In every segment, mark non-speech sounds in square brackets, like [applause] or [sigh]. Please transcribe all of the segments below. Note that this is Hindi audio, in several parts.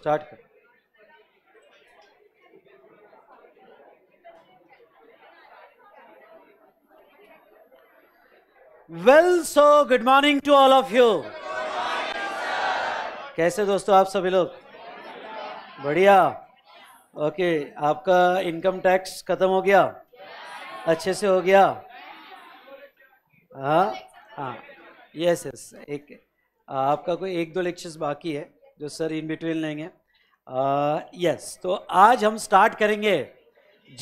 स्टार्ट कर well so good morning to all of you कैसे दोस्तों आप सभी लोग बढ़िया ओके okay, आपका इनकम टैक्स खत्म हो गया अच्छे से हो गया हाँ हाँ यस यस एक आपका कोई एक दो लेक्चर्स बाकी है जो सर इन बिटवीन लेंगे यस तो आज हम स्टार्ट करेंगे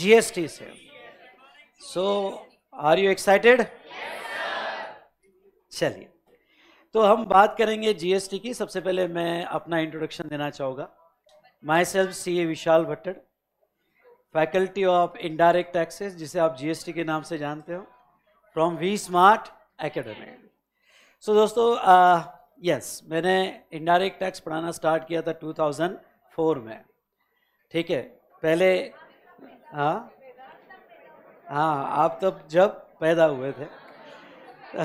जीएसटी से सो आर यू एक्साइटेड चलिए तो हम बात करेंगे जीएसटी की सबसे पहले मैं अपना इंट्रोडक्शन देना चाहूँगा myself C A Vishal Bhattar faculty of indirect taxes जिसे आप जीएसटी के नाम से जानते हो from V smart academy so दोस्तों uh, यस मैंने इनडायरेक्ट टैक्स पढ़ाना स्टार्ट किया था 2004 में ठीक है पहले हाँ हाँ आप तब जब पैदा हुए थे [laughs]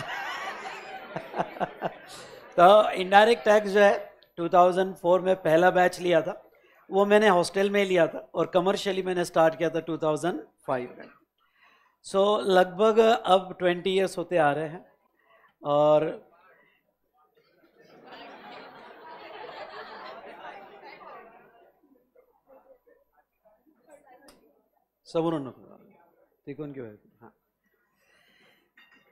तो इनडायरेक्ट टैक्स जो है 2004 में पहला बैच लिया था वो मैंने हॉस्टल में लिया था और कमर्शियली मैंने स्टार्ट किया था 2005 में सो so, लगभग अब 20 इयर्स होते आ रहे हैं और सब त्रिकोण की वजह से हाँ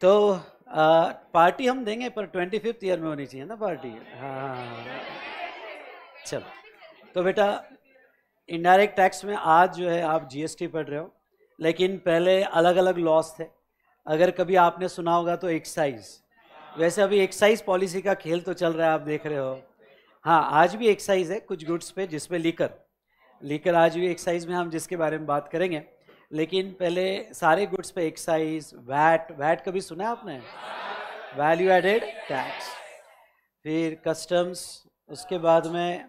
तो आ, पार्टी हम देंगे पर ट्वेंटी फिफ्थ ईयर में होनी चाहिए ना पार्टी हाँ, हाँ, हाँ, हाँ। चलो तो बेटा इनडायरेक्ट टैक्स में आज जो है आप जीएसटी पढ़ रहे हो लेकिन पहले अलग अलग लॉस थे अगर कभी आपने सुना होगा तो एक्साइज वैसे अभी एक्साइज पॉलिसी का खेल तो चल रहा है आप देख रहे हो हाँ आज भी एक्साइज है कुछ गुड्स पे जिसपे लिकर लेकर आज भी एक्साइज में हम जिसके बारे में बात करेंगे लेकिन पहले सारे गुड्स पे एक्साइज वैट वैट कभी सुना आपने वैल्यू एडेड टैक्स फिर कस्टम्स उसके बाद में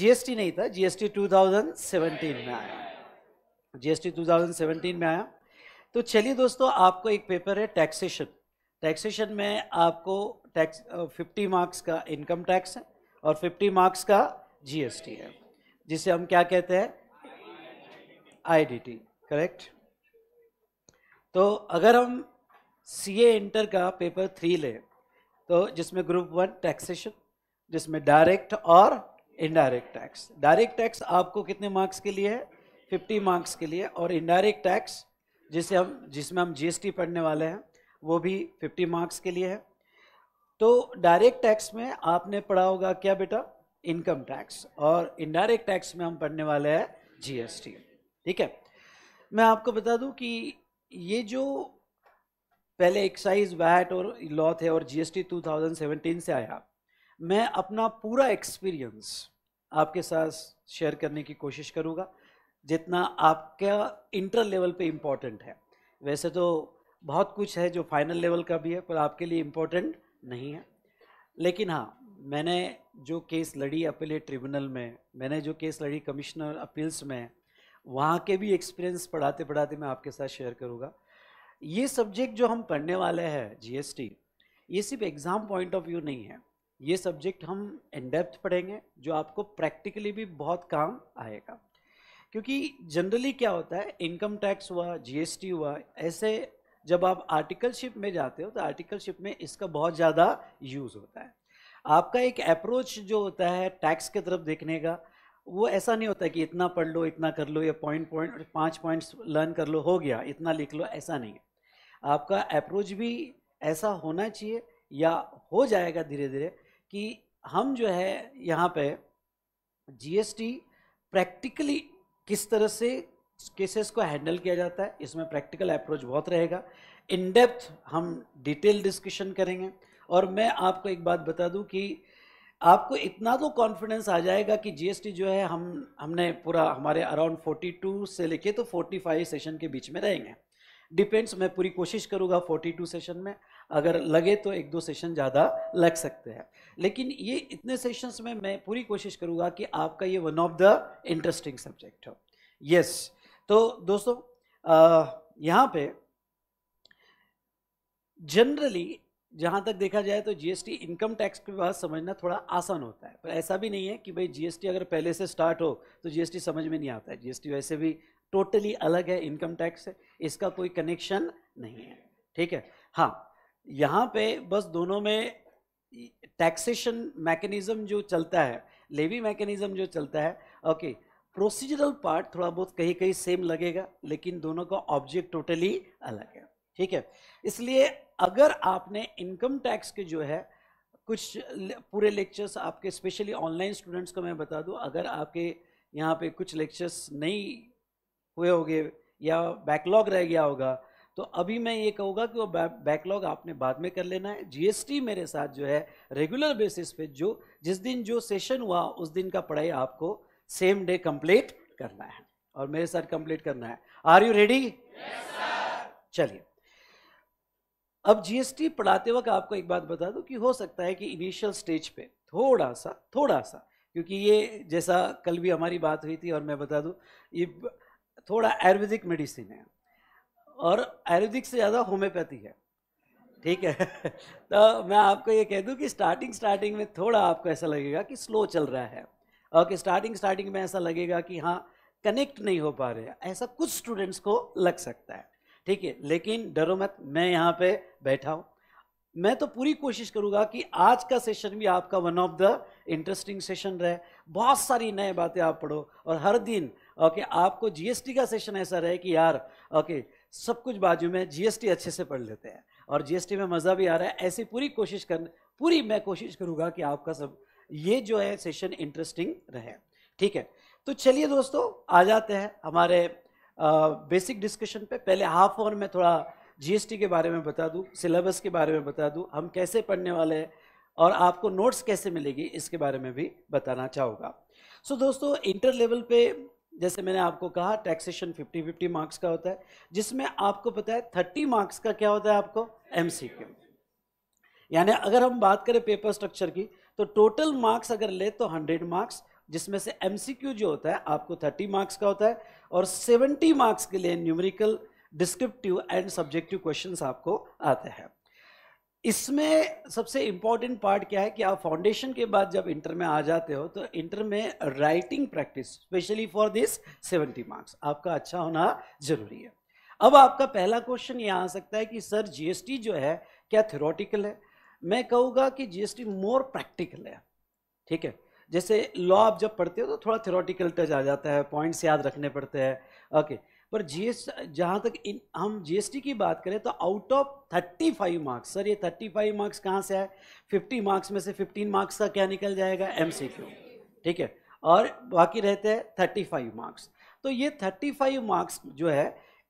जीएसटी नहीं था जीएसटी 2017 में आया जीएसटी 2017 में आया तो चलिए दोस्तों आपको एक पेपर है टैक्सेशन टैक्सेशन में आपको टैक्स 50 मार्क्स का इनकम टैक्स है और 50 मार्क्स का जीएसटी है जिसे हम क्या कहते हैं आईडीटी करेक्ट तो अगर हम सीए इंटर का पेपर थ्री लें तो जिसमें ग्रुप वन टैक्सेशन जिसमें डायरेक्ट और इनडायरेक्ट टैक्स डायरेक्ट टैक्स आपको कितने मार्क्स के लिए है फिफ्टी मार्क्स के लिए और इनडायरेक्ट टैक्स जिसे हम जिसमें हम जीएसटी पढ़ने वाले हैं वो भी फिफ्टी मार्क्स के लिए है तो डायरेक्ट टैक्स में आपने पढ़ा होगा क्या बेटा इनकम टैक्स और इनडायरेक्ट टैक्स में हम पढ़ने वाले हैं जीएसटी ठीक है मैं आपको बता दूं कि ये जो पहले एक्साइज वैट और लॉ थे और जीएसटी 2017 से आया मैं अपना पूरा एक्सपीरियंस आपके साथ शेयर करने की कोशिश करूँगा जितना आपका इंटर लेवल पे इम्पॉर्टेंट है वैसे तो बहुत कुछ है जो फाइनल लेवल का भी है पर आपके लिए इम्पोर्टेंट नहीं है लेकिन हाँ मैंने जो केस लड़ी अपीलेट ट्रिब्यूनल में मैंने जो केस लड़ी कमिश्नर अपील्स में वहाँ के भी एक्सपीरियंस पढ़ाते पढ़ाते मैं आपके साथ शेयर करूँगा ये सब्जेक्ट जो हम पढ़ने वाले हैं जीएसटी ये सिर्फ एग्ज़ाम पॉइंट ऑफ व्यू नहीं है ये सब्जेक्ट हम इनडेप्थ पढ़ेंगे जो आपको प्रैक्टिकली भी बहुत काम आएगा क्योंकि जनरली क्या होता है इनकम टैक्स हुआ जीएसटी हुआ ऐसे जब आप आर्टिकलशिप में जाते हो तो आर्टिकलशिप में इसका बहुत ज़्यादा यूज़ होता है आपका एक अप्रोच जो होता है टैक्स की तरफ देखने का वो ऐसा नहीं होता कि इतना पढ़ लो इतना कर लो या पॉइंट पॉइंट पाँच पॉइंट्स लर्न कर लो हो गया इतना लिख लो ऐसा नहीं है आपका अप्रोच भी ऐसा होना चाहिए या हो जाएगा धीरे धीरे कि हम जो है यहाँ पे जीएसटी प्रैक्टिकली किस तरह से केसेस को हैंडल किया जाता है इसमें प्रैक्टिकल अप्रोच बहुत रहेगा इन डेप्थ हम डिटेल डिस्कशन करेंगे और मैं आपको एक बात बता दूं कि आपको इतना तो कॉन्फिडेंस आ जाएगा कि जीएसटी जो है हम हमने पूरा हमारे अराउंड 42 से लेके तो 45 सेशन के बीच में रहेंगे डिपेंड्स मैं पूरी कोशिश करूँगा 42 सेशन में अगर लगे तो एक दो सेशन ज़्यादा लग सकते हैं लेकिन ये इतने सेशंस में मैं पूरी कोशिश करूंगा कि आपका ये one of the interesting subject हो यस तो दोस्तों यहाँ पे जनरली जहाँ तक देखा जाए तो जीएसटी इनकम टैक्स के बाद समझना थोड़ा आसान होता है पर ऐसा भी नहीं है कि भाई जीएसटी अगर पहले से स्टार्ट हो तो जीएसटी समझ में नहीं आता है जीएसटी वैसे भी टोटली अलग है इनकम टैक्स से इसका कोई कनेक्शन नहीं है ठीक है हाँ यहाँ पे बस दोनों में टैक्सेशन मैकेनिज़्म जो चलता है लेवी मैकेनिज़्म जो चलता है ओके प्रोसीजरल पार्ट थोड़ा बहुत कहीं कहीं सेम लगेगा लेकिन दोनों का ऑब्जेक्ट टोटली अलग है ठीक है इसलिए अगर आपने इनकम टैक्स के जो है कुछ पूरे लेक्चर्स आपके स्पेशली ऑनलाइन स्टूडेंट्स को मैं बता दूं अगर आपके यहाँ पे कुछ लेक्चर्स नहीं हुए होंगे या बैकलॉग रह गया होगा तो अभी मैं ये कहूँगा कि वो बैकलॉग आपने बाद में कर लेना है जीएसटी मेरे साथ जो है रेगुलर बेसिस पे जो जिस दिन जो सेशन हुआ उस दिन का पढ़ाई आपको सेम डे कंप्लीट करना है और मेरे साथ कंप्लीट करना है आर यू रेडी चलिए अब जीएसटी पढ़ाते वक्त आपको एक बात बता दूं कि हो सकता है कि इनिशियल स्टेज पे थोड़ा सा थोड़ा सा क्योंकि ये जैसा कल भी हमारी बात हुई थी और मैं बता दूं ये थोड़ा आयुर्वेदिक मेडिसिन है और आयुर्वेदिक से ज़्यादा होम्योपैथी है ठीक है [laughs] तो मैं आपको ये कह दूं कि स्टार्टिंग स्टार्टिंग में थोड़ा आपको ऐसा लगेगा कि स्लो चल रहा है और कि स्टार्टिंग स्टार्टिंग में ऐसा लगेगा कि हाँ कनेक्ट नहीं हो पा रहे ऐसा कुछ स्टूडेंट्स को लग सकता है ठीक है लेकिन डरो मत मैं यहाँ पे बैठा हूँ मैं तो पूरी कोशिश करूँगा कि आज का सेशन भी आपका one of the interesting session रहे बहुत सारी नए बातें आप पढ़ो और हर दिन ओके आपको जीएसटी का सेशन ऐसा रहे कि यार ओके सब कुछ बाजू में जीएसटी अच्छे से पढ़ लेते हैं और जीएसटी में मज़ा भी आ रहा है ऐसी पूरी कोशिश कर पूरी मैं कोशिश करूँगा कि आपका सब ये जो है सेशन इंटरेस्टिंग रहे ठीक है तो चलिए दोस्तों आ जाते हैं हमारे बेसिक डिस्कशन पे पहले हाफ ओवर में थोड़ा जीएसटी के बारे में बता दूँ सिलेबस के बारे में बता दूँ हम कैसे पढ़ने वाले हैं और आपको नोट्स कैसे मिलेगी इसके बारे में भी बताना चाहूँगा सो so, दोस्तों इंटर लेवल पे जैसे मैंने आपको कहा टैक्सेशन 50 50 मार्क्स का होता है जिसमें आपको पता है 30 मार्क्स का क्या होता है आपको एम यानी अगर हम बात करें पेपर स्ट्रक्चर की तो टोटल मार्क्स अगर ले तो 100 मार्क्स जिसमें से एमसीक्यू जो होता है आपको 30 मार्क्स का होता है और 70 मार्क्स के लिए numerical descriptive and subjective questions आपको आते हैं इसमें सबसे इम्पॉर्टेंट पार्ट क्या है कि आप फाउंडेशन के बाद जब इंटर में आ जाते हो तो इंटर में writing practice specially for this 70 marks आपका अच्छा होना जरूरी है अब आपका पहला क्वेश्चन ये आ सकता है कि सर जीएसटी जो है क्या थ्योरेटिकल है मैं कहूँगा कि जीएसटी मोर प्रैक्टिकल है ठीक है जैसे लॉ आप जब पढ़ते हो तो थोड़ा थेरोटिकल टच आ जाता है पॉइंट्स याद रखने पड़ते हैं ओके पर जी एस जहाँ तक इन हम जीएसटी की बात करें तो out of thirty five marks sir ये थर्टी फाइव मार्क्स कहाँ से है फिफ्टी मार्क्स में से फिफ्टीन मार्क्स का क्या निकल जाएगा क्यू ठीक है और बाकी रहते हैं थर्टी फाइव मार्क्स तो ये थर्टी फाइव मार्क्स जो है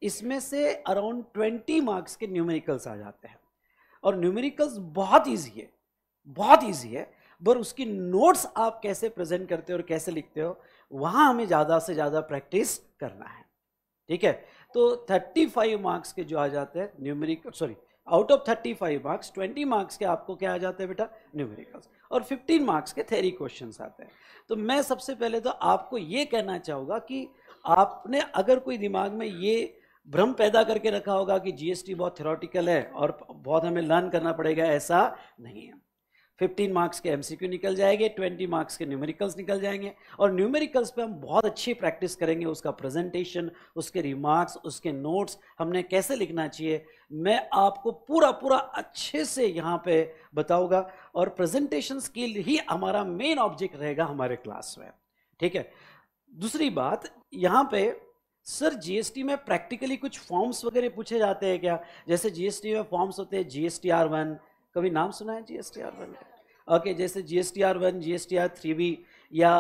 इसमें से अराउंड ट्वेंटी मार्क्स के न्यूमेरिकल्स आ जाते हैं और न्यूमेरिकल्स बहुत ईजी है बहुत ईजी है पर उसकी नोट्स आप कैसे प्रेजेंट करते हो और कैसे लिखते हो वहाँ हमें ज़्यादा से ज़्यादा प्रैक्टिस करना है ठीक है तो 35 मार्क्स के जो आ जाते हैं numerical sorry out of 35 marks 20 marks के आपको क्या आ जाते हैं बेटा न्यूमेरिकल्स और 15 मार्क्स के थेरी क्वेश्चन आते हैं तो मैं सबसे पहले तो आपको ये कहना चाहूँगा कि आपने अगर कोई दिमाग में ये भ्रम पैदा करके रखा होगा कि जीएसटी बहुत थेरोटिकल है और बहुत हमें लर्न करना पड़ेगा ऐसा नहीं है 15 मार्क्स के एमसीक्यू निकल जाएंगे 20 मार्क्स के न्यूमेरिकल्स निकल जाएंगे और न्यूमेरिकल्स पे हम बहुत अच्छी प्रैक्टिस करेंगे उसका प्रेजेंटेशन उसके रिमार्क्स उसके नोट्स हमने कैसे लिखना चाहिए मैं आपको पूरा पूरा अच्छे से यहाँ पे बताऊँगा और प्रेजेंटेशन स्किल ही हमारा मेन ऑब्जेक्ट रहेगा हमारे क्लास में ठीक है दूसरी बात यहाँ पर सर जीएसटी में प्रैक्टिकली कुछ फॉर्म्स वगैरह पूछे जाते हैं क्या जैसे जीएसटी में फॉर्म्स होते हैं G S T R one कभी नाम सुना है G S T R one का ओके जैसे G S T R one G S T R three B या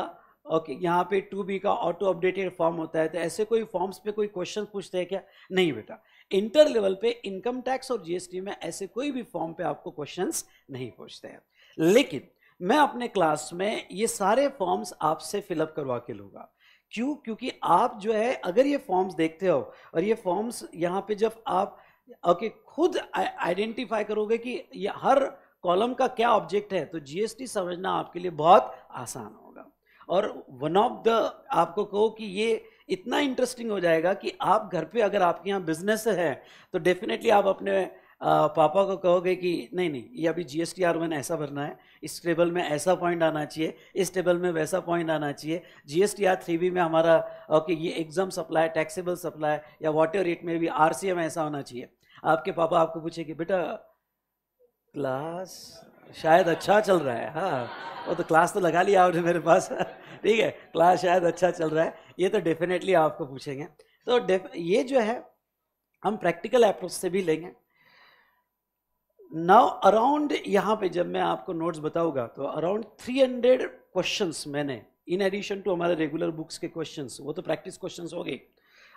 ओके okay, यहाँ पे टू बी का ऑटो अपडेटेड फॉर्म होता है तो ऐसे कोई फॉर्म्स पे कोई क्वेश्चन पूछते हैं क्या नहीं बेटा इंटर लेवल पे इनकम टैक्स और जीएसटी में ऐसे कोई भी फॉर्म पे आपको क्वेश्चंस नहीं पूछते हैं लेकिन मैं अपने क्लास में ये सारे फॉर्म्स आपसे फिलअप करवा के लूँगा क्यों क्योंकि आप जो है अगर ये फॉर्म्स देखते हो और ये फॉर्म्स यहाँ पे जब आप ओके खुद आइडेंटिफाई करोगे कि ये हर कॉलम का क्या ऑब्जेक्ट है तो जीएसटी समझना आपके लिए बहुत आसान होगा और वन ऑफ द आपको कहो कि ये इतना इंटरेस्टिंग हो जाएगा कि आप घर पे अगर आपके यहाँ बिजनेस है तो डेफिनेटली आप अपने पापा को कहोगे कि नहीं नहीं ये अभी G S T R one ऐसा भरना है इस टेबल में ऐसा पॉइंट आना चाहिए इस टेबल में वैसा पॉइंट आना चाहिए G S T R three B में हमारा ओके ये एग्जाम सप्लाई टैक्सेबल सप्लाई या वाटर रेट में भी आर सी एम ऐसा होना चाहिए आपके पापा आपको पूछेंगे बेटा क्लास शायद अच्छा चल रहा है हाँ वो तो क्लास तो लगा लिया आपने मेरे पास ठीक है क्लास शायद अच्छा चल रहा है ये तो डेफिनेटली आपको पूछेंगे तो ये जो है हम प्रैक्टिकल अप्रोच से भी लेंगे नाउ अराउंड यहाँ पे जब मैं आपको नोट्स बताऊंगा तो अराउंड 300 क्वेश्चन मैंने इन एडिशन टू हमारे रेगुलर बुक्स के क्वेश्चन वो तो प्रैक्टिस क्वेश्चन हो गए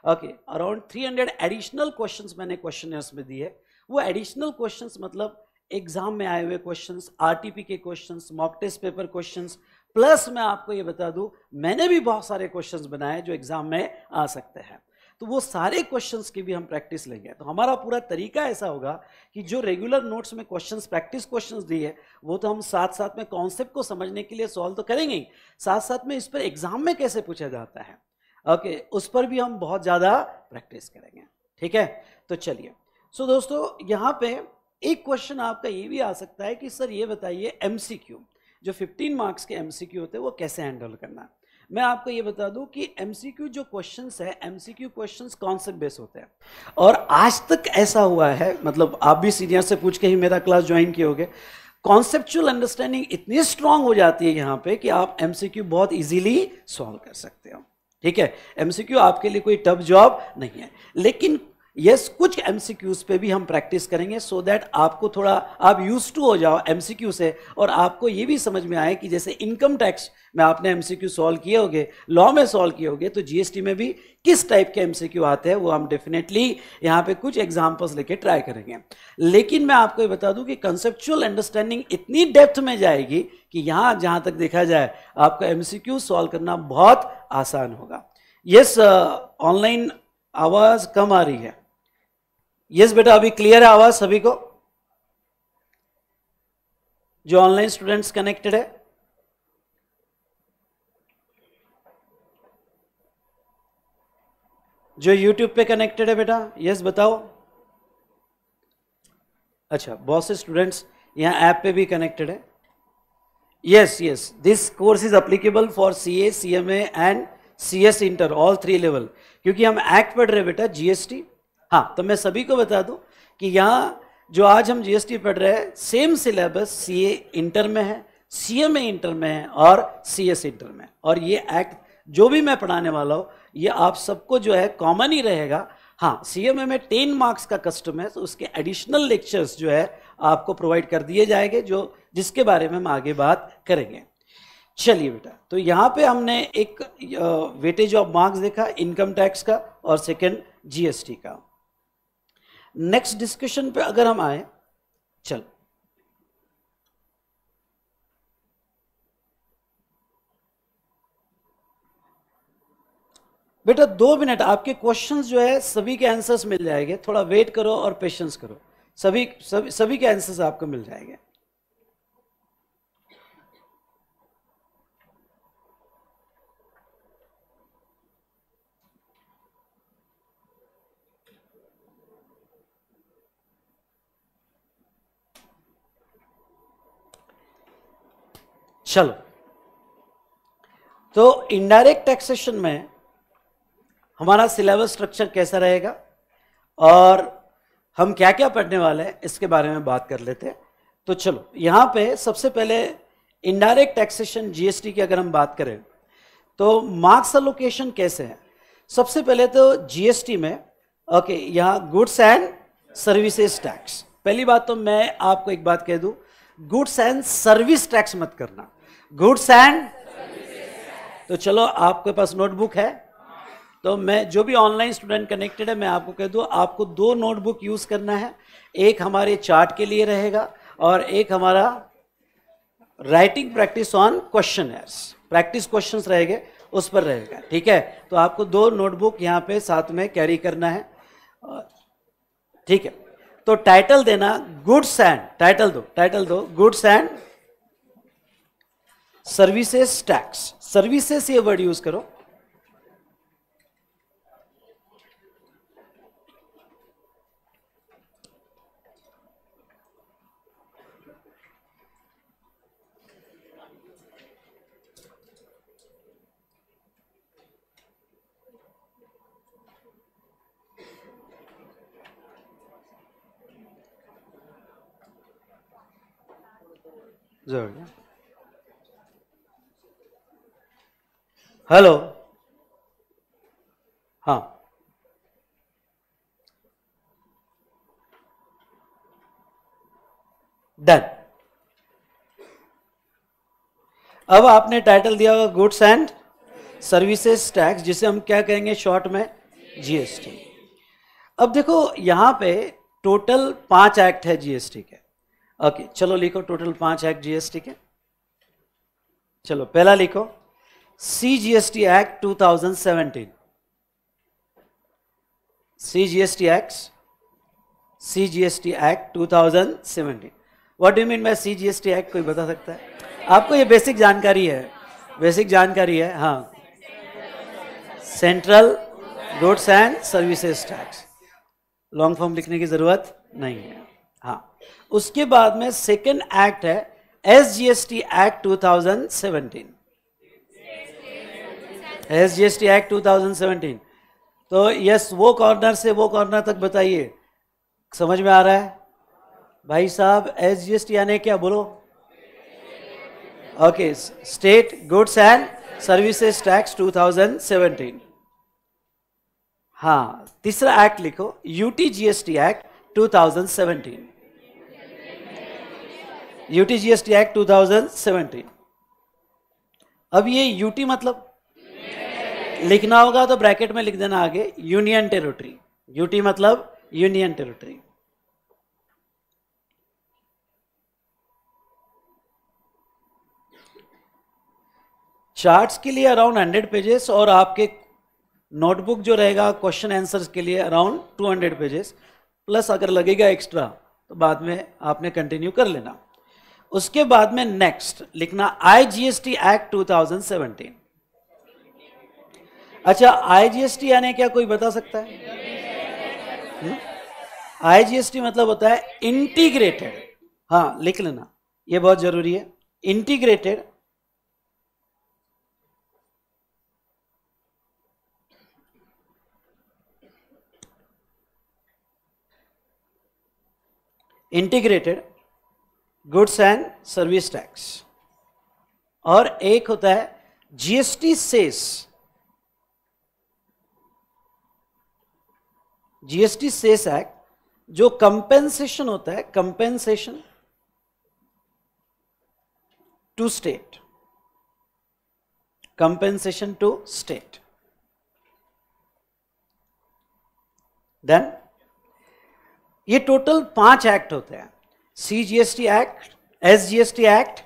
ओके अराउंड 300 एडिशनल क्वेश्चंस मैंने क्वेश्चनर्स में दिए वो एडिशनल क्वेश्चंस मतलब एग्जाम में आए हुए क्वेश्चंस आरटीपी के questions mock test paper questions plus मैं आपको ये बता दूं मैंने भी बहुत सारे क्वेश्चंस बनाए जो एग्जाम में आ सकते हैं तो वो सारे क्वेश्चंस की भी हम प्रैक्टिस लेंगे तो हमारा पूरा तरीका ऐसा होगा कि जो रेगुलर नोट्स में क्वेश्चंस प्रैक्टिस क्वेश्चंस दिए वो तो हम साथ साथ में कॉन्सेप्ट को समझने के लिए सॉल्व तो करेंगे ही साथ साथ में इस पर एग्जाम में कैसे पूछा जाता है ओके उस पर भी हम बहुत ज़्यादा प्रैक्टिस करेंगे ठीक है तो चलिए सो so, दोस्तों यहाँ पे एक क्वेश्चन आपका ये भी आ सकता है कि सर ये बताइए एम जो 15 मार्क्स के एम होते हैं वो कैसे हैंडल करना है मैं आपको ये बता दूं कि एम जो क्वेश्चंस है M Q question concept base होते हैं और आज तक ऐसा हुआ है मतलब आप भी सीनियर से पूछ के ही मेरा क्लास ज्वाइन किए होगे कॉन्सेप्चुअल अंडरस्टैंडिंग इतनी स्ट्रांग हो जाती है यहाँ पे कि आप एम बहुत इजीली सॉल्व कर सकते हो ठीक है एमसीक्यू आपके लिए कोई टफ जॉब नहीं है लेकिन यस yes, कुछ एम पे भी हम प्रैक्टिस करेंगे सो so दैट आपको थोड़ा आप यूज टू हो जाओ एम से और आपको ये भी समझ में आए कि जैसे इनकम टैक्स में आपने एम सी क्यू सॉल्व किए होंगे लॉ में सॉल्व किए होंगे तो जीएसटी में भी किस टाइप के एम आते हैं वो हम डेफिनेटली यहाँ पे कुछ एग्जाम्पल्स लेके ट्राई करेंगे लेकिन मैं आपको ये बता दूँ कि कंसेप्चुअल अंडरस्टैंडिंग इतनी डेप्थ में जाएगी कि यहाँ जहाँ तक देखा जाए आपका एम सॉल्व करना बहुत आसान होगा यस ऑनलाइन uh, आवाज़ कम आ रही है यस बेटा अभी क्लियर है आवाज सभी को जो ऑनलाइन स्टूडेंट्स कनेक्टेड है जो यूट्यूब पे कनेक्टेड है बेटा यस बताओ अच्छा बहुत से स्टूडेंट्स यहाँ ऐप पे भी कनेक्टेड है yes yes this course is applicable for C A C M A and C S inter all three level क्योंकि हम एक्ट पढ़ रहे बेटा जीएसटी हाँ तो मैं सभी को बता दूं कि यहाँ जो आज हम जीएसटी पढ़ रहे हैं सेम सिलेबस सीए इंटर में है सीएमए इंटर में है और सीएस इंटर में और ये एक्ट जो भी मैं पढ़ाने वाला हूँ ये आप सबको जो है कॉमन ही रहेगा हाँ सीएमए में टेन मार्क्स का कस्टम है तो उसके एडिशनल लेक्चर्स जो है आपको प्रोवाइड कर दिए जाएंगे जो जिसके बारे में हम आगे बात करेंगे चलिए बेटा तो यहाँ पे हमने एक वेटेज ऑफ मार्क्स देखा इनकम टैक्स का और सेकंड जीएसटी का नेक्स्ट डिस्कशन पे अगर हम आए चल बेटा दो मिनट आपके क्वेश्चंस जो है सभी के आंसर्स मिल जाएंगे थोड़ा वेट करो और पेशेंस करो सभी सभी सभी के आंसर्स आपको मिल जाएंगे चलो तो इनडायरेक्ट टैक्सेशन में हमारा सिलेबस स्ट्रक्चर कैसा रहेगा और हम क्या क्या पढ़ने वाले हैं इसके बारे में बात कर लेते हैं तो चलो यहाँ पे सबसे पहले इनडायरेक्ट टैक्सेशन जीएसटी की अगर हम बात करें तो मार्क्स अलोकेशन कैसे है सबसे पहले तो जीएसटी में ओके यहाँ गुड्स एंड सर्विसेज टैक्स पहली बात तो मैं आपको एक बात कह दूँ गुड्स एंड सर्विस टैक्स मत करना गुड्स एंड तो चलो आपके पास नोटबुक है तो मैं जो भी ऑनलाइन स्टूडेंट कनेक्टेड है मैं आपको कह दूँ आपको दो नोटबुक यूज़ करना है एक हमारे चार्ट के लिए रहेगा और एक हमारा writing practice on question practice questions रहेंगे उस पर रहेगा ठीक है तो आपको दो नोटबुक यहाँ पे साथ में कैरी करना है ठीक है तो टाइटल देना गुड्स एंड टाइटल दो टाइटल दो goods and services tax services ये वर्ड यूज करो जरूर हेलो हाँ डन अब आपने टाइटल दिया होगा गुड्स एंड सर्विसेज टैक्स जिसे हम क्या कहेंगे शॉर्ट में जीएसटी अब देखो यहां पे टोटल पांच एक्ट है जीएसटी के ओके चलो लिखो टोटल पांच एक्ट जीएसटी के चलो पहला लिखो CGST Act 2017. CGST Act, CGST Act 2017. What do you mean by CGST Act? कोई बता सकता है आपको ये बेसिक जानकारी है बेसिक जानकारी है हाँ central roads and services tax long form लिखने की जरूरत नहीं है हाँ उसके बाद में सेकेंड एक्ट है S G S T act two thousand seventeen S G S T act 2017 तो यस वो कॉर्नर से वो कॉर्नर तक बताइए समझ में आ रहा है भाई साहब एस जी एस टी यानी क्या बोलो okay state goods and services tax 2017 हाँ तीसरा एक्ट लिखो यूटीजीएसटी एक्ट 2017 यूटीजीएसटी एक्ट 2017 अब ये यूटी मतलब लिखना होगा तो ब्रैकेट में लिख देना आगे यूनियन टेरिटरी यूटी मतलब यूनियन टेरिटरी चार्ट्स के लिए अराउंड 100 पेजेस और आपके नोटबुक जो रहेगा क्वेश्चन आंसर्स के लिए अराउंड 200 पेजेस प्लस अगर लगेगा एक्स्ट्रा तो बाद में आपने कंटिन्यू कर लेना उसके बाद में नेक्स्ट लिखना आईजीएसटी एक्ट 2017 अच्छा आईजीएसटी यानी क्या कोई बता सकता है आईजीएसटी मतलब होता है इंटीग्रेटेड हाँ लिख लेना ये बहुत जरूरी है integrated integrated goods and service tax और एक होता है GST cess GST cess act जो कंपेंसेशन होता है compensation to state compensation to state then ये टोटल पांच एक्ट होते हैं C GST act S GST act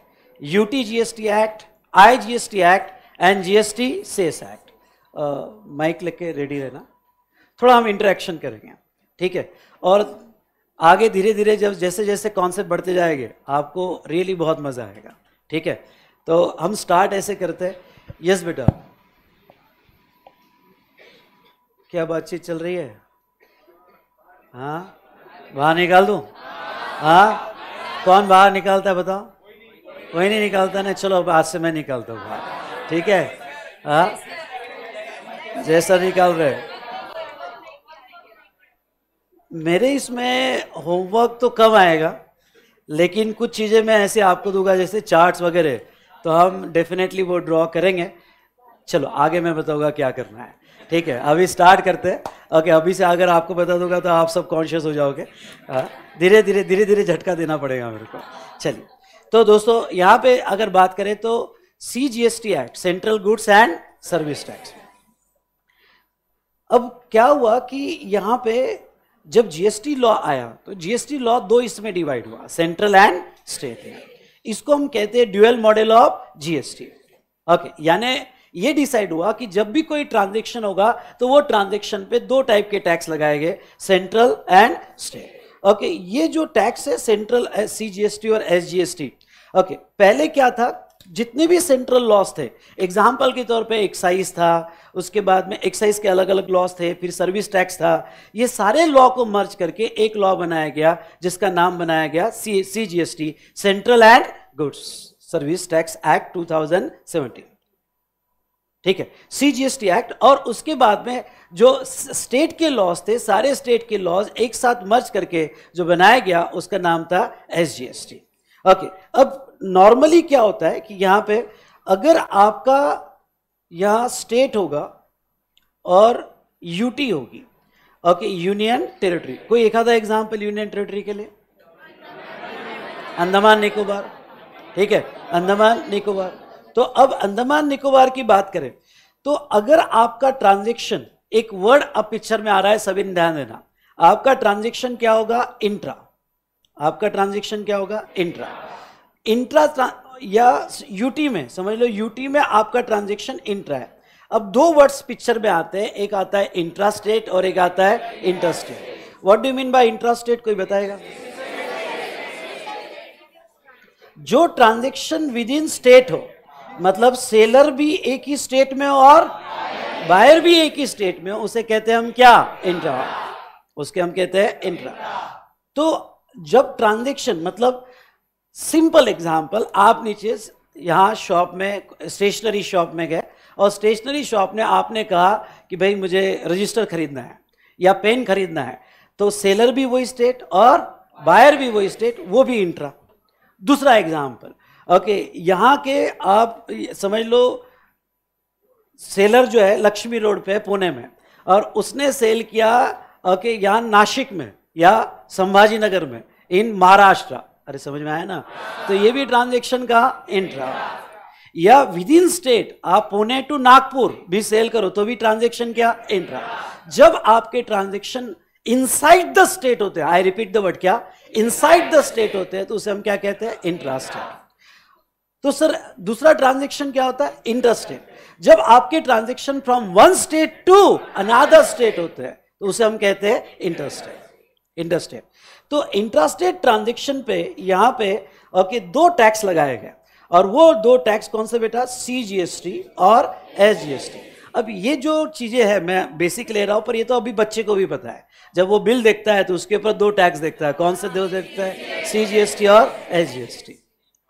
UT GST act I GST act and GST cess act mike लेके रेडी रहना थोड़ा हम इंटरेक्शन करेंगे ठीक है और आगे धीरे धीरे जब जैसे जैसे कॉन्सेप्ट बढ़ते जाएंगे आपको रियली बहुत मज़ा आएगा ठीक है तो हम स्टार्ट ऐसे करते हैं यस बेटा क्या बातचीत चल रही है हाँ बाहर निकाल दू हाँ कौन बाहर निकालता है बताओ कोई नहीं निकालता ना चलो अब आज से मैं निकालता हूँ बाहर ठीक है हाँ जैसा निकाल रहे मेरे इसमें होमवर्क तो कम आएगा लेकिन कुछ चीज़ें मैं ऐसे आपको दूंगा जैसे चार्ट्स वगैरह तो हम डेफिनेटली वो ड्रॉ करेंगे चलो आगे मैं बताऊंगा क्या करना है ठीक है अभी स्टार्ट करते हैं ओके अभी से अगर आपको बता दूंगा तो आप सब कॉन्शियस हो जाओगे हाँ, धीरे धीरे धीरे धीरे झटका देना पड़ेगा मेरे को चलिए तो दोस्तों यहाँ पे अगर बात करें तो C G S T act central goods and service tax अब क्या हुआ कि यहाँ पे जब जीएसटी लॉ आया तो जीएसटी लॉ दो इसमें डिवाइड हुआ सेंट्रल एंड स्टेट इसको हम कहते हैं dual model of GST okay यानी ये डिसाइड हुआ कि जब भी कोई ट्रांजेक्शन होगा तो वो ट्रांजेक्शन पे दो टाइप के टैक्स लगाए गए सेंट्रल एंड स्टेट ओके ये जो टैक्स है सेंट्रल सी और एस ओके पहले क्या था जितने भी सेंट्रल लॉस थे एग्जाम्पल के तौर पे एक्साइज था उसके बाद में एक्साइज के अलग अलग लॉस थे फिर सर्विस टैक्स था ये सारे लॉ को मर्ज करके एक लॉ बनाया गया जिसका नाम बनाया गया C C G central and goods service tax act 2017 ठीक है C G S T act और उसके बाद में जो स्टेट के लॉज थे सारे स्टेट के लॉज एक साथ मर्ज करके जो बनाया गया उसका नाम था S G S T okay अब नॉर्मली क्या होता है कि यहाँ पे अगर आपका यहाँ स्टेट होगा और यूटी होगी ओके यूनियन टेरिटरी कोई एक आधा एग्जाम्पल यूनियन टेरिटरी के लिए अंदमान निकोबार ठीक है अंदमान निकोबार तो अब अंदमान निकोबार की बात करें तो अगर आपका ट्रांजेक्शन एक वर्ड अब पिक्चर में आ रहा है सभी ध्यान देना आपका ट्रांजेक्शन क्या होगा इंट्रा आपका ट्रांजेक्शन क्या होगा इंट्रा इंट्रा या यूटी में समझ लो यूटी में आपका ट्रांजेक्शन इंट्रा है अब दो वर्ड्स पिक्चर में आते हैं एक आता है इंट्रा स्टेट और एक आता है interstate what do mean by intra state कोई बताएगा जो ट्रांजेक्शन विद इन स्टेट हो मतलब सेलर भी एक ही स्टेट में हो और बायर भी एक ही स्टेट में हो उसे कहते हैं हम क्या इंट्रा उसके हम कहते हैं इंट्रा तो जब ट्रांजेक्शन मतलब सिंपल एग्जाम्पल आप नीचे यहाँ शॉप में स्टेशनरी शॉप में गए और स्टेशनरी शॉप में आपने कहा कि भाई मुझे रजिस्टर खरीदना है या पेन खरीदना है तो सेलर भी वही स्टेट और बायर भी वही स्टेट वो भी इंट्रा दूसरा एग्जाम्पल ओके यहाँ के आप समझ लो सेलर जो है लक्ष्मी रोड पे पुणे में और उसने सेल किया ओके यहाँ नासिक में या संभाजी नगर में इन महाराष्ट्र अरे समझ में आया ना तो ये भी ट्रांजेक्शन का इंट्रा या विद इन स्टेट आप पुणे टू नागपुर भी सेल करो तो भी ट्रांजेक्शन क्या इंट्रा जब आपके ट्रांजेक्शन इनसाइड द स्टेट होते हैं आई रिपीट द वर्ड क्या इनसाइड द स्टेट होते हैं तो उसे हम क्या कहते हैं इंट्रास्ट तो सर दूसरा ट्रांजेक्शन क्या होता है इंटरेस्ट जब आपके transaction from one state to another state होते हैं तो उसे हम कहते हैं इंटरेस्ट स्टेट तो इंट्रास्टेट ट्रांजेक्शन पे यहाँ पे ओके दो टैक्स लगाए गए और वो दो टैक्स कौन से बेटा सी जी एस टी और एस जी एस टी अब ये जो चीज़ें हैं मैं बेसिक ले रहा हूँ पर ये तो अभी बच्चे को भी पता है जब वो बिल देखता है तो उसके ऊपर दो टैक्स देखता है कौन से दो देखता है सी जी एस टी और एस जी एस टी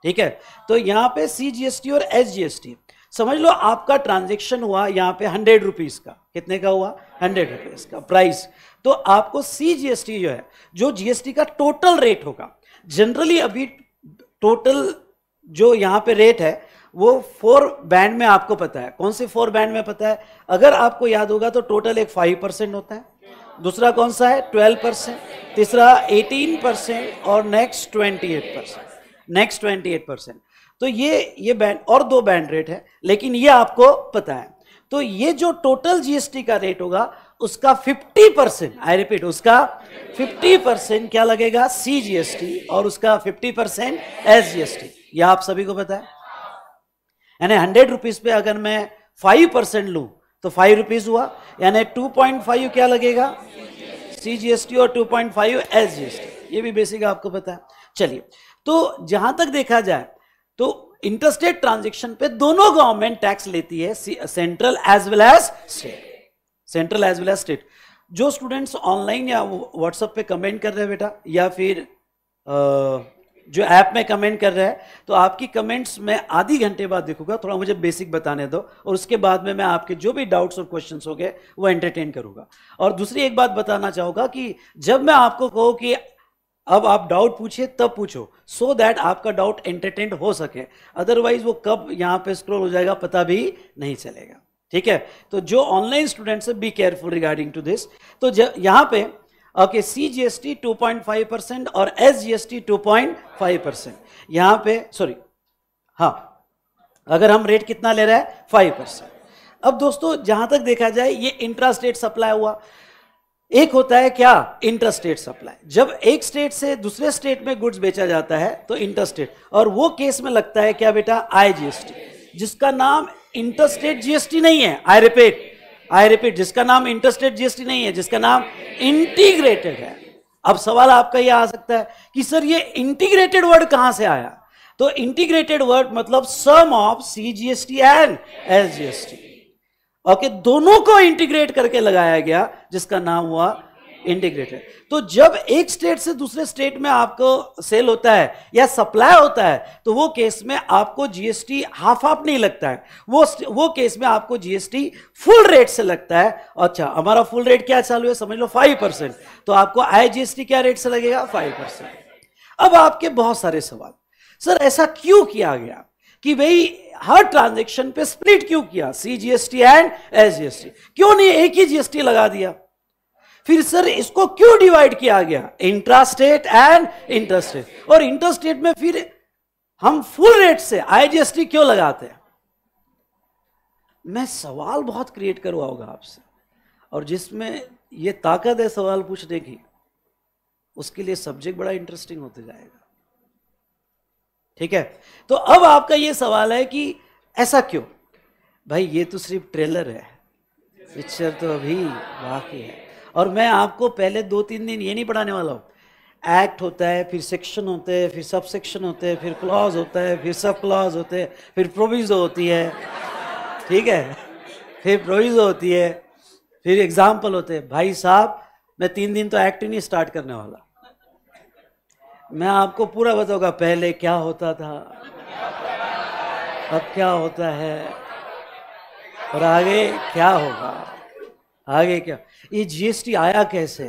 ठीक है तो यहाँ पे सी जी एस टी और एस जी एस टी समझ लो आपका ट्रांजेक्शन हुआ यहाँ पे हंड्रेड रुपीज़ का कितने का हुआ हंड्रेड रुपीज़ का प्राइस तो आपको सी जीएसटी जो है जो जीएसटी का टोटल रेट होगा जनरली अभी टोटल जो यहाँ पे रेट है वो फोर बैंड में आपको पता है कौन से फोर बैंड में पता है अगर आपको याद होगा तो टोटल एक फाइव परसेंट होता है दूसरा कौन सा है ट्वेल्व परसेंट तीसरा एटीन परसेंट और next twenty eight percent next twenty eight percent तो ये ये बैंड और दो बैंड रेट है लेकिन ये आपको पता है तो ये जो टोटल जीएसटी का रेट होगा उसका 50 परसेंट आई रिपीट उसका 50 परसेंट क्या लगेगा सी जी एस टी और उसका 50 percent S G S T यह आप सभी को पता है यानी हंड्रेड रुपीज पे अगर मैं फाइव परसेंट लू तो फाइव रुपीज हुआ यानी टू पॉइंट फाइव क्या लगेगा सी जी एस टी और two point five S G S T ये भी बेसिक आपको पता है चलिए तो जहां तक देखा जाए तो इंटरस्टेट ट्रांजेक्शन पे दोनों गवर्नमेंट टैक्स लेती है central as well as state central as well as state जो स्टूडेंट्स ऑनलाइन या व्हाट्सएप पे कमेंट कर रहे हैं बेटा या फिर जो ऐप में कमेंट कर रहे हैं तो आपकी कमेंट्स मैं आधी घंटे बाद देखूंगा थोड़ा मुझे बेसिक बताने दो और उसके बाद में मैं आपके जो भी डाउट्स और हो होंगे वो एंटरटेन करूंगा और दूसरी एक बात बताना चाहूँगा कि जब मैं आपको कहूँ कि अब आप डाउट पूछिए तब पूछो सो so दैट आपका डाउट एंटरटेन हो सके अदरवाइज वो कब यहाँ पे स्क्रॉल हो जाएगा पता भी नहीं चलेगा ठीक है तो जो ऑनलाइन स्टूडेंट्स है be careful regarding to this तो यहां पे okay C G S T two point five percent और S G S T two point five percent यहां पे सॉरी हाँ अगर हम रेट कितना ले रहे हैं फाइव परसेंट अब दोस्तों जहां तक देखा जाए ये इंट्रा स्टेट सप्लाई हुआ एक होता है क्या इंटर स्टेट सप्लाई जब एक स्टेट से दूसरे स्टेट में गुड्स बेचा जाता है तो इंटर स्टेट और वो केस में लगता है क्या बेटा आईजीएसटी जिसका नाम इंटरस्टेट जीएसटी नहीं है आई रिपीट आई रिपीट जिसका नाम इंटरस्टेट जीएसटी नहीं है जिसका नाम इंटीग्रेटेड है अब सवाल आपका यह आ सकता है कि सर ये इंटीग्रेटेड वर्ड कहां से आया तो इंटीग्रेटेड वर्ड मतलब sum of C GST and S GST okay दोनों को इंटीग्रेट करके लगाया गया जिसका नाम हुआ इंटीग्रेटेड तो जब एक स्टेट से दूसरे स्टेट में आपको सेल होता है या सप्लाई होता है तो वो केस में आपको जीएसटी हाफ हाफ नहीं लगता है वो वो केस में आपको जीएसटी फुल रेट से लगता है अच्छा हमारा फुल रेट क्या चालू है समझ लो फाइव परसेंट तो आपको आई जीएसटी क्या रेट से लगेगा फाइव परसेंट अब आपके बहुत सारे सवाल सर ऐसा क्यों किया गया कि भाई हर ट्रांजेक्शन पे स्प्लिट क्यों किया C GST and S GST क्यों नहीं एक ही जीएसटी लगा दिया फिर सर इसको क्यों डिवाइड किया गया इंट्रास्टेट एंड इंटरस्टेट और इंटरस्टेट में फिर हम फुल रेट से आईजीएसटी क्यों लगाते हैं मैं सवाल बहुत क्रिएट करवाऊंगा आपसे और जिसमें ये ताकत है सवाल पूछने की उसके लिए सब्जेक्ट बड़ा इंटरेस्टिंग होते जाएगा ठीक है तो अब आपका ये सवाल है कि ऐसा क्यों भाई ये तो सिर्फ ट्रेलर है पिक्चर तो अभी बाकी है और मैं आपको पहले दो तीन दिन ये नहीं पढ़ाने वाला हूँ एक्ट होता है फिर सेक्शन होते हैं फिर सब सेक्शन होते हैं फिर क्लॉज होता है फिर सब क्लॉज होते हैं फिर प्रोविजो होती है ठीक है फिर प्रोविजो होती है फिर एग्जाम्पल होते हैं भाई साहब मैं तीन दिन तो एक्ट ही नहीं स्टार्ट करने वाला मैं आपको पूरा बताऊंगा पहले क्या होता था अब क्या होता है और आगे क्या होगा आगे क्या ये जीएसटी आया कैसे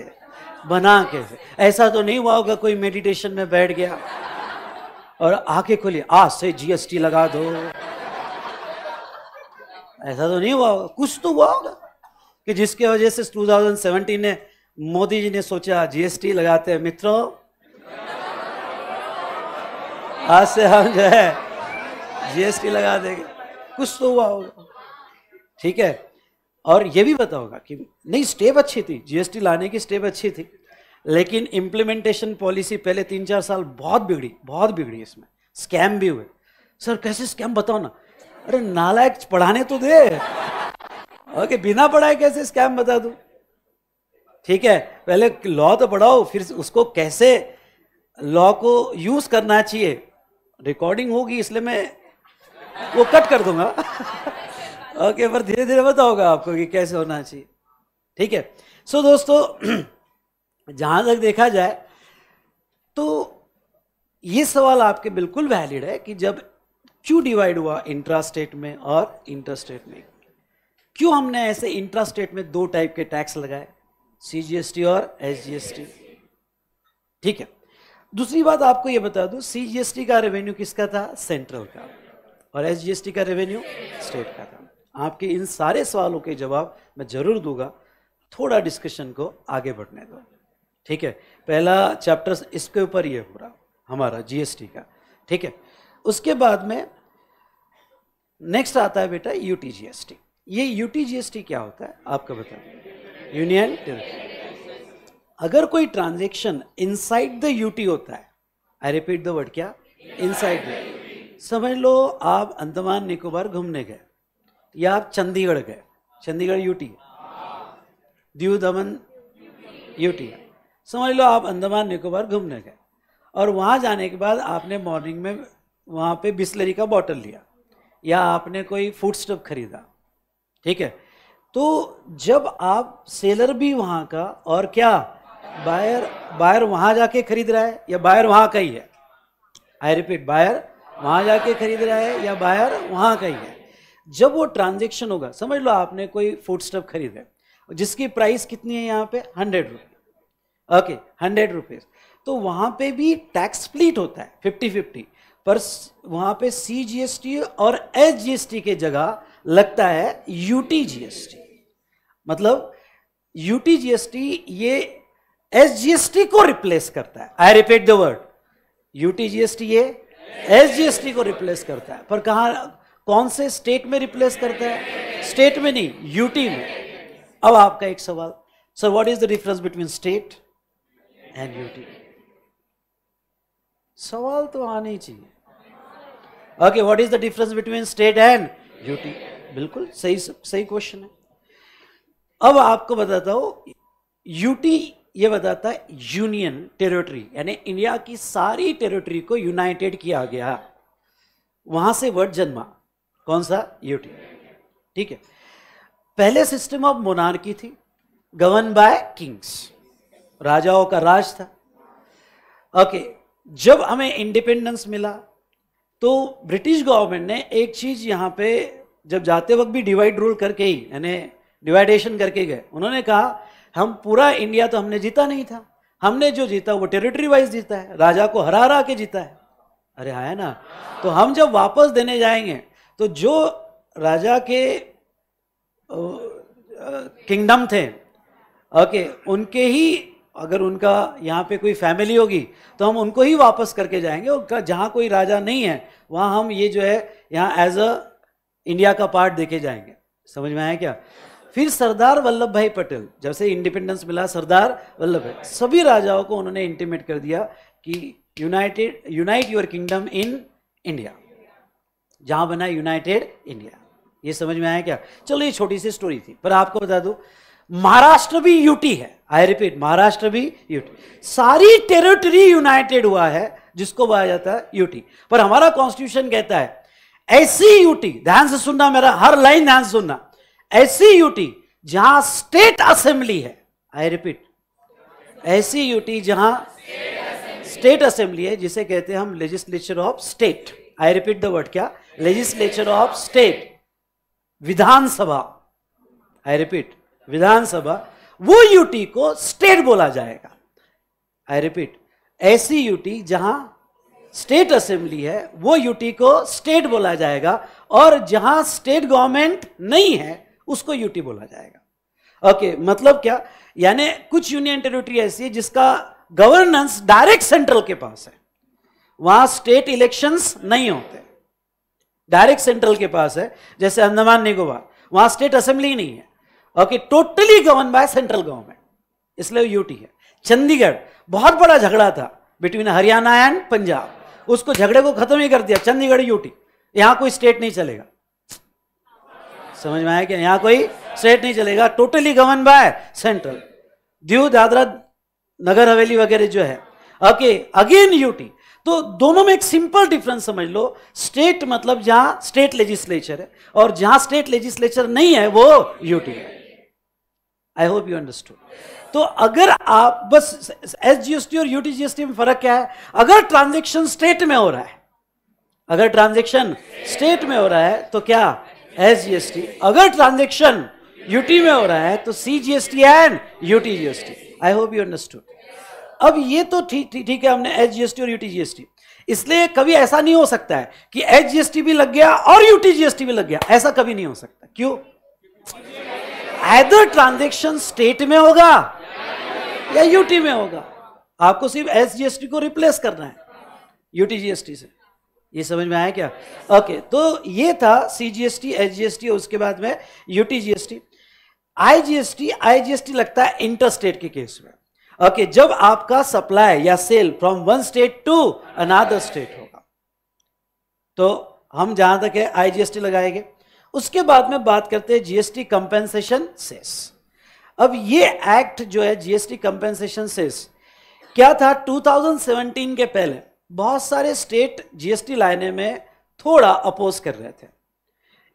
बना कैसे ऐसा तो नहीं हुआ होगा कोई मेडिटेशन में बैठ गया और आके खोली आज से जीएसटी लगा दो ऐसा तो नहीं हुआ होगा कुछ तो हुआ होगा कि जिसके वजह से 2017 ने मोदी जी ने सोचा जीएसटी लगाते हैं मित्रों आज से हम जो है जीएसटी लगा देंगे कुछ तो हुआ होगा ठीक है और ये भी बताओगा कि नहीं स्टेप अच्छी थी जीएसटी लाने की स्टेप अच्छी थी लेकिन इम्प्लीमेंटेशन पॉलिसी पहले तीन चार साल बहुत बिगड़ी बहुत बिगड़ी इसमें स्कैम भी हुए सर कैसे स्कैम बताओ ना अरे नालायक पढ़ाने तो दे ओके बिना पढ़ाए कैसे स्कैम बता दू ठीक है पहले लॉ तो पढ़ाओ फिर उसको कैसे लॉ को यूज करना चाहिए रिकॉर्डिंग होगी इसलिए मैं वो कट कर दूंगा [laughs] ओके पर धीरे धीरे बताओगा आपको कि कैसे होना चाहिए ठीक है सो दोस्तों [clears throat] जहां तक देखा जाए तो ये सवाल आपके बिल्कुल वैलिड है कि जब क्यों डिवाइड हुआ इंट्रा स्टेट में और इंटर स्टेट में क्यों हमने ऐसे इंट्रा स्टेट में दो टाइप के टैक्स लगाए सीजीएसटी और एसजीएसटी ठीक है दूसरी बात आपको ये बता दूं सीजीएसटी का रेवेन्यू किसका था सेंट्रल का और एसजीएसटी का रेवेन्यू स्टेट का था आपके इन सारे सवालों के जवाब मैं जरूर दूंगा थोड़ा डिस्कशन को आगे बढ़ने दो ठीक है पहला चैप्टर इसके ऊपर ये हो रहा हमारा जीएसटी का ठीक है उसके बाद में नेक्स्ट आता है बेटा यू टी ये यू टी क्या होता है आपका बता यूनियन अगर कोई ट्रांजेक्शन इनसाइड द यूटी होता है आई रिपीट द वर्ड क्या इनसाइड द समझ लो आप अंदमान निकोबार घूमने गए या आप चंडीगढ़ गए चंडीगढ़ यूटी दीव दमन यूटी समझ लो आप अंदमान निकोबार घूमने गए और वहाँ जाने के बाद आपने मॉर्निंग में वहाँ पे बिस्लरी का बॉटल लिया या आपने कोई फूड स्टफ खरीदा ठीक है तो जब आप सेलर भी वहाँ का और क्या बायर बायर वहाँ जाके खरीद रहा है या बायर वहाँ का ही है आई रिपीट बायर वहाँ जाके खरीद रहा है या बायर वहाँ का ही है जब वो ट्रांजेक्शन होगा समझ लो आपने कोई फूड स्टप खरीदे जिसकी प्राइस कितनी है यहाँ पे hundred rupees okay hundred rupees तो वहां पे भी टैक्स स्प्लिट होता है फिफ्टी फिफ्टी पर वहां पे सी जी एस टी और एस जी एस टी के जगह लगता है U T G S T मतलब U T G S T ये एस जी एस टी को रिप्लेस करता है I repeat the word U T G S T ये एस जी एस टी को रिप्लेस करता है पर कहा कौन से स्टेट में रिप्लेस करता है स्टेट में नहीं यूटी में अब आपका एक सवाल sir what is the difference between state and UT सवाल तो आना ही चाहिए okay what is the difference between state and UT बिल्कुल सही सही क्वेश्चन है अब आपको बताता हूं यूटी ये बताता है यूनियन टेरिटरी यानी इंडिया की सारी टेरिटरी को यूनाइटेड किया गया वहां से वर्ड जन्मा कौन सा यूटी ठीक है पहले सिस्टम ऑफ मोनार्की थी गवर्न बाय किंग्स राजाओं का राज था ओके जब हमें इंडिपेंडेंस मिला तो ब्रिटिश गवर्नमेंट ने एक चीज यहां पे जब जाते वक्त भी डिवाइड रूल करके ही यानी डिवाइडेशन करके गए उन्होंने कहा हम पूरा इंडिया तो हमने जीता नहीं था हमने जो जीता वो टेरिटरी वाइज जीता है राजा को हरा हरा के जीता है अरे आया ना तो हम जब वापस देने जाएंगे तो जो राजा के किंगडम थे ओके उनके ही अगर उनका यहाँ पे कोई फैमिली होगी तो हम उनको ही वापस करके जाएंगे उनका जहाँ कोई राजा नहीं है वहाँ हम ये जो है यहाँ एज अ इंडिया का पार्ट देखे जाएंगे समझ में आया क्या फिर सरदार वल्लभ भाई पटेल जब से इंडिपेंडेंस मिला सरदार वल्लभ भाई सभी राजाओं को उन्होंने इंटीमेट कर दिया कि united united your kingdom in India जहां बना यूनाइटेड इंडिया ये समझ में आया क्या चलो ये छोटी सी स्टोरी थी पर आपको बता दू महाराष्ट्र भी यूटी है आई रिपीट महाराष्ट्र भी यूटी सारी टेरिटरी यूनाइटेड हुआ है जिसको बोला जाता है यूटी पर हमारा कॉन्स्टिट्यूशन कहता है ऐसी यूटी ध्यान से सुनना मेरा हर लाइन ध्यान से सुनना ऐसी यूटी जहां स्टेट असेंबली है आई रिपीट ऐसी यूटी जहां स्टेट असेंबली है जिसे कहते हैं हम legislature of state I repeat the word क्या legislature of state Vidhan Sabha I repeat Vidhan Sabha वो यूटी को स्टेट बोला जाएगा आई रिपीट ऐसी यूटी जहां स्टेट असेंबली है वो यूटी को स्टेट बोला जाएगा और जहां स्टेट गवर्नमेंट नहीं है उसको यूटी बोला जाएगा ओके okay, मतलब क्या यानी कुछ यूनियन टेरिटरी ऐसी है जिसका गवर्नेंस डायरेक्ट सेंट्रल के पास है वहां स्टेट इलेक्शंस नहीं होते डायरेक्ट सेंट्रल के पास है जैसे अंडमान निकोबार वहां स्टेट असेंबली नहीं है okay totally govern by central government इसलिए यूटी है चंडीगढ़ बहुत बड़ा झगड़ा था बिटवीन हरियाणा एंड पंजाब उसको झगड़े को खत्म ही कर दिया चंडीगढ़ यूटी यहां कोई स्टेट नहीं चलेगा समझ में आया कि यहां कोई स्टेट नहीं चलेगा totally govern by central Diu Dadra Nagar Haveli वगैरह जो है ओके अगेन यूटी तो दोनों में एक सिंपल डिफरेंस समझ लो स्टेट मतलब जहां स्टेट लेजिस्लेचर है और जहां स्टेट लेजिस्लेचर नहीं है वो यूटी है आई होप यू अंडरस्टूड तो अगर आप बस एस जीएसटी और यूटी जीएसटी में फर्क क्या है अगर ट्रांजेक्शन स्टेट में हो रहा है अगर ट्रांजेक्शन स्टेट में हो रहा है तो क्या एस जीएसटी अगर ट्रांजेक्शन यूटी में हो रहा है तो C GST and UT GST I hope you understood अब ये तो ठीक थी, थी, है हमने एच जीएसटी और यूटी जीएसटी इसलिए कभी ऐसा नहीं हो सकता है कि एच जीएसटी भी लग गया और यूटी जीएसटी भी लग गया ऐसा कभी नहीं हो सकता क्यों एदर ट्रांजेक्शन स्टेट में होगा या यूटी में होगा आपको सिर्फ एस जीएसटी को रिप्लेस करना है यूटी जीएसटी से ये समझ में आया क्या ओके okay, तो ये था सी एच जीएसटी और उसके बाद में UT GST IGST IGST I I लगता है इंटर स्टेट के केस में ओके okay, जब आपका सप्लाई या sale from one state to another state होगा तो हम जहां तक है आईजीएसटी लगाएंगे उसके बाद में बात करते हैं जीएसटी कंपेंसेशन सेस अब ये एक्ट जो है जीएसटी कंपेंसेशन सेस क्या था 2017 के पहले बहुत सारे स्टेट जीएसटी लाने में थोड़ा अपोज कर रहे थे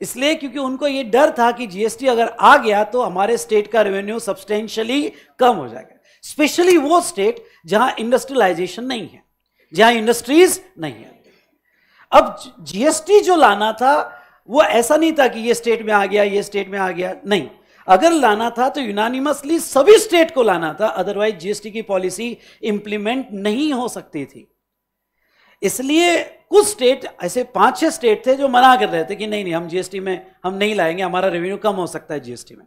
इसलिए क्योंकि उनको ये डर था कि जीएसटी अगर आ गया तो हमारे स्टेट का रेवेन्यू सब्सटेंशली कम हो जाएगा स्पेशली वो स्टेट जहां इंडस्ट्रियलाइजेशन नहीं है जहां इंडस्ट्रीज नहीं है अब जीएसटी जो लाना था वो ऐसा नहीं था कि ये स्टेट में आ गया ये स्टेट में आ गया नहीं अगर लाना था तो यूनानिमसली सभी स्टेट को लाना था अदरवाइज जीएसटी की पॉलिसी इंप्लीमेंट नहीं हो सकती थी इसलिए कुछ स्टेट ऐसे पांच छह स्टेट थे जो मना कर रहे थे कि नहीं नहीं हम जीएसटी में हम नहीं लाएंगे हमारा रेवेन्यू कम हो सकता है जीएसटी में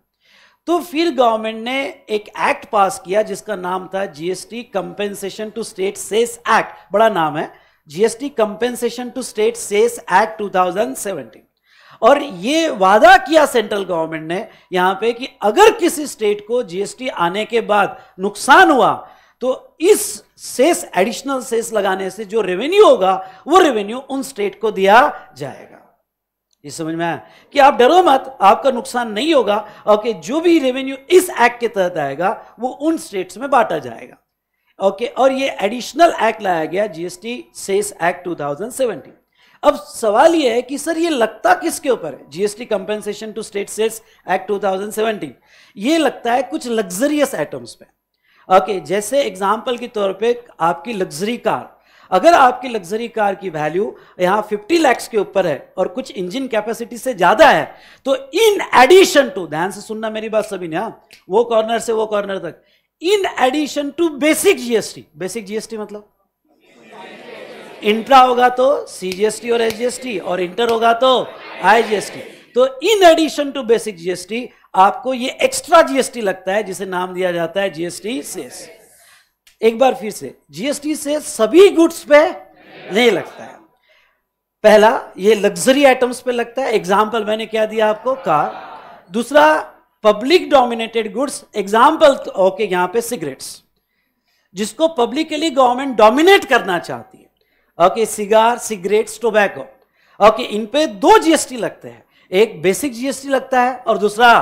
तो फिर गवर्नमेंट ने एक एक्ट पास किया जिसका नाम था GST compensation to state cess act बड़ा नाम है GST compensation to state cess act 2017 और ये वादा किया सेंट्रल गवर्नमेंट ने यहां पे कि अगर किसी स्टेट को जीएसटी आने के बाद नुकसान हुआ तो इस सेस एडिशनल सेस लगाने से जो रेवेन्यू होगा वो रेवेन्यू उन स्टेट को दिया जाएगा ये समझ में आया कि आप डरो मत आपका नुकसान नहीं होगा ओके जो भी रेवेन्यू इस एक्ट के तहत आएगा वो उन स्टेट्स में बांटा जाएगा ओके और ये एडिशनल एक्ट लाया गया जीएसटी सेस एक्ट 2017 अब सवाल ये है कि सर ये लगता किसके ऊपर है GST compensation to state cess act 2017 ये लगता है कुछ लग्जरियस आइटम्स पे ओके जैसे एग्जाम्पल के तौर पर आपकी लग्जरी कार अगर आपकी लग्जरी कार की वैल्यू यहां 50 लैक्स के ऊपर है और कुछ इंजन कैपेसिटी से ज़्यादा है तो इन एडिशन टू ध्यान से सुनना मेरी बात सभी ने हाँ, वो कॉर्नर से वो कॉर्नर तक in addition to basic GST basic GST मतलब इंट्रा होगा तो सीजीएसटी और एसजीएसटी और इंटर होगा तो आईजीएसटी तो in addition to basic GST आपको ये एक्स्ट्रा जीएसटी लगता है जिसे नाम दिया जाता है जीएसटी सेस एक बार फिर से जीएसटी से सभी गुड्स पे नहीं लगता है पहला ये लग्जरी आइटम्स पे लगता है एग्जाम्पल मैंने क्या दिया आपको कार दूसरा public dominated goods example okay यहां पे सिगरेट्स जिसको पब्लिक के लिए गवर्नमेंट डोमिनेट करना चाहती है okay cigar cigarettes tobacco okay इन पे दो जीएसटी लगते हैं एक बेसिक जीएसटी लगता है और दूसरा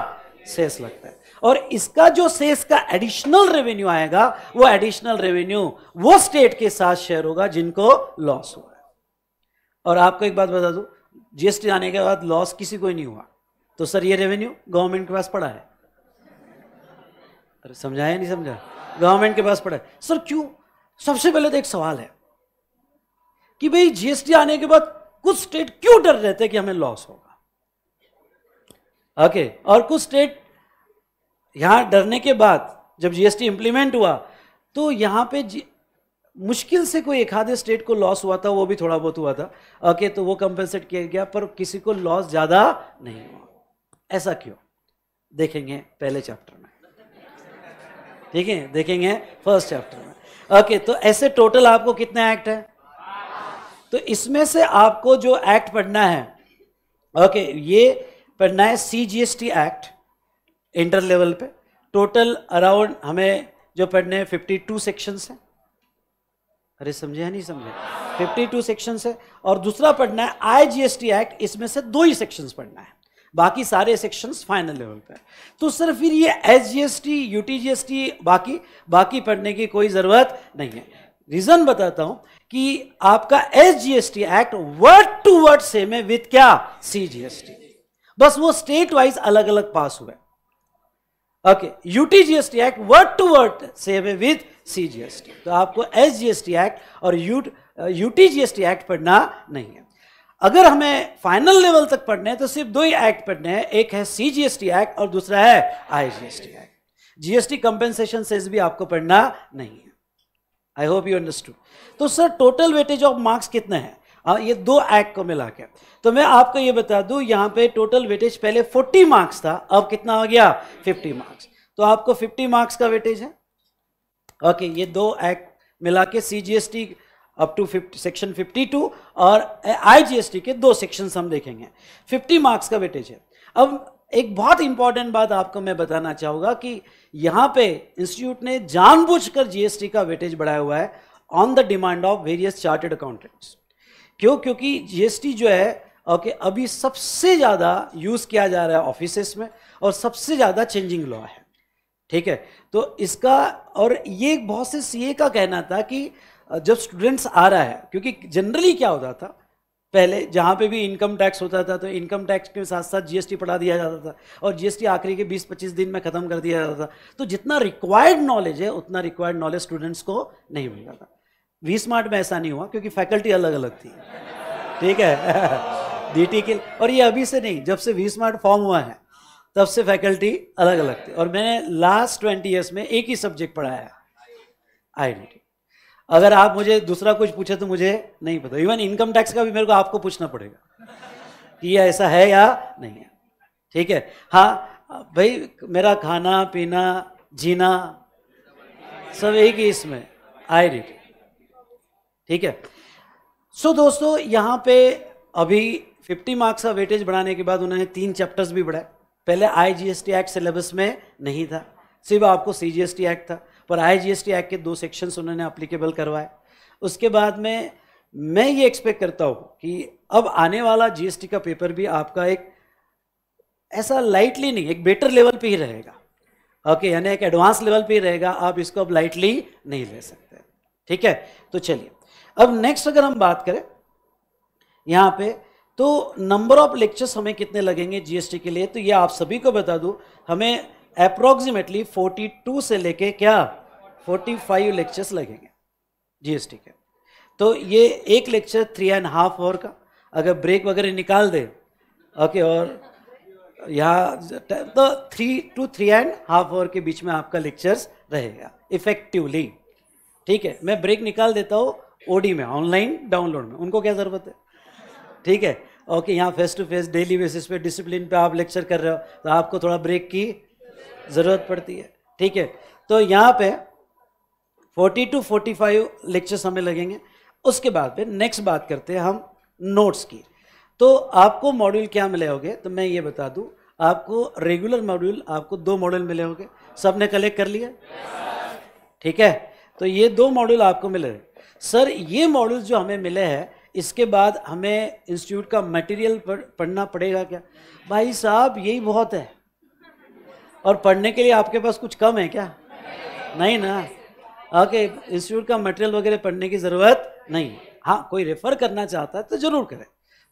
सेस लगता है और इसका जो सेस का एडिशनल रेवेन्यू आएगा वो एडिशनल रेवेन्यू वो स्टेट के साथ शेयर होगा जिनको लॉस हुआ और आपको एक बात बता दू जीएसटी आने के बाद लॉस किसी को ही नहीं हुआ तो सर ये रेवेन्यू गवर्नमेंट के पास पड़ा है अरे समझाया नहीं समझा गवर्नमेंट के पास पड़ा है सर क्यों सबसे पहले तो एक सवाल है कि भाई जीएसटी आने के बाद कुछ स्टेट क्यों डर रहते हैं कि हमें लॉस होगा ओके okay, और कुछ स्टेट यहाँ डरने के बाद जब जीएसटी इंप्लीमेंट हुआ तो यहाँ पे मुश्किल से कोई एक आधे स्टेट को लॉस हुआ था वो भी थोड़ा बहुत हुआ था ओके तो वो कंपेंसेट किया गया पर किसी को लॉस ज़्यादा नहीं हुआ ऐसा क्यों देखेंगे पहले चैप्टर में ठीक है देखेंगे फर्स्ट चैप्टर में ओके तो ऐसे टोटल आपको कितने एक्ट है तो इसमें से आपको जो एक्ट पढ़ना है ओके ये पढ़ना है C G S T act inter level पे टोटल अराउंड हमें जो पढ़ने हैं फिफ्टी टू सेक्शंस हैं अरे समझे नहीं समझे फिफ्टी टू सेक्शन है और दूसरा पढ़ना है I G S T act इसमें से दो ही सेक्शन पढ़ना है बाकी सारे सेक्शंस फाइनल लेवल पे तो सर फिर ये S G S T U T G S T बाकी बाकी पढ़ने की कोई ज़रूरत नहीं है रीज़न बताता हूं कि आपका S G S T act word to word same है विथ क्या C G S T bus वो स्टेट वाइज अलग अलग पास हुआ है okay UTGST Act word to word same है with CGST तो आपको SGST Act और UTGST uh, Act पढ़ना नहीं है अगर हमें फाइनल लेवल तक पढ़ने हैं तो सिर्फ दो ही एक्ट पढ़ने हैं एक है सीजीएसटी एक्ट और दूसरा है IGST act GST compensation cess भी आपको पढ़ना नहीं है आई होप यू अंडरस्टूड तो sir total weightage of marks कितने हैं हाँ, ये दो एक्ट को मिला के तो मैं आपको ये बता दूं यहाँ पे टोटल वेटेज पहले 40 मार्क्स था अब कितना हो गया 50 मार्क्स तो आपको 50 मार्क्स का वेटेज है ओके ये दो एक्ट मिला के C G S T up to fifty section 52 और आईजीएसटी के दो सेक्शन हम देखेंगे 50 मार्क्स का वेटेज है अब एक बहुत इंपॉर्टेंट बात आपको मैं बताना चाहूँगा कि यहाँ पे इंस्टीट्यूट ने जानबूझकर जीएसटी का वेटेज बढ़ाया हुआ है on the demand of various chartered accountants क्यों क्योंकि जीएसटी जो है ओके okay, अभी सबसे ज़्यादा यूज़ किया जा रहा है ऑफिस में और सबसे ज़्यादा चेंजिंग लॉ है ठीक है तो इसका और ये बहुत से सीए का कहना था कि जब स्टूडेंट्स आ रहा है क्योंकि जनरली क्या होता था पहले जहाँ पे भी इनकम टैक्स होता था तो इनकम टैक्स के साथ साथ जीएसटी पढ़ा दिया जाता था और जीएसटी आखिरी के 20-25 दिन में ख़त्म कर दिया जाता था तो जितना रिक्वायर्ड नॉलेज है उतना रिक्वायर्ड नॉलेज स्टूडेंट्स को नहीं मिल जाता वी स्मार्ट में ऐसा नहीं हुआ क्योंकि फैकल्टी अलग अलग थी ठीक है डीटी [laughs] के और ये अभी से नहीं जब से वी स्मार्ट फॉर्म हुआ है तब से फैकल्टी अलग अलग थी और मैंने लास्ट ट्वेंटी ईयर्स में एक ही सब्जेक्ट पढ़ाया है आईडेंटिटी अगर आप मुझे दूसरा कुछ पूछे तो मुझे नहीं पता इवन इनकम टैक्स का भी मेरे को आपको पूछना पड़ेगा कि ये ऐसा है या नहीं है ठीक है हाँ भाई मेरा खाना पीना जीना सब एक ही इसमें आईडेंटिटी ठीक है सो so, दोस्तों यहाँ पे अभी 50 मार्क्स का वेटेज बढ़ाने के बाद उन्होंने तीन चैप्टर्स भी बढ़ाए पहले आईजीएसटी एक्ट सिलेबस में नहीं था सिर्फ आपको सीजीएसटी एक्ट था पर आईजीएसटी एक्ट के दो सेक्शंस उन्होंने अप्लीकेबल करवाए उसके बाद में मैं ये एक्सपेक्ट करता हूँ कि अब आने वाला जीएसटी का पेपर भी आपका एक ऐसा लाइटली नहीं एक बेटर लेवल पर ही रहेगा ओके okay, यानी एक एडवांस लेवल पर ही रहेगा आप इसको अब लाइटली नहीं ले सकते ठीक है तो चलिए अब नेक्स्ट अगर हम बात करें यहाँ पे तो नंबर ऑफ लेक्चर्स हमें कितने लगेंगे जीएसटी के लिए तो ये आप सभी को बता दूँ हमें अप्रोक्सीमेटली 42 से लेके क्या 45 लेक्चर्स लगेंगे जीएसटी के तो ये एक lecture three and half hour का अगर ब्रेक वगैरह निकाल दे ओके और यहाँ तो three to three and half hour के बीच में आपका लेक्चर्स रहेगा इफेक्टिवली ठीक है मैं ब्रेक निकाल देता हूँ ओडी में ऑनलाइन डाउनलोड में उनको क्या ज़रूरत है ठीक है ओके यहाँ face to face daily basis पे डिसिप्लिन पे आप लेक्चर कर रहे हो तो आपको थोड़ा ब्रेक की ज़रूरत पड़ती है ठीक है तो यहाँ पे 40 टू 45 लेक्चर्स हमें लगेंगे उसके बाद पे नेक्स्ट बात करते हैं हम नोट्स की तो आपको मॉड्यूल क्या मिले होंगे तो मैं ये बता दूँ आपको रेगुलर मॉड्यूल आपको दो मॉड्यूल मिले होंगे सब ने कलेक्ट कर लिया ठीक है तो ये दो मॉड्यूल आपको मिले सर ये मॉडल जो हमें मिले हैं इसके बाद हमें इंस्टीट्यूट का मटेरियल पढ़ना पड़ेगा क्या भाई साहब यही बहुत है और पढ़ने के लिए आपके पास कुछ कम है क्या नहीं ना ओके इंस्टीट्यूट का मटेरियल वगैरह पढ़ने की ज़रूरत नहीं हाँ कोई रेफर करना चाहता है तो ज़रूर करें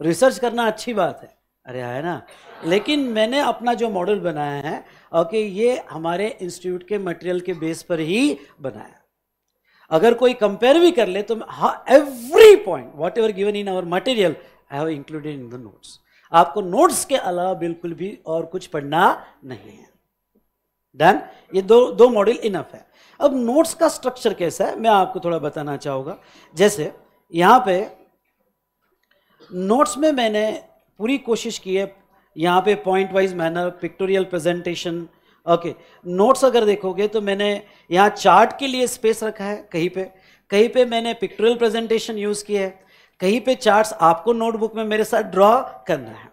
रिसर्च करना अच्छी बात है अरे है ना लेकिन मैंने अपना जो मॉडल बनाया है ओके ये हमारे इंस्टीट्यूट के मटेरियल के बेस पर ही बनाया अगर कोई कंपेयर भी कर ले तो every point whatever given in our material I have included in the notes आपको नोट्स के अलावा बिल्कुल भी और कुछ पढ़ना नहीं है डन ये दो दो मॉडल इनफ है अब नोट्स का स्ट्रक्चर कैसा है मैं आपको थोड़ा बताना चाहूँगा जैसे यहाँ पे नोट्स में मैंने पूरी कोशिश की है यहाँ पे point wise manner pictorial presentation okay notes अगर देखोगे तो मैंने यहाँ चार्ट के लिए स्पेस रखा है कहीं पे कहीं पे मैंने पिक्टोरियल प्रेजेंटेशन यूज़ किया है कहीं पे चार्ट्स आपको नोटबुक में मेरे साथ ड्रॉ करना है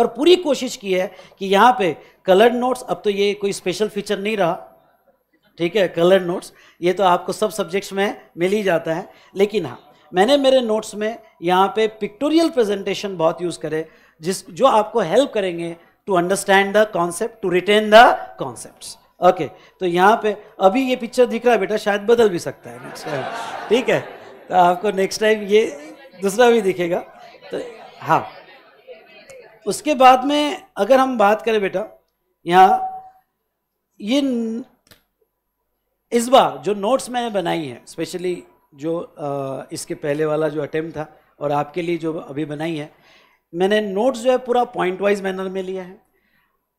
और पूरी कोशिश की है कि यहाँ पे कलर्ड नोट्स अब तो ये कोई स्पेशल फीचर नहीं रहा ठीक है कलर्ड नोट्स ये तो आपको सब सब्जेक्ट्स में मिल ही जाता है लेकिन हाँ मैंने मेरे नोट्स में यहाँ पे पिक्टोरियल प्रेजेंटेशन बहुत यूज़ करे जिस जो आपको हेल्प करेंगे to understand the concept to retain the concept okay तो यहाँ पे अभी ये पिक्चर दिख रहा है बेटा शायद बदल भी सकता है नेक्स्ट टाइम ठीक है तो आपको नेक्स्ट टाइम ये दूसरा भी दिखेगा तो हाँ उसके बाद में अगर हम बात करें बेटा यहाँ ये इस बार जो नोट्स मैंने बनाई हैं स्पेशली जो इसके पहले वाला जो अटेम्प्ट था और आपके लिए जो अभी बनाई है मैंने नोट्स जो है पूरा पॉइंट वाइज मैनर में लिया है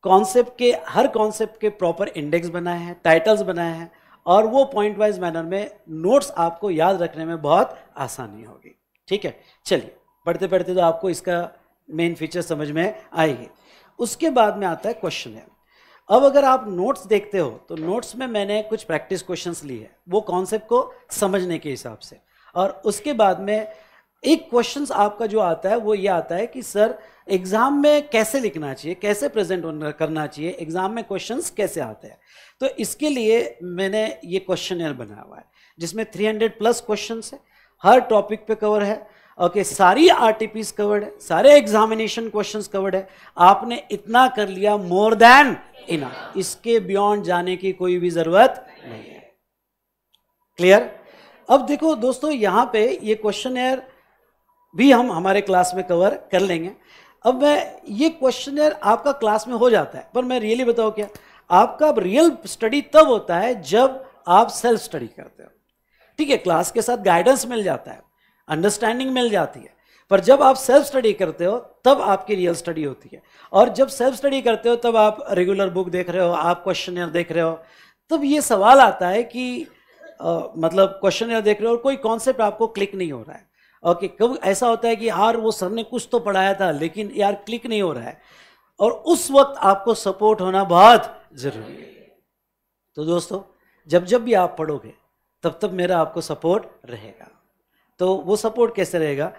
कॉन्सेप्ट के हर कॉन्सेप्ट के प्रॉपर इंडेक्स बनाए हैं टाइटल्स बनाए हैं और वो पॉइंट वाइज मैनर में नोट्स आपको याद रखने में बहुत आसानी होगी ठीक है चलिए पढ़ते पढ़ते तो आपको इसका मेन फीचर समझ में आएगी उसके बाद में आता है क्वेश्चन है अब अगर आप नोट्स देखते हो तो नोट्स में मैंने कुछ प्रैक्टिस क्वेश्चंस लिए हैं वो कॉन्सेप्ट को समझने के हिसाब से और उसके बाद में एक क्वेश्चन आपका जो आता है वो ये आता है कि सर एग्जाम में कैसे लिखना चाहिए कैसे प्रेजेंट करना चाहिए एग्जाम में क्वेश्चंस कैसे आते हैं तो इसके लिए मैंने ये क्वेश्चन बनाया हुआ है जिसमें 300 प्लस क्वेश्चन है हर टॉपिक पे कवर है ओके okay, सारी आरटीपीस कवर्ड है सारे एग्जामिनेशन क्वेश्चंस कवर्ड है आपने इतना कर लिया मोर देन इना इसके बियॉन्ड जाने की कोई भी जरूरत नहीं है क्लियर अब देखो दोस्तों यहां पे ये क्वेश्चन भी हम हमारे क्लास में कवर कर लेंगे अब मैं ये क्वेश्चनर आपका क्लास में हो जाता है पर मैं रियली बताऊँ क्या आपका रियल स्टडी तब होता है जब आप सेल्फ स्टडी करते हो ठीक है क्लास के साथ गाइडेंस मिल जाता है अंडरस्टैंडिंग मिल जाती है पर जब आप सेल्फ स्टडी करते हो तब आपकी रियल स्टडी होती है और जब सेल्फ स्टडी करते हो तब आप रेगुलर बुक देख रहे हो आप क्वेश्चन देख रहे हो तब ये सवाल आता है कि आ, मतलब क्वेश्चन देख रहे हो और कोई कॉन्सेप्ट आपको क्लिक नहीं हो रहा है ओके कब ऐसा होता है कि यार वो सर ने कुछ तो पढ़ाया था लेकिन यार क्लिक नहीं हो रहा है और उस वक्त आपको सपोर्ट होना बहुत ज़रूरी है तो दोस्तों जब जब भी आप पढ़ोगे तब तब मेरा आपको सपोर्ट रहेगा तो वो सपोर्ट कैसे रहेगा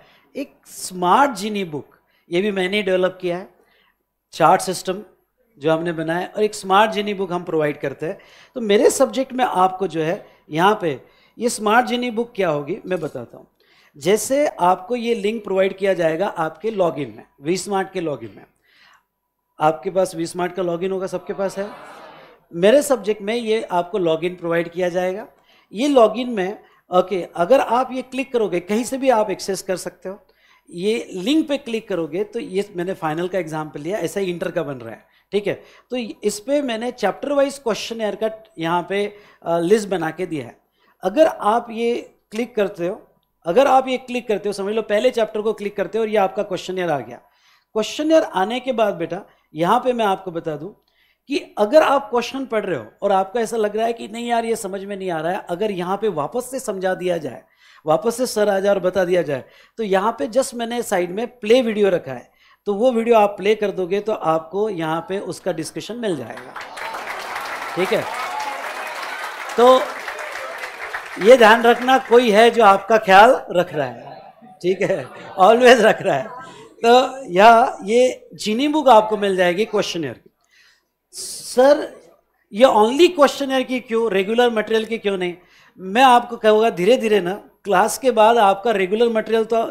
एक स्मार्ट जीनी बुक ये भी मैंने डेवलप किया है चार्ट सिस्टम जो हमने बनाया और एक स्मार्ट जीनी बुक हम प्रोवाइड करते हैं तो मेरे सब्जेक्ट में आपको जो है यहाँ पे ये स्मार्ट जीनी बुक क्या होगी मैं बताता हूँ जैसे आपको ये लिंक प्रोवाइड किया जाएगा आपके लॉगिन में वी स्मार्ट के लॉगिन में आपके पास वी स्मार्ट का लॉगिन होगा सबके पास है मेरे सब्जेक्ट में ये आपको लॉगिन प्रोवाइड किया जाएगा ये लॉगिन में ओके okay, अगर आप ये क्लिक करोगे कहीं से भी आप एक्सेस कर सकते हो ये लिंक पे क्लिक करोगे तो ये मैंने फाइनल का एग्जाम्पल लिया ऐसा ही इंटर का बन रहा है ठीक है तो इस पर मैंने चैप्टर वाइज क्वेश्चन एयर का यहाँ पे लिस्ट बना के दिया है अगर आप ये क्लिक करते हो अगर आप ये क्लिक करते हो समझ लो पहले चैप्टर को क्लिक करते हो और ये आपका क्वेश्चन आ गया क्वेश्चन आने के बाद बेटा यहाँ पे मैं आपको बता दूँ कि अगर आप क्वेश्चन पढ़ रहे हो और आपको ऐसा लग रहा है कि नहीं यार ये समझ में नहीं आ रहा है अगर यहाँ पे वापस से समझा दिया जाए वापस से सर आ जाए और बता दिया जाए तो यहाँ पे जस्ट मैंने साइड में प्ले वीडियो रखा है तो वो वीडियो आप प्ले कर दोगे तो आपको यहाँ पे उसका डिस्कशन मिल जाएगा ठीक है तो ये ध्यान रखना कोई है जो आपका ख्याल रख रहा है ठीक है ऑलवेज रख रहा है तो यह ये जीनी बुक आपको मिल जाएगी क्वेश्चन की सर ये ओनली क्वेश्चन की क्यों रेगुलर मटेरियल की क्यों नहीं मैं आपको कहूँगा धीरे धीरे ना क्लास के बाद आपका रेगुलर मटेरियल तो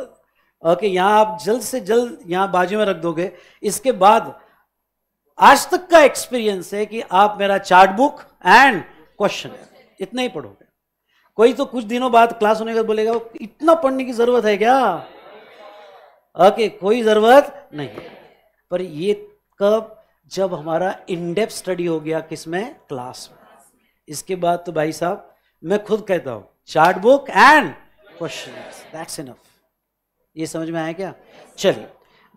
ओके यहाँ आप जल्द से जल्द यहाँ बाजू में रख दोगे इसके बाद आज तक का एक्सपीरियंस है कि आप मेरा चार्ट बुक एंड क्वेश्चन इतना ही पढ़ोगे कोई तो कुछ दिनों बाद क्लास होने के बाद बोलेगा इतना पढ़ने की जरूरत है क्या ओके कोई जरूरत नहीं पर ये कब जब हमारा इनडेप स्टडी हो गया किसमें क्लास में इसके बाद तो भाई साहब मैं खुद कहता हूं chart book and question that's enough ये समझ में आया क्या चलिए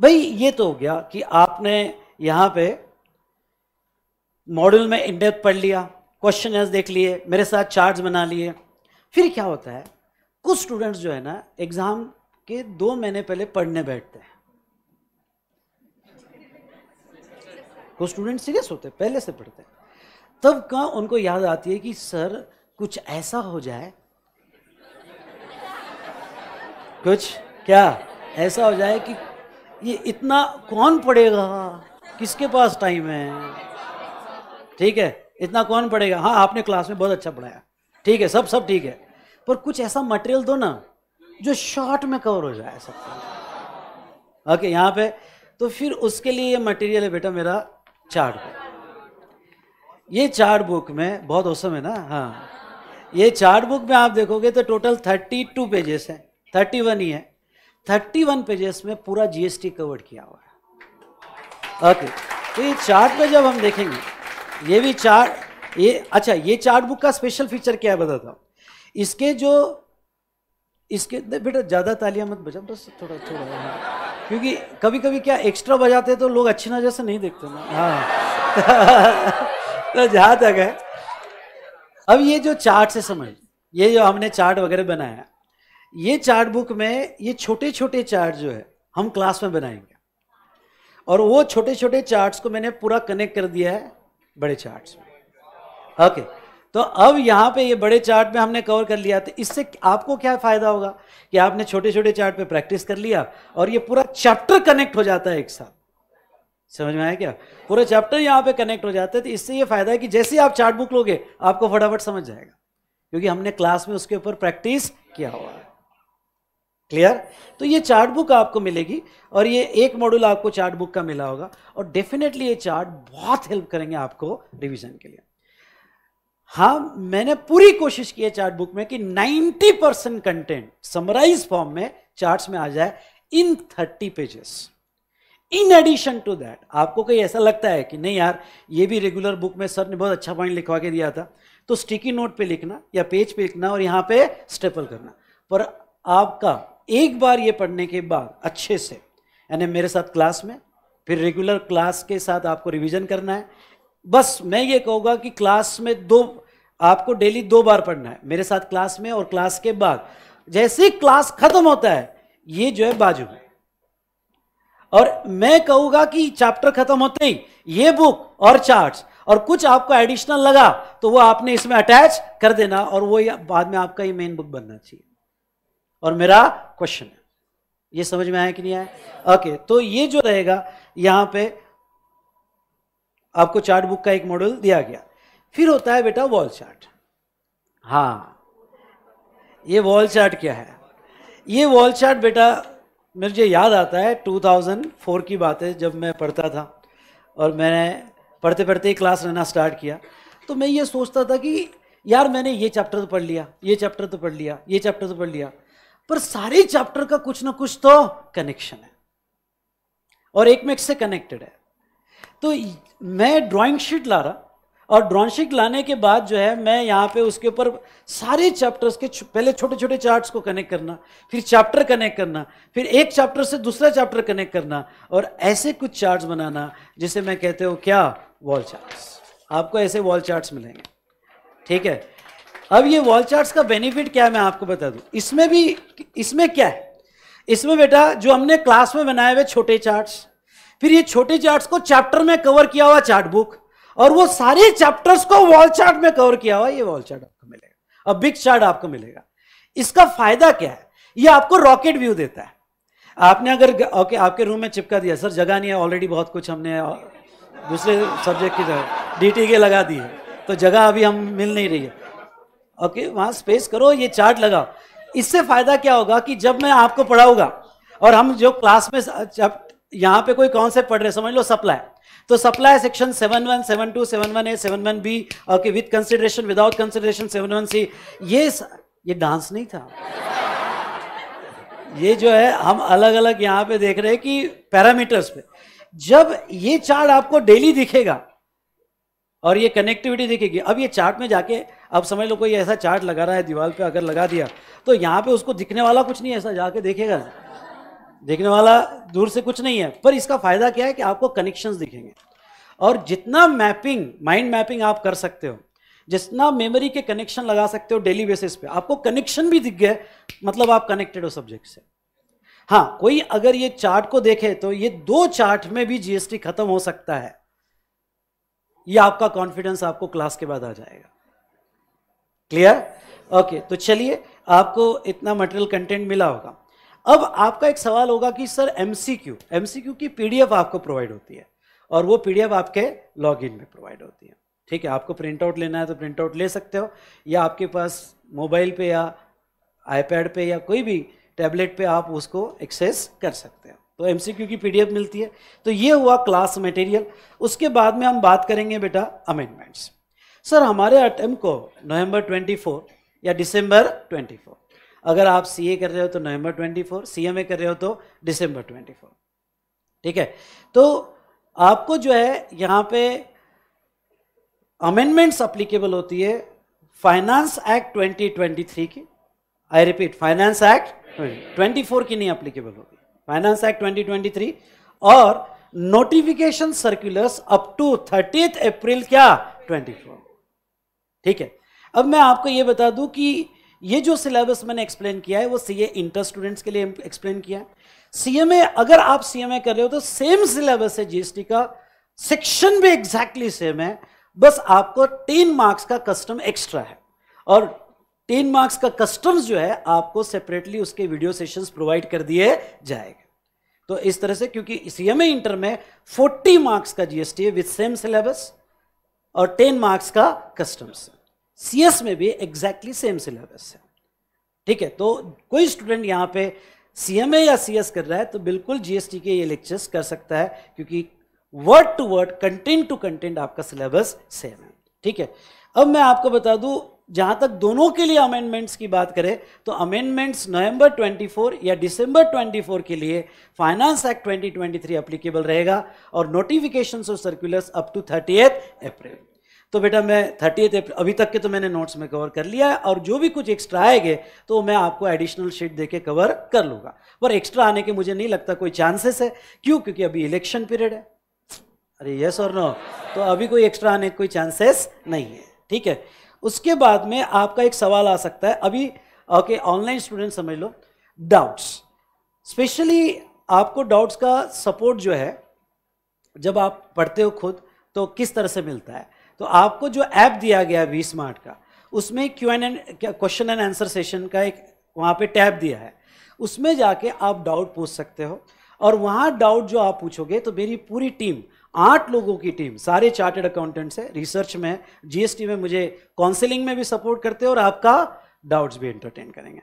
भाई ये तो हो गया कि आपने यहां पे मॉड्यूल में इनडेप पढ़ लिया क्वेश्चन देख लिए मेरे साथ चार्ट्स बना लिए फिर क्या होता है कुछ स्टूडेंट्स जो है ना एग्ज़ाम के दो महीने पहले पढ़ने बैठते हैं कुछ स्टूडेंट सीरियस होते हैं पहले से पढ़ते हैं तब का उनको याद आती है कि सर कुछ ऐसा हो जाए कुछ क्या ऐसा हो जाए कि ये इतना कौन पढ़ेगा किसके पास टाइम है ठीक है इतना कौन पढ़ेगा हाँ आपने क्लास में बहुत अच्छा पढ़ाया ठीक है सब सब ठीक है पर कुछ ऐसा मटेरियल दो ना जो शॉर्ट में कवर हो जाए सब ओके यहाँ पे तो फिर उसके लिए ये मटेरियल है बेटा मेरा चार्ट बुक ये चार्ट बुक में बहुत औसम है ना हाँ ये चार्ट बुक में आप देखोगे तो टोटल थर्टी टू पेजेस हैं थर्टी वन ही है थर्टी वन पेजेस में पूरा जीएसटी कवर किया हुआ है ओके तो ये चार्ट में जब हम देखेंगे ये भी चार्ट ये अच्छा ये चार्ट बुक का स्पेशल फीचर क्या है बताता हूँ इसके जो इसके बेटा ज़्यादा तालियां मत बजा बस थोड़ा थोड़ा हाँ। क्योंकि कभी कभी क्या एक्स्ट्रा बजाते तो लोग अच्छी नज़र से नहीं देखते ना हाँ [laughs] तो जहाँ तक है अब ये जो चार्ट से समझ ये जो हमने चार्ट वगैरह बनाया ये चार्ट बुक में ये छोटे छोटे चार्ट जो है हम क्लास में बनाएंगे और वो छोटे छोटे चार्ट्स को मैंने पूरा कनेक्ट कर दिया है बड़े चार्ट्स में ओके तो अब यहाँ पे ये बड़े चार्ट में हमने कवर कर लिया तो इससे आपको क्या फ़ायदा होगा कि आपने छोटे छोटे चार्ट पे प्रैक्टिस कर लिया और ये पूरा चैप्टर कनेक्ट हो जाता है एक साथ समझ में आया क्या पूरा चैप्टर यहाँ पे कनेक्ट हो जाता है तो इससे ये फ़ायदा है कि जैसे ही आप चार्ट बुक लोगे आपको फटाफट समझ जाएगा क्योंकि हमने क्लास में उसके ऊपर प्रैक्टिस किया हुआ है क्लियर तो ये चार्ट बुक आपको मिलेगी और ये एक मॉड्यूल आपको चार्ट बुक का मिला होगा और डेफिनेटली ये चार्ट बहुत हेल्प करेंगे आपको रिविजन के लिए हाँ मैंने पूरी कोशिश की है चार्ट बुक में कि 90 परसेंट कंटेंट समराइज फॉर्म में चार्ट्स में आ जाए in 30 pages in addition to that आपको कहीं ऐसा लगता है कि नहीं यार ये भी रेगुलर बुक में सर ने बहुत अच्छा पॉइंट लिखवा के दिया था तो स्टिकी नोट पे लिखना या पेज पे लिखना और यहाँ पे स्टेपल करना पर आपका एक बार ये पढ़ने के बाद अच्छे से यानी मेरे साथ क्लास में फिर रेगुलर क्लास के साथ आपको रिवीजन करना है बस मैं ये कहूँगा कि क्लास में दो आपको डेली दो बार पढ़ना है मेरे साथ क्लास में और क्लास के बाद जैसे ही क्लास खत्म होता है ये जो है बाजू में और मैं कहूँगा कि चैप्टर खत्म होते ही ये बुक और चार्ट्स और कुछ आपको एडिशनल लगा तो वो आपने इसमें अटैच कर देना और वो बाद में आपका ये मेन बुक बनना चाहिए और मेरा क्वेश्चन है ये समझ में आया कि नहीं आया ओके okay, तो ये जो रहेगा यहाँ पे आपको चार्ट बुक का एक मॉडल दिया गया फिर होता है बेटा वॉल चार्ट हाँ ये वॉल चार्ट क्या है ये वॉल चार्ट बेटा मुझे याद आता है 2004 की बात है जब मैं पढ़ता था और मैंने पढ़ते पढ़ते ही क्लास लेना स्टार्ट किया तो मैं ये सोचता था कि यार मैंने ये चैप्टर तो पढ़ लिया ये चैप्टर तो पढ़ लिया ये चैप्टर तो पढ़ लिया पर सारे चैप्टर का कुछ ना कुछ तो कनेक्शन है और एक में एक से कनेक्टेड है तो मैं ड्राइंग शीट ला रहा और ड्राइंग शीट लाने के बाद जो है मैं यहाँ पे उसके ऊपर सारे चैप्टर्स के पहले छोटे छोटे चार्ट्स को कनेक्ट करना फिर चैप्टर कनेक्ट करना फिर एक चैप्टर से दूसरा चैप्टर कनेक्ट करना और ऐसे कुछ चार्ट्स बनाना जिसे मैं कहते हो क्या वॉल चार्ट्स आपको ऐसे वॉल चार्ट्स मिलेंगे ठीक है अब ये वॉल चार्ट्स का बेनिफिट क्या है मैं आपको बता दूँ इसमें भी इसमें क्या है इसमें बेटा जो हमने क्लास में बनाए हुए छोटे चार्ट्स फिर ये छोटे चार्ट्स को चैप्टर में कवर किया हुआ चार्ट बुक और वो सारे चैप्टर्स को वॉल चार्ट में कवर किया हुआ ये वॉल चार्ट आपको मिलेगा अब बिग चार्ट आपको मिलेगा इसका फायदा क्या है ये आपको रॉकेट व्यू देता है आपने अगर ओके आपके रूम में चिपका दिया सर जगह नहीं है ऑलरेडी बहुत कुछ हमने दूसरे सब्जेक्ट की जगह डी के लगा दी है तो जगह अभी हम मिल नहीं रही है ओके वहां स्पेस करो ये चार्ट लगाओ इससे फायदा क्या होगा कि जब मैं आपको पढ़ाऊंगा और हम जो क्लास में यहां पे कोई कॉन्सेप्ट पढ़ रहे समझ लो सप्लाई तो supply section seven one seven two seven one A seven one B okay with consideration without consideration seven one C ये ये डांस नहीं था ये जो है हम अलग अलग यहां पे देख रहे हैं कि पैरामीटर्स पे जब ये चार्ट आपको डेली दिखेगा और ये कनेक्टिविटी दिखेगी अब ये चार्ट में जाके अब समझ लो कोई ऐसा चार्ट लगा रहा है दीवार पे अगर लगा दिया तो यहाँ पे उसको दिखने वाला कुछ नहीं ऐसा जाके देखेगा देखने वाला दूर से कुछ नहीं है पर इसका फायदा क्या है कि आपको कनेक्शन दिखेंगे और जितना मैपिंग माइंड मैपिंग आप कर सकते हो जितना मेमोरी के कनेक्शन लगा सकते हो डेली बेसिस पे आपको कनेक्शन भी दिख गए मतलब आप कनेक्टेड हो सब्जेक्ट से हाँ कोई अगर ये चार्ट को देखे तो ये दो चार्ट में भी जीएसटी खत्म हो सकता है ये आपका कॉन्फिडेंस आपको क्लास के बाद आ जाएगा क्लियर ओके okay, तो चलिए आपको इतना मटेरियल कंटेंट मिला होगा अब आपका एक सवाल होगा कि सर एमसीक्यू एमसीक्यू की पीडीएफ आपको प्रोवाइड होती है और वो पीडीएफ आपके लॉगिन में प्रोवाइड होती है ठीक है आपको प्रिंट आउट लेना है तो प्रिंट आउट ले सकते हो या आपके पास मोबाइल पे या आईपैड पे या कोई भी टैबलेट पे आप उसको एक्सेस कर सकते हो तो एमसीक्यू की पीडीएफ मिलती है तो ये हुआ क्लास मटेरियल उसके बाद में हम बात करेंगे बेटा अमेंडमेंट्स सर हमारे अटैम्प को नवंबर 24 या दिसंबर 24 अगर आप सी कर रहे हो तो नवंबर 24 सी कर रहे हो तो दिसंबर 24 ठीक है तो आपको जो है यहाँ पे अमेंडमेंट्स अप्लीकेबल होती है फाइनेंस एक्ट 2023 की आई रिपीट फाइनेंस एक्ट 24 की नहीं अप्लीकेबल होगी फाइनेंस एक्ट 2023 और notification circulars up to thirty April क्या 24 ठीक है अब मैं आपको ये बता दूं कि ये जो सिलेबस मैंने एक्सप्लेन किया है वो सीए इंटर स्टूडेंट्स के लिए एक्सप्लेन किया है सीएमए अगर आप सीएमए कर रहे हो तो सेम सिलेबस है जीएसटी का सेक्शन भी एग्जैक्टली सेम है बस आपको टेन मार्क्स का कस्टम एक्स्ट्रा है और टेन मार्क्स का कस्टम्स जो है आपको सेपरेटली उसके वीडियो सेशन प्रोवाइड कर दिए जाएगा तो इस तरह से क्योंकि सीएमए इंटर में फोर्टी मार्क्स का जीएसटी है विथ सेम सिलेबस और टेन मार्क्स का कस्टम्स है सीएस में भी एग्जैक्टली सेम सिलेबस है ठीक है तो कोई स्टूडेंट यहाँ पे सीएमए या सीएस कर रहा है तो बिल्कुल जीएसटी के ये लेक्चर्स कर सकता है क्योंकि word to word content to content आपका सिलेबस सेम है ठीक है अब मैं आपको बता दूं जहां तक दोनों के लिए अमेंडमेंट्स की बात करें तो अमेंडमेंट्स नवंबर 24 या दिसंबर 24 के लिए फाइनेंस एक्ट 2023 एप्लीकेबल रहेगा और notification of circulars up to thirty April तो बेटा मैं थर्टी एथ अभी तक के तो मैंने नोट्स में कवर कर लिया है और जो भी कुछ एक्स्ट्रा आएंगे तो मैं आपको एडिशनल शीट दे के कवर कर लूँगा पर एक्स्ट्रा आने के मुझे नहीं लगता कोई चांसेस है क्यों क्योंकि अभी इलेक्शन पीरियड है अरे यस और नो तो अभी कोई एक्स्ट्रा आने के कोई चांसेस नहीं है ठीक है उसके बाद में आपका एक सवाल आ सकता है अभी ओके ऑनलाइन स्टूडेंट समझ लो डाउट्स स्पेशली आपको डाउट्स का सपोर्ट जो है जब आप पढ़ते हो खुद तो किस तरह से मिलता है तो आपको जो ऐप दिया गया वी स्मार्ट का उसमें Q N N question and answer session का एक वहाँ पे टैब दिया है उसमें जाके आप डाउट पूछ सकते हो और वहाँ डाउट जो आप पूछोगे तो मेरी पूरी टीम आठ लोगों की टीम सारे चार्टेड अकाउंटेंट्स है रिसर्च में जीएसटी में मुझे काउंसिलिंग में भी सपोर्ट करते हो और आपका डाउट्स भी एंटरटेन करेंगे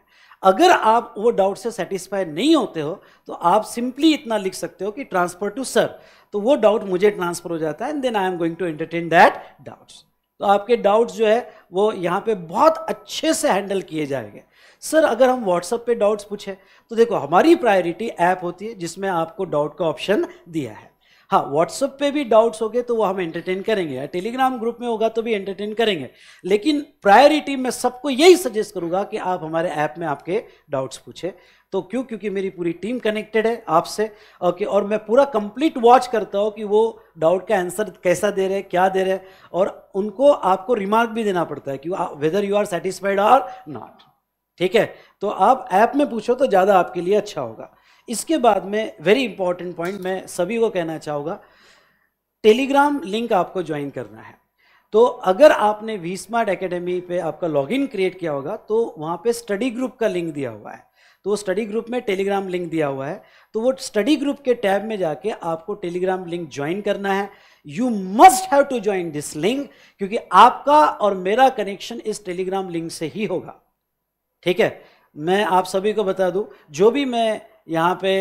अगर आप वो डाउट से सेटिस्फाई नहीं होते हो तो आप सिंपली इतना लिख सकते हो कि ट्रांसफर टू सर तो वो डाउट मुझे ट्रांसफर हो जाता है and then I am going to entertain that doubts तो आपके डाउट्स जो है वो यहाँ पे बहुत अच्छे से हैंडल किए जाएंगे सर अगर हम व्हाट्सअप पे डाउट्स पूछें तो देखो हमारी प्रायोरिटी ऐप होती है जिसमें आपको डाउट का ऑप्शन दिया है हाँ व्हाट्सअप पे भी डाउट्स हो गए तो वो हम एंटरटेन करेंगे या टेलीग्राम ग्रुप में होगा तो भी एंटरटेन करेंगे लेकिन प्रायोरिटी मैं सबको यही सजेस्ट करूँगा कि आप हमारे ऐप में आपके डाउट्स पूछे तो क्यों क्योंकि मेरी पूरी टीम कनेक्टेड है आपसे ओके और मैं पूरा कंप्लीट वॉच करता हूँ कि वो डाउट का आंसर कैसा दे रहे क्या दे रहे और उनको आपको रिमार्क भी देना पड़ता है कि वेदर यू आर सेटिस्फाइड और नॉट ठीक है तो आप ऐप में पूछो तो ज़्यादा आपके लिए अच्छा होगा इसके बाद में वेरी इंपॉर्टेंट पॉइंट मैं सभी को कहना चाहूँगा टेलीग्राम लिंक आपको ज्वाइन करना है तो अगर आपने वी स्मार्ट एकेडमी पे आपका लॉगिन क्रिएट किया होगा तो वहाँ पे स्टडी ग्रुप का लिंक दिया हुआ है तो वो स्टडी ग्रुप में टेलीग्राम लिंक दिया हुआ है तो वो स्टडी ग्रुप के टैब में जाके आपको टेलीग्राम लिंक ज्वाइन करना है you must have to join this link क्योंकि आपका और मेरा कनेक्शन इस टेलीग्राम लिंक से ही होगा ठीक है मैं आप सभी को बता दूं जो भी मैं यहाँ पे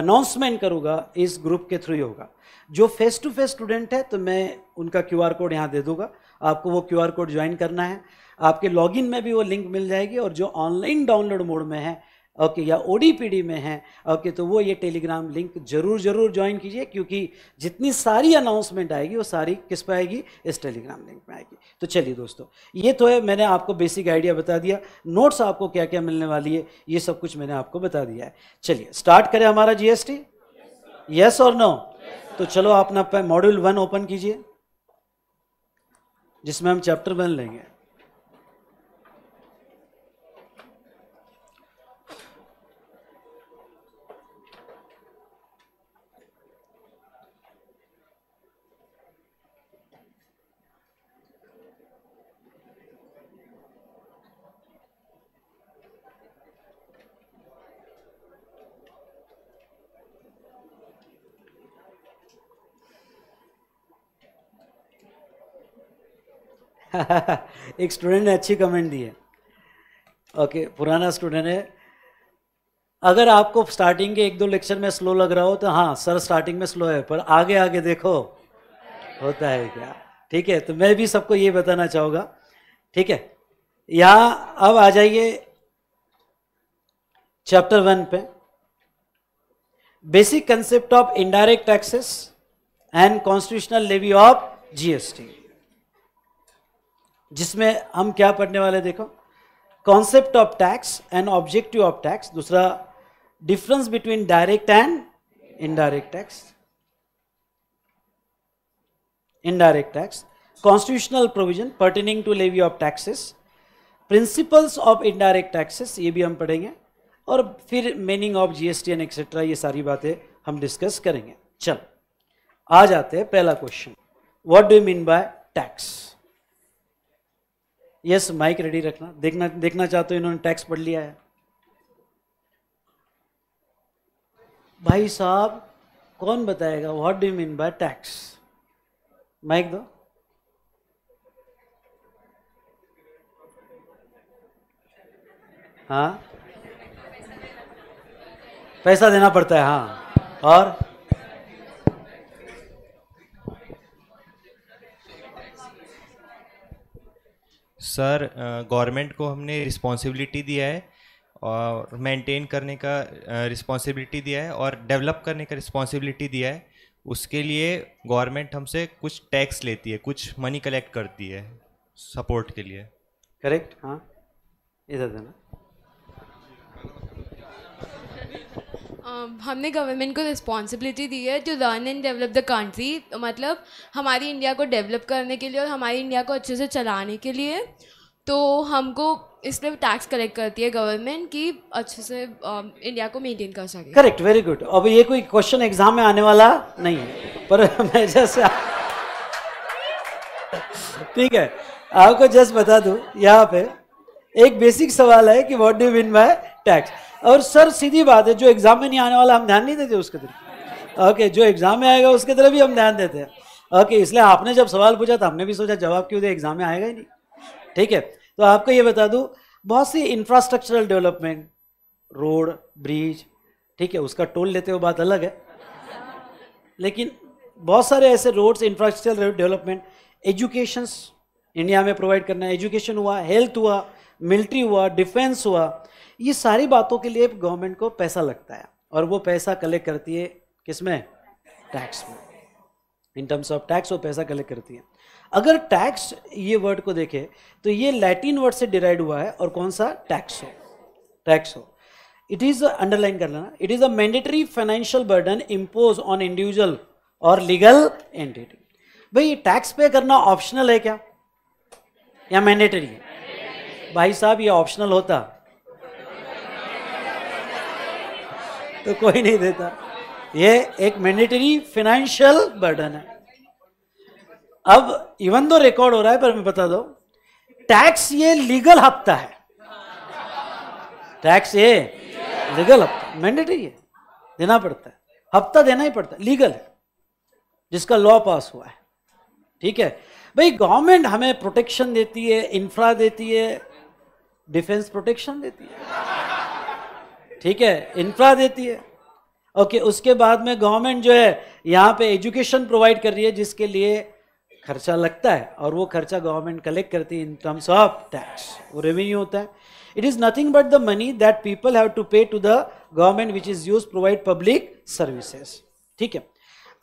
अनाउंसमेंट करूँगा इस ग्रुप के थ्रू होगा जो फेस टू फेस स्टूडेंट है तो मैं उनका क्यू आर कोड यहाँ दे दूँगा आपको वो क्यू आर कोड ज्वाइन करना है आपके लॉगिन में भी वो लिंक मिल जाएगी और जो ऑनलाइन डाउनलोड मोड में है ओके या ओ में है ओके तो वो ये टेलीग्राम लिंक जरूर जरूर ज्वाइन कीजिए क्योंकि जितनी सारी अनाउंसमेंट आएगी वो सारी किस पर आएगी इस टेलीग्राम लिंक में आएगी तो चलिए दोस्तों ये तो है मैंने आपको बेसिक आइडिया बता दिया नोट्स आपको क्या क्या मिलने वाली है ये सब कुछ मैंने आपको बता दिया है चलिए स्टार्ट करें हमारा जीएसटी यस और नो तो चलो अपना मॉड्यूल वन ओपन कीजिए जिसमें हम चैप्टर वन लेंगे [laughs] एक स्टूडेंट ने अच्छी कमेंट दी है ओके okay, पुराना स्टूडेंट है अगर आपको स्टार्टिंग के एक दो लेक्चर में स्लो लग रहा हो तो हाँ सर स्टार्टिंग में स्लो है पर आगे आगे देखो होता है क्या ठीक है तो मैं भी सबको ये बताना चाहूँगा ठीक है यहाँ अब आ जाइए चैप्टर वन पे basic concept of indirect taxes and constitutional levy of GST जिसमें हम क्या पढ़ने वाले देखो concept of tax and objective of tax दूसरा difference between direct and indirect tax indirect tax constitutional provision pertaining to levy of taxes principles of indirect taxes ये भी हम पढ़ेंगे और फिर meaning of GST and etcetera ये सारी बातें हम डिस्कस करेंगे चल आ जाते हैं पहला question what do mean by tax yes mike ready रखना देखना देखना चाहते हो इन्होंने टैक्स पढ़ लिया है भाई साहब कौन बताएगा what do mean by tax mike दो हाँ पैसा देना पड़ता है हाँ और सर गवर्नमेंट को हमने रिस्पॉन्सिबिलिटी दिया है और मेंटेन करने का रिस्पॉन्सिबिलिटी दिया है और डेवलप करने का रिस्पॉन्सिबिलिटी दिया है उसके लिए गवर्नमेंट हमसे कुछ टैक्स लेती है कुछ मनी कलेक्ट करती है सपोर्ट के लिए करेक्ट हाँ इधर देना हमने गवर्नमेंट को रिस्पॉन्सिबिलिटी दी है to run and develop the country मतलब हमारी इंडिया को डेवलप करने के लिए और हमारी इंडिया को अच्छे से चलाने के लिए तो हमको इसलिए टैक्स कलेक्ट करती है गवर्नमेंट कि अच्छे से इंडिया को मेंटेन कर सके करेक्ट वेरी गुड अब ये कोई क्वेश्चन एग्जाम में आने वाला नहीं है पर [laughs] मैं जैसे ठीक है आपको जस्ट बता दूं यहाँ पे एक बेसिक सवाल है कि what do mean by tax और सर सीधी बात है जो एग्जाम में नहीं आने वाला हम ध्यान नहीं देते उसके तरफ ओके जो एग्जाम में आएगा उसके तरफ भी हम ध्यान देते हैं ओके इसलिए आपने जब सवाल पूछा तो हमने भी सोचा जवाब क्यों दे एग्जाम में आएगा ही नहीं ठीक है तो आपको ये बता दूँ बहुत सी इंफ्रास्ट्रक्चरल डेवलपमेंट रोड ब्रिज ठीक है उसका टोल लेते हो बात अलग है लेकिन बहुत सारे ऐसे roads infrastructural development education India में प्रोवाइड करना एजुकेशन हुआ हेल्थ हुआ मिलिट्री हुआ डिफेंस हुआ ये सारी बातों के लिए गवर्नमेंट को पैसा लगता है और वो पैसा कलेक्ट करती है किसमें टैक्स में इन टर्म्स ऑफ टैक्स वो पैसा कलेक्ट करती है अगर टैक्स ये वर्ड को देखे तो ये लैटिन वर्ड से डिराइड हुआ है और कौन सा टैक्स हो टैक्स हो इट इज़ अंडरलाइन कर लेना it is a mandatory financial burden impose on individual और लीगल एंटिटी भाई टैक्स पे करना ऑप्शनल है क्या या मैंडेटरी है भाई साहब ये ऑप्शनल होता तो कोई नहीं देता ये एक मैंडेटरी फाइनेंशियल बर्डन है अब इवन दो रिकॉर्ड हो रहा है पर मैं बता दो टैक्स ये लीगल हफ्ता है टैक्स ये लीगल हफ्ता मैंडेटरी है देना पड़ता है हफ्ता देना ही पड़ता है लीगल है जिसका लॉ पास हुआ है ठीक है भाई गवर्नमेंट हमें प्रोटेक्शन देती है इंफ्रा देती है डिफेंस प्रोटेक्शन देती है ठीक है इंफ्रा देती है ओके उसके बाद में गवर्नमेंट जो है यहाँ पे एजुकेशन प्रोवाइड कर रही है जिसके लिए खर्चा लगता है और वो खर्चा गवर्नमेंट कलेक्ट करती है इन टर्म्स ऑफ टैक्स वो रेवेन्यू होता है it is nothing but the money that people have to pay to the government which is use provide public services ठीक है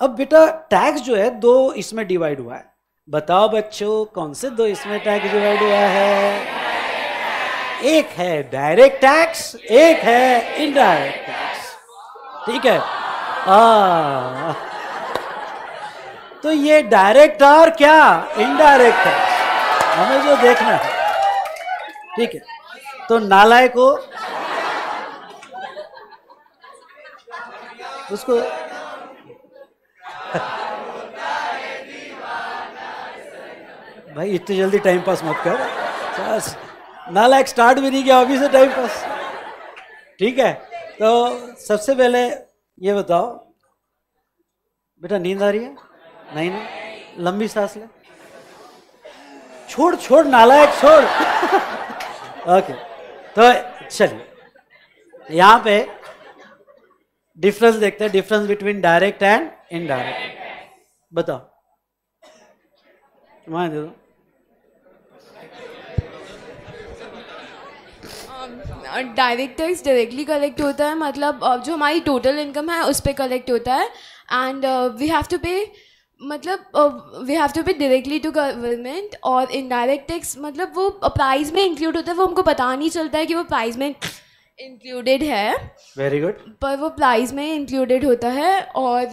अब बेटा टैक्स जो है दो इसमें डिवाइड हुआ है बताओ बच्चों कौन से दो इसमें टैक्स डिवाइड हुआ है एक है डायरेक्ट टैक्स एक है इनडायरेक्ट टैक्स ठीक है आ, तो ये डायरेक्ट और क्या इनडायरेक्ट टैक्स हमें जो देखना है ठीक है तो नालाय को उसको [laughs] भाई इतनी जल्दी टाइम पास मत कर बस नालायक स्टार्ट भी नहीं किया अभी से टाइम पास ठीक है तो सबसे पहले ये बताओ बेटा नींद आ रही है नहीं ना लंबी सांस ले छोड़ छोड़ नालायक छोड़ ओके तो चलिए यहाँ पे डिफरेंस देखते हैं difference between direct and indirect बताओ मैं दे दो डायरेक्ट टैक्स डायरेक्टली कलेक्ट होता है मतलब जो हमारी टोटल इनकम है उस पर कलेक्ट होता है and we have to pay मतलब we have to pay directly to government और इनडायरेक्ट टैक्स मतलब वो प्राइस में इंक्लूड होता है वो हमको पता नहीं चलता है कि वो प्राइस में इंक्लूडेड है वेरी गुड पर वो प्राइस में इंक्लूडेड होता है और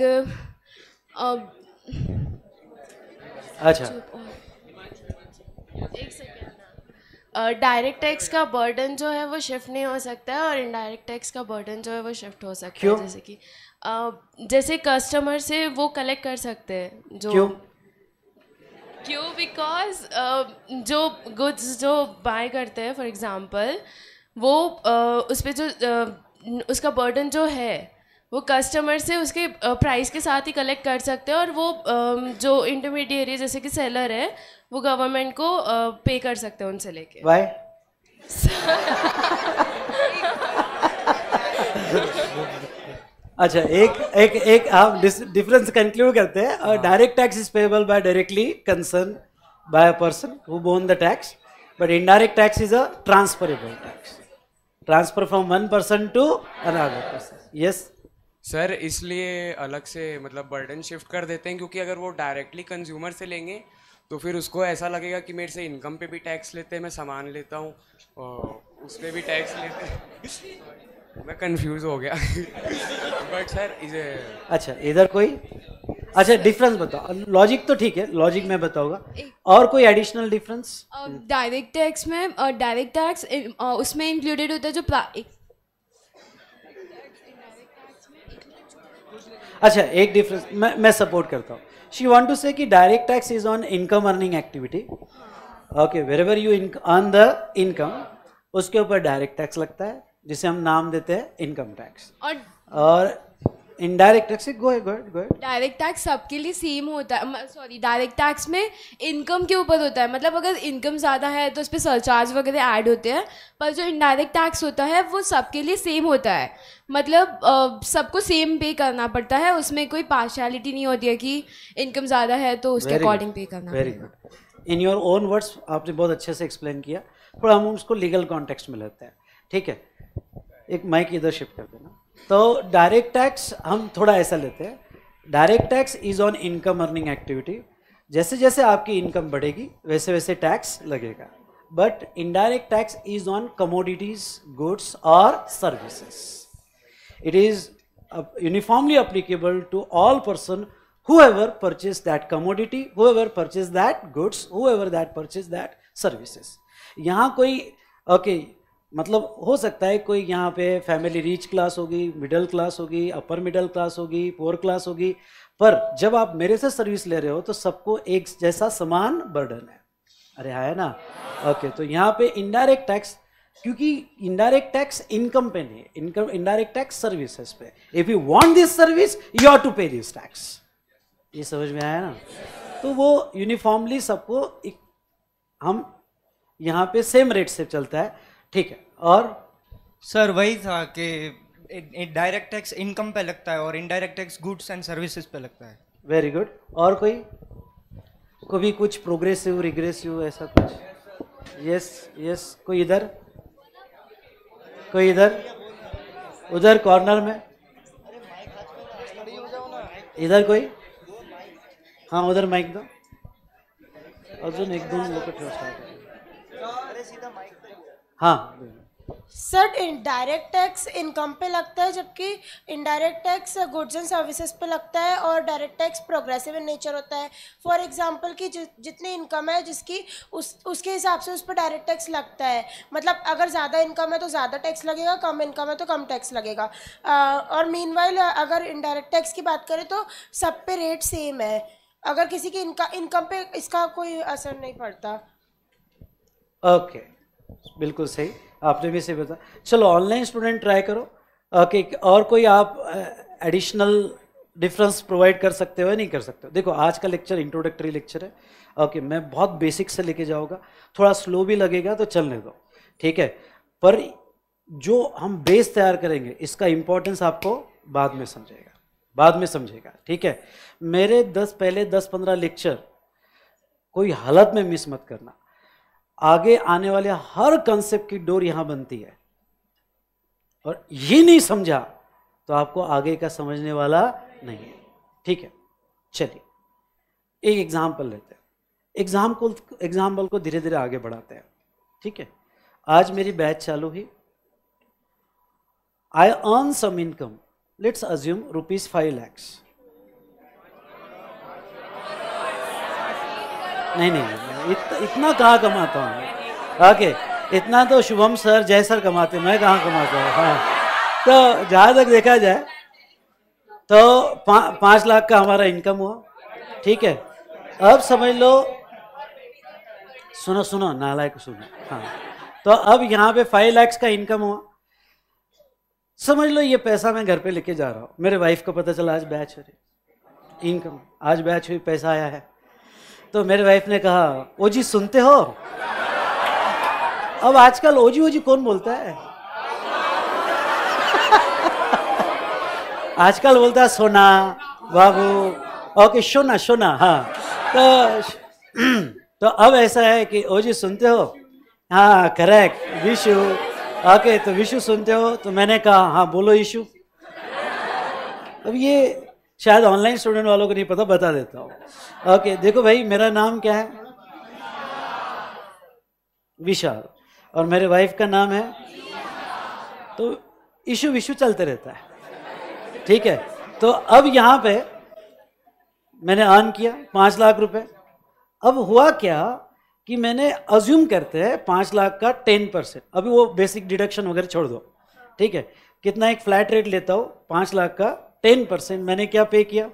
uh, अच्छा एक सेकंड डायरेक्ट टैक्स का बर्डन जो है वो शिफ्ट नहीं हो सकता है और इनडायरेक्ट टैक्स का बर्डन जो है वो शिफ्ट हो सकता क्यों? है जैसे कि जैसे कस्टमर से वो कलेक्ट कर सकते हैं जो क्यों बिकॉज जो गुड्स जो बाय करते हैं फॉर एग्जांपल वो उस पर जो उसका बर्डन जो है वो कस्टमर से उसके प्राइस के साथ ही कलेक्ट कर सकते हैं और वो जो इंटरमीडिएट जैसे कि सेलर है वो गवर्नमेंट को पे कर सकते हैं उनसे लेके वाई [laughs] अच्छा एक एक एक आप डिफरेंस कंक्लूड करते हैं और direct tax is payable by directly concern by a person who borne the tax but indirect tax is a transferable tax transfer from one person to another person yes sir इसलिए अलग से मतलब बर्डन शिफ्ट कर देते हैं क्योंकि अगर वो डायरेक्टली कंज्यूमर से लेंगे तो फिर उसको ऐसा लगेगा कि मेरे से इनकम पे भी टैक्स लेते हैं मैं सामान लेता हूँ उस पर भी टैक्स लेते हैं [laughs] मैं कंफ्यूज हो गया बट [laughs] सर इसे अच्छा इधर कोई अच्छा डिफरेंस बताओ लॉजिक तो ठीक है लॉजिक मैं बताऊंगा और कोई एडिशनल डिफरेंस डायरेक्ट टैक्स में डायरेक्ट टैक्स उसमें इंक्लूडेड होता है जो अच्छा एक डिफरेंस मैं मैं सपोर्ट करता हूँ she want to say ki direct tax is on income earning activity okay wherever you earn the income uske upar direct tax lagta hai jise hum naam dete hain income tax aur indirect tax go है गो गो डायरेक्ट टैक्स सबके लिए सेम होता है सॉरी डायरेक्ट टैक्स में इनकम के ऊपर होता है मतलब अगर इनकम ज़्यादा है तो उस पर सरचार्ज वगैरह ऐड होते हैं पर जो इनडायरेक्ट टैक्स होता है वो सबके लिए सेम होता है मतलब सबको सेम पे करना पड़ता है उसमें कोई पार्शलिटी नहीं होती है कि इनकम ज़्यादा है तो उसके अकॉर्डिंग पे करना very good in your own words आपने बहुत अच्छे से एक्सप्लेन किया पर हम उसको लीगल कॉन्टेक्स्ट में लेते हैं ठीक है एक माइक इधर शिफ्ट कर देना तो डायरेक्ट टैक्स हम थोड़ा ऐसा लेते हैं direct tax is on income earning activity जैसे जैसे आपकी इनकम बढ़ेगी वैसे वैसे टैक्स लगेगा but indirect tax is on commodities goods और services it is uniformly applicable to all person who ever purchase that commodity who ever purchase that goods who ever that purchase that services यहाँ कोई ओके okay, मतलब हो सकता है कोई यहाँ पे फैमिली रिच क्लास होगी मिडिल क्लास होगी अपर मिडिल क्लास होगी पोअर क्लास होगी पर जब आप मेरे से सर्विस ले रहे हो तो सबको एक जैसा समान बर्डन है अरे हाँ, है ना ओके तो यहाँ पे इनडायरेक्ट टैक्स क्योंकि इनडायरेक्ट टैक्स इनकम पे नहीं इनकम इनडायरेक्ट टैक्स सर्विसेज पे if you want this service you are to pay this tax ये समझ में आया ना तो वो यूनिफॉर्मली सबको हम यहाँ पे सेम रेट से चलता है ठीक है और सर वही था कि डायरेक्ट टैक्स इनकम पे लगता है और indirect tax goods and services पे लगता है वेरी गुड और कोई कभी कुछ प्रोग्रेसिव रिग्रेसिव ऐसा कुछ यस यस कोई इधर कोई इधर उधर कॉर्नर में इधर कोई हाँ उधर माइक दो अजून एक दोन हाँ सर डायरेक्ट टैक्स इनकम पे लगता है जबकि indirect tax goods and services पे लगता है और direct tax progressive in nature होता है फॉर एग्जांपल कि जितनी इनकम है जिसकी उस उसके हिसाब से उस पर डायरेक्ट टैक्स लगता है मतलब अगर ज़्यादा इनकम है तो ज़्यादा टैक्स लगेगा कम इनकम है तो कम टैक्स लगेगा आ, और मीन अगर इनडायरेक्ट टैक्स की बात करें तो सब पे रेट सेम है अगर किसी की इनकम पे इसका कोई असर नहीं पड़ता ओके okay. बिल्कुल सही आपने भी सही बताया चलो ऑनलाइन स्टूडेंट ट्राई करो ओके और कोई आप एडिशनल डिफरेंस प्रोवाइड कर सकते हो या नहीं कर सकते हो देखो आज का लेक्चर इंट्रोडक्टरी लेक्चर है ओके मैं बहुत बेसिक से लेके जाऊँगा थोड़ा स्लो भी लगेगा तो चलने दो ठीक है पर जो हम बेस तैयार करेंगे इसका इम्पोर्टेंस आपको बाद में समझेगा बाद में समझेगा ठीक है मेरे दस पहले दस पंद्रह लेक्चर कोई हालत में मिस मत करना आगे आने वाले हर कंसेप्ट की डोर यहां बनती है और ये नहीं समझा तो आपको आगे का समझने वाला नहीं है ठीक है चलिए एक एग्जाम्पल लेते हैं एग्जाम्पल एग्जाम्पल को धीरे धीरे आगे बढ़ाते हैं ठीक है आज मेरी बैच चालू हुई I earn some income let's assume rupees five lakhs नहीं नहीं इत, इतना कहाँ कमाता हूँ ओके इतना तो शुभम सर जय सर कमाते मैं कहाँ कमाता हूँ हाँ तो जहाँ तक देखा जाए तो पा, पाँच लाख का हमारा इनकम हुआ ठीक है अब समझ लो सुनो सुनो नालायक सुनो हाँ तो अब यहाँ पे फाइव लैक्स का इनकम हुआ समझ लो ये पैसा मैं घर पे लेके जा रहा हूँ मेरे वाइफ को पता चला आज बैच हो रही इनकम आज बैच हुई पैसा आया है तो मेरे वाइफ ने कहा ओजी सुनते हो अब आजकल ओजी ओजी कौन बोलता है [laughs] आजकल बोलता है सोना बाबू ओके सोना सोना हाँ तो [clears throat] तो अब ऐसा है कि ओजी सुनते हो हाँ करेक्ट विशु ओके तो विशु सुनते हो तो मैंने कहा हाँ बोलो यीशु अब ये शायद ऑनलाइन स्टूडेंट वालों को नहीं पता बता देता हूँ ओके okay, देखो भाई मेरा नाम क्या है विशाल और मेरे वाइफ का नाम है तो इशू विशू चलते रहता है ठीक है तो अब यहाँ पे मैंने ऑन किया पाँच लाख रुपए अब हुआ क्या कि मैंने अज्यूम करते हैं पाँच लाख का टेन परसेंट अभी वो बेसिक डिडक्शन वगैरह छोड़ दो ठीक है कितना एक फ्लैट रेट लेता हूँ पाँच लाख का टेन परसेंट मैंने क्या पे किया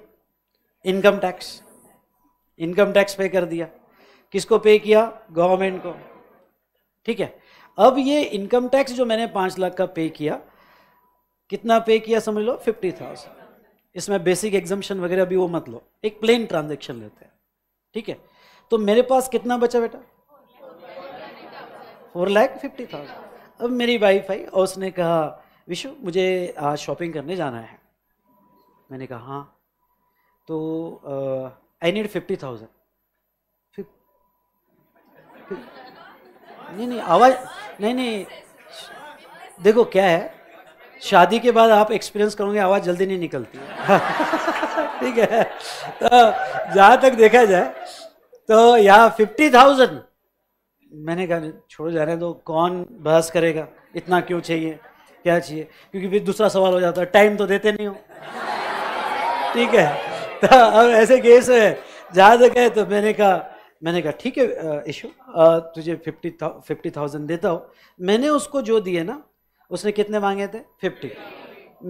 इनकम टैक्स इनकम टैक्स पे कर दिया किसको पे किया गवर्नमेंट को ठीक है अब ये इनकम टैक्स जो मैंने पाँच लाख का पे किया कितना पे किया समझ लो फिफ्टी थाउजेंड इसमें बेसिक एग्जामेशन वगैरह भी वो मत लो एक प्लेन ट्रांजेक्शन लेते हैं ठीक है तो मेरे पास कितना बचा बेटा फोर लैख फिफ्टी थाउजेंड अब मेरी वाइफ आई और उसने कहा विशु मुझे आज शॉपिंग करने जाना है मैंने कहा हाँ तो आई नीड फिफ्टी थाउजेंड नहीं नहीं आवाज़ नहीं नहीं देखो क्या है शादी के बाद आप एक्सपीरियंस करोगे आवाज़ जल्दी नहीं निकलती [laughs] ठीक है तो जहाँ तक देखा जाए तो यहाँ फिफ्टी थाउजेंड मैंने कहा छोड़ जा रहे हैं तो कौन बहस करेगा इतना क्यों चाहिए क्या चाहिए क्योंकि फिर दूसरा सवाल हो जाता है टाइम तो देते नहीं हो ठीक है [laughs] तो अब ऐसे केस है जहाँ तक है तो मैंने कहा मैंने कहा ठीक है इशू तुझे फिफ्टी था, फिफ्टी थाउजेंड देता हो मैंने उसको जो दिए ना उसने कितने मांगे थे फिफ्टी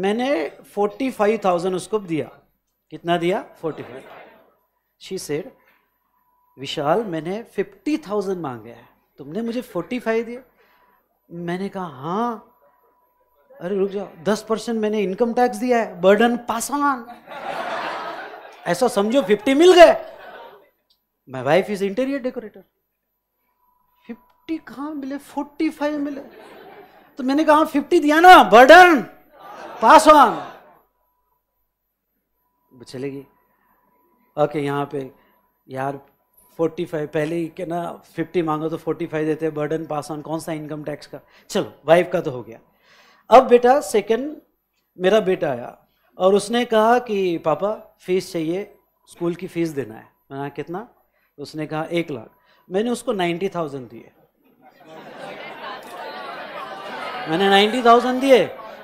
मैंने फोर्टी फाइव थाउजेंड उसको दिया कितना दिया forty five she said Vishal मैंने फिफ्टी थाउजेंड मांगे हैं तुमने मुझे फोर्टी फाइव दिया मैंने कहा हाँ अरे रुक जाओ दस परसेंट मैंने इनकम टैक्स दिया है बर्डन पास ऑन ऐसा समझो फिफ्टी मिल गए my wife is interior decorator fifty कहाँ मिले फोर्टी फाइव मिले तो मैंने कहा फिफ्टी हाँ, दिया ना बर्डन पास ऑन चलेगी ओके यहाँ पे यार फोर्टी फाइव पहले ही क्या ना फिफ्टी मांगो तो फोर्टी फाइव देते बर्डन पास ऑन कौन सा इनकम टैक्स का चलो वाइफ का तो हो गया अब बेटा सेकंड मेरा बेटा आया और उसने कहा कि पापा फीस चाहिए स्कूल की फीस देना है मैंने कहा कितना उसने कहा एक लाख मैंने उसको नाइन्टी थाउजेंड दिए मैंने नाइन्टी थाउजेंड दिए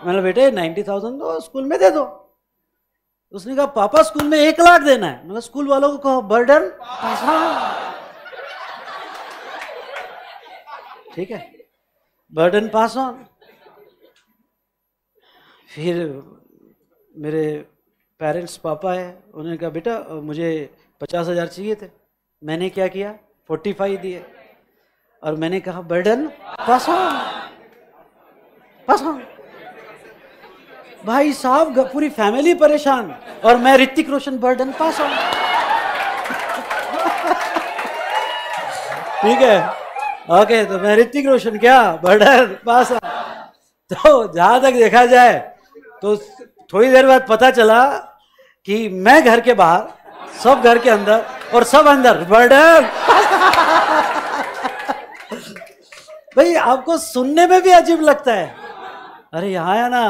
मैंने बेटे नाइन्टी थाउजेंड दो स्कूल में दे दो उसने कहा पापा स्कूल में एक लाख देना है मतलब स्कूल वालों को कहो बर्डन ठीक है बर्डन पास ऑन फिर मेरे पेरेंट्स पापा है उन्होंने कहा बेटा मुझे पचास हज़ार चाहिए थे मैंने क्या किया फोर्टी फाइव दिए और मैंने कहा बर्डन पास पास भाई साहब पूरी फैमिली परेशान और मैं Hrithik Roshan burden pass on ठीक है ओके तो मैं ऋतिक रोशन क्या बर्डन पास तो जहां तक देखा जाए तो थोड़ी देर बाद पता चला कि मैं घर के बाहर सब घर के अंदर और सब अंदर बर्डन भाई आपको सुनने में भी अजीब लगता है अरे यहाँ है ना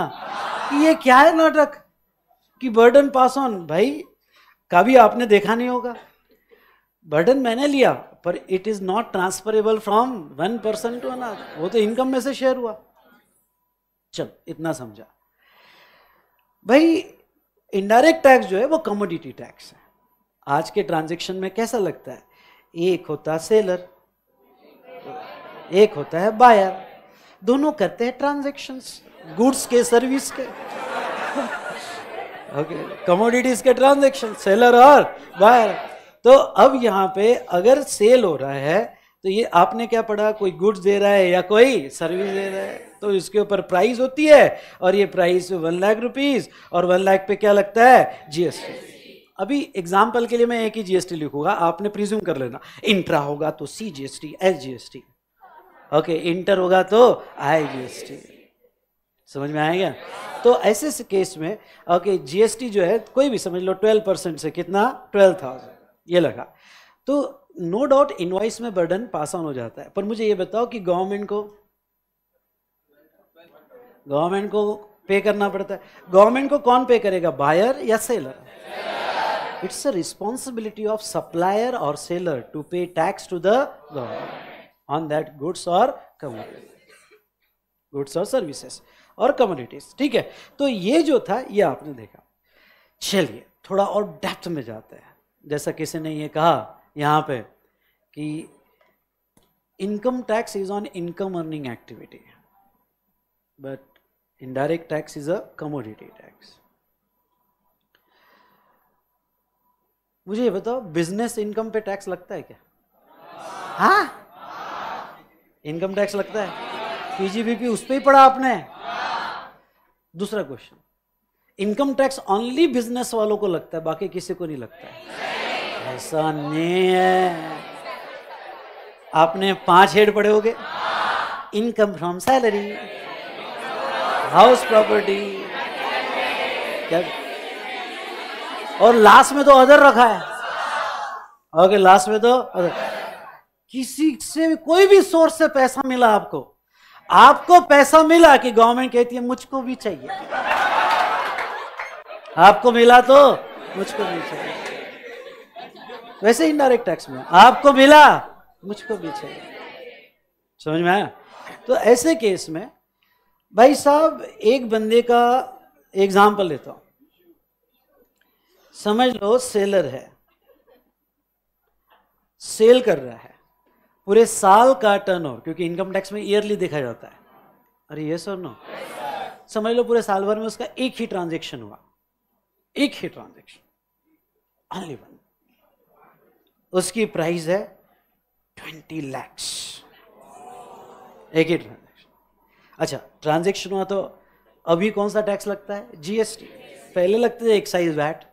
कि ये क्या है नाटक कि बर्डन पास ऑन भाई कभी आपने देखा नहीं होगा बर्डन मैंने लिया पर it is not transferable from one person to another वो तो इनकम में से शेयर हुआ चल इतना समझा भाई इनडायरेक्ट टैक्स जो है वो कमोडिटी टैक्स है आज के ट्रांजेक्शन में कैसा लगता है एक होता है सेलर एक होता है बायर दोनों करते हैं ट्रांजेक्शन्स गुड्स के सर्विस के ओके [laughs] कमोडिटीज के ट्रांजेक्शन सेलर और बायर तो अब यहाँ पे अगर सेल हो रहा है तो ये आपने क्या पढ़ा कोई गुड्स दे रहा है या कोई सर्विस दे रहा है तो इसके ऊपर प्राइस होती है और ये प्राइस वन लाख रुपीज़ और वन लाख पे क्या लगता है जीएसटी अभी एग्जाम्पल के लिए मैं एक ही जीएसटी लिखूंगा आपने प्रिज्यूम कर लेना इंट्रा होगा तो C GST S GST okay inter होगा तो आई जीएसटी समझ में आएगा तो ऐसे केस में ओके जीएसटी जो है कोई भी समझ लो ट्वेल्व परसेंट से कितना ट्वेल्व थाउजेंड ये लगा तो नो डाउट इनवाइस में बर्डन पास ऑन हो जाता है पर मुझे ये बताओ कि गवर्नमेंट को गवर्नमेंट को पे करना पड़ता है गवर्नमेंट को कौन पे करेगा बायर या seller it's a responsibility of supplier और seller to pay tax to the government on that goods और कमोडिटीज गुड्स और सर्विसेस और कमोडिटीज ठीक है तो ये जो था ये आपने देखा चलिए थोड़ा और डेप्थ में जाते हैं जैसा किसी ने ये कहा यहाँ पे कि income tax is on income earning activity but Indirect tax is a commodity tax. मुझे ये बताओ बिजनेस इनकम पे टैक्स लगता है क्या हाँ इनकम टैक्स लगता है पीजीबीपी उस पर ही पढ़ा आपने दूसरा question income tax only business वालों को लगता है बाकी किसी को नहीं लगता है ऐसा नहीं है आपने पांच हेड पढ़े गए income from salary house property क्या और लास्ट में तो अदर रखा है ओके okay, लास्ट में तो अदर किसी से भी कोई भी सोर्स से पैसा मिला आपको आपको पैसा मिला कि गवर्नमेंट कहती है मुझको भी चाहिए आपको मिला तो मुझको भी चाहिए वैसे इनडायरेक्ट टैक्स में आपको मिला मुझको भी चाहिए समझ में आया तो ऐसे केस में भाई साहब एक बंदे का एग्जाम्पल लेता हूं समझ लो सेलर है सेल कर रहा है पूरे साल का टर्न ओवर क्योंकि इनकम टैक्स में ईयरली देखा जाता है अरे ये सर नो समझ लो पूरे साल भर में उसका एक ही ट्रांजेक्शन हुआ एक ही ट्रांजेक्शन ओनली वन उसकी प्राइस है ट्वेंटी लैक्स एक ही ट्रांजेक्शन अच्छा ट्रांजेक्शन हुआ तो अभी कौन सा टैक्स लगता है जीएसटी पहले लगते थे एक्साइज वैट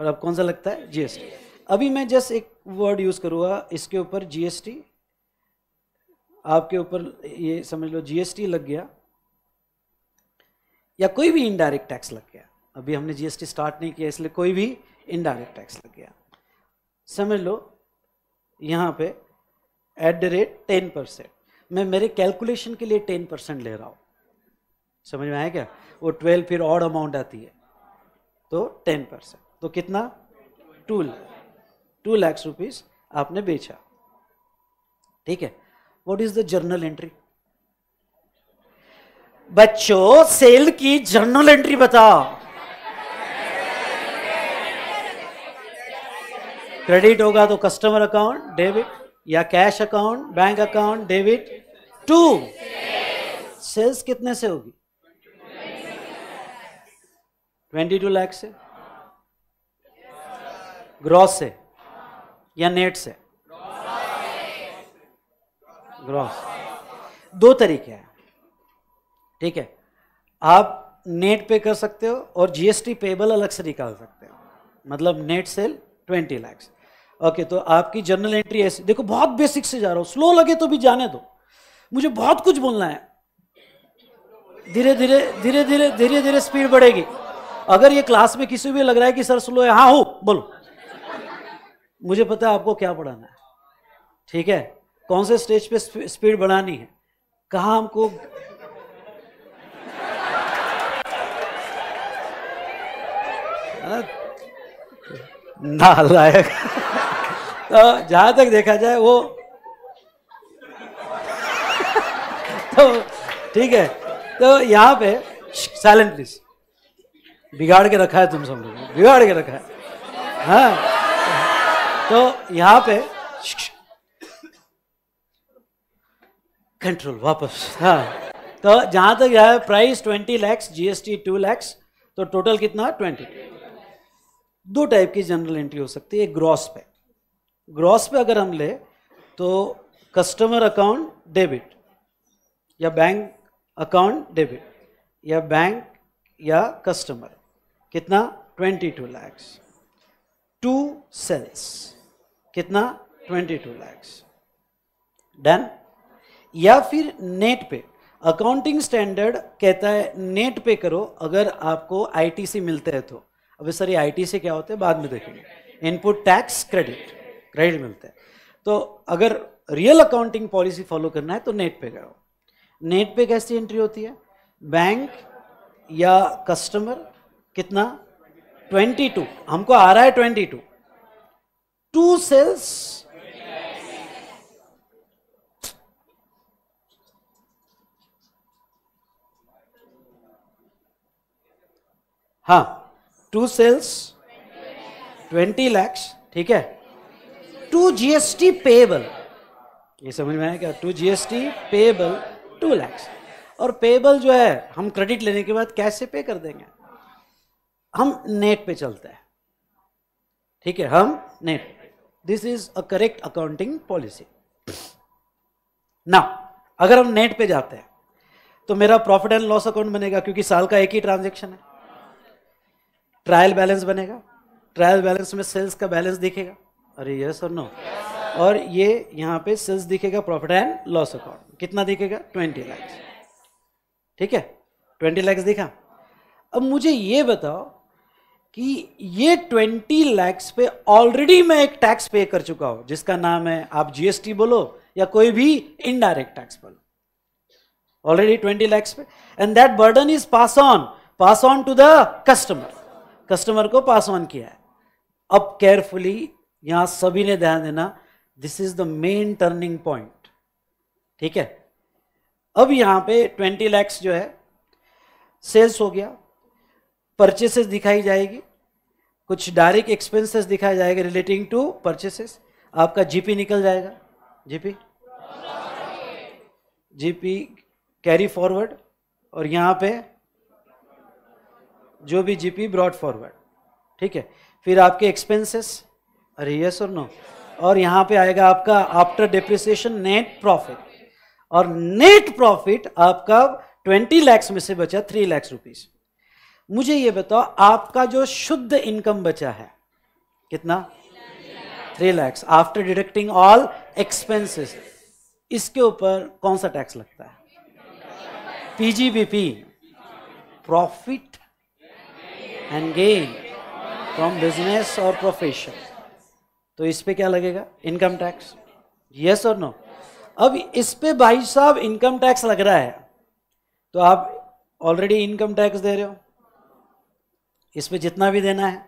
और अब कौन सा लगता है जीएसटी अभी मैं जस्ट एक वर्ड यूज करूँगा इसके ऊपर जीएसटी आपके ऊपर ये समझ लो जीएसटी लग गया या कोई भी इनडायरेक्ट टैक्स लग गया अभी हमने जीएसटी स्टार्ट नहीं किया इसलिए कोई भी इनडायरेक्ट टैक्स लग गया समझ लो यहाँ पे at the rate ten percent मैं मेरे कैलकुलेशन के लिए टेन परसेंट ले रहा हूं समझ में आया क्या वो ट्वेल्व फिर और अमाउंट आती है तो टेन परसेंट तो कितना टू टू लैक्स रुपीज आपने बेचा ठीक है what is the journal entry बच्चों सेल की जर्नल एंट्री बताओ क्रेडिट होगा तो कस्टमर अकाउंट डेबिट या cash account bank account debit to sales कितने से होगी ट्वेंटी टू लैक्स से ग्रॉस से या नेट से ग्रॉस दो तरीके हैं ठीक है आप नेट पे कर सकते हो और जीएसटी पेबल अलग से निकाल सकते हो मतलब net sale twenty lakhs okay तो आपकी जर्नल एंट्री ऐसी देखो बहुत बेसिक से जा रहा हूं स्लो लगे तो भी जाने दो मुझे बहुत कुछ बोलना है धीरे धीरे धीरे धीरे धीरे धीरे स्पीड बढ़ेगी अगर ये क्लास में किसी भी लग रहा है कि सर स्लो है हाँ हो बोलो मुझे पता है आपको क्या पढ़ाना है ठीक है कौन से स्टेज पे स्पीड बढ़ानी है कहा हमको हाँ? लायक [laughs] तो जहां तक देखा जाए वो तो ठीक है तो यहाँ पे साइलेंट प्लीज बिगाड़ के रखा है तुम सब लोग बिगाड़ के रखा है हाँ तो यहाँ पे कंट्रोल वापस हाँ तो जहाँ तक है price twenty lakhs GST two lakhs तो टोटल कितना ट्वेंटी दो टाइप की जनरल एंट्री हो सकती है ग्रॉस पे ग्रॉस पे अगर हम ले तो कस्टमर अकाउंट डेबिट या बैंक अकाउंट डेबिट या बैंक या कस्टमर कितना 22 टू लैक्स टू सेल्स कितना 22 लैक्स डन या फिर नेट पे अकाउंटिंग स्टैंडर्ड कहता है नेट पे करो अगर आपको आईटीसी मिलते हैं तो अभी सर ये आईटीसी क्या होते हैं बाद में देखेंगे इनपुट टैक्स क्रेडिट क्रेडिट मिलते हैं तो अगर रियल अकाउंटिंग पॉलिसी फॉलो करना है तो नेट पे करो नेट पे कैसी एंट्री होती है बैंक या कस्टमर कितना 22 हमको आ रहा है 22 टू टू सेल्स हाँ टू सेल्स ट्वेंटी लैक्स ठीक है टू जीएसटी पेबल ये समझ में आया क्या to GST payable two lakhs और पेबल जो है हम क्रेडिट लेने के बाद कैश से पे कर देंगे हम नेट पे चलते हैं ठीक है हम net this is a correct accounting policy ना अगर हम नेट पे जाते हैं तो मेरा प्रॉफिट एंड लॉस अकाउंट बनेगा क्योंकि साल का एक ही ट्रांजेक्शन है ट्रायल बैलेंस बनेगा ट्रायल बैलेंस में सेल्स का बैलेंस दिखेगा अरे यस और नो और ये यहाँ पे सेल्स दिखेगा प्रॉफिट एंड लॉस अकाउंट कितना दिखेगा ट्वेंटी लैक्स ठीक है ट्वेंटी लैक्स दिखा अब मुझे ये बताओ कि ये ट्वेंटी लैक्स पे ऑलरेडी मैं एक टैक्स पे कर चुका हूं जिसका नाम है आप जीएसटी बोलो या कोई भी इनडायरेक्ट टैक्स बोलो already twenty lakhs pay and that burden is pass on pass on to the customer customer को पास ऑन किया है अब केयरफुली यहां सभी ने ध्यान देना this is the main turning point ठीक है अब यहां पे ट्वेंटी लैक्स जो है सेल्स हो गया परचेसेस दिखाई जाएगी कुछ डायरेक्ट एक्सपेंसेस दिखाया जाएगा रिलेटिंग टू परचेसेस आपका जीपी निकल जाएगा जीपी जीपी कैरी फॉरवर्ड और यहां पे जो भी जीपी ब्रॉड फॉरवर्ड ठीक है फिर आपके एक्सपेंसेस अरे यस और नो और यहां पे आएगा आपका आफ्टर डिप्रिसिएशन नेट प्रॉफिट और नेट प्रॉफिट आपका ट्वेंटी लैक्स में से बचा थ्री लैक्स रुपीज मुझे ये बताओ आपका जो शुद्ध इनकम बचा है कितना three lakhs after deducting all expenses इसके ऊपर कौन सा टैक्स लगता है PGBP profit and gain from business और प्रोफेशन तो इस पे क्या लगेगा इनकम टैक्स यस और नो अब इस पे भाई साहब इनकम टैक्स लग रहा है तो आप ऑलरेडी इनकम टैक्स दे रहे हो इस पे जितना भी देना है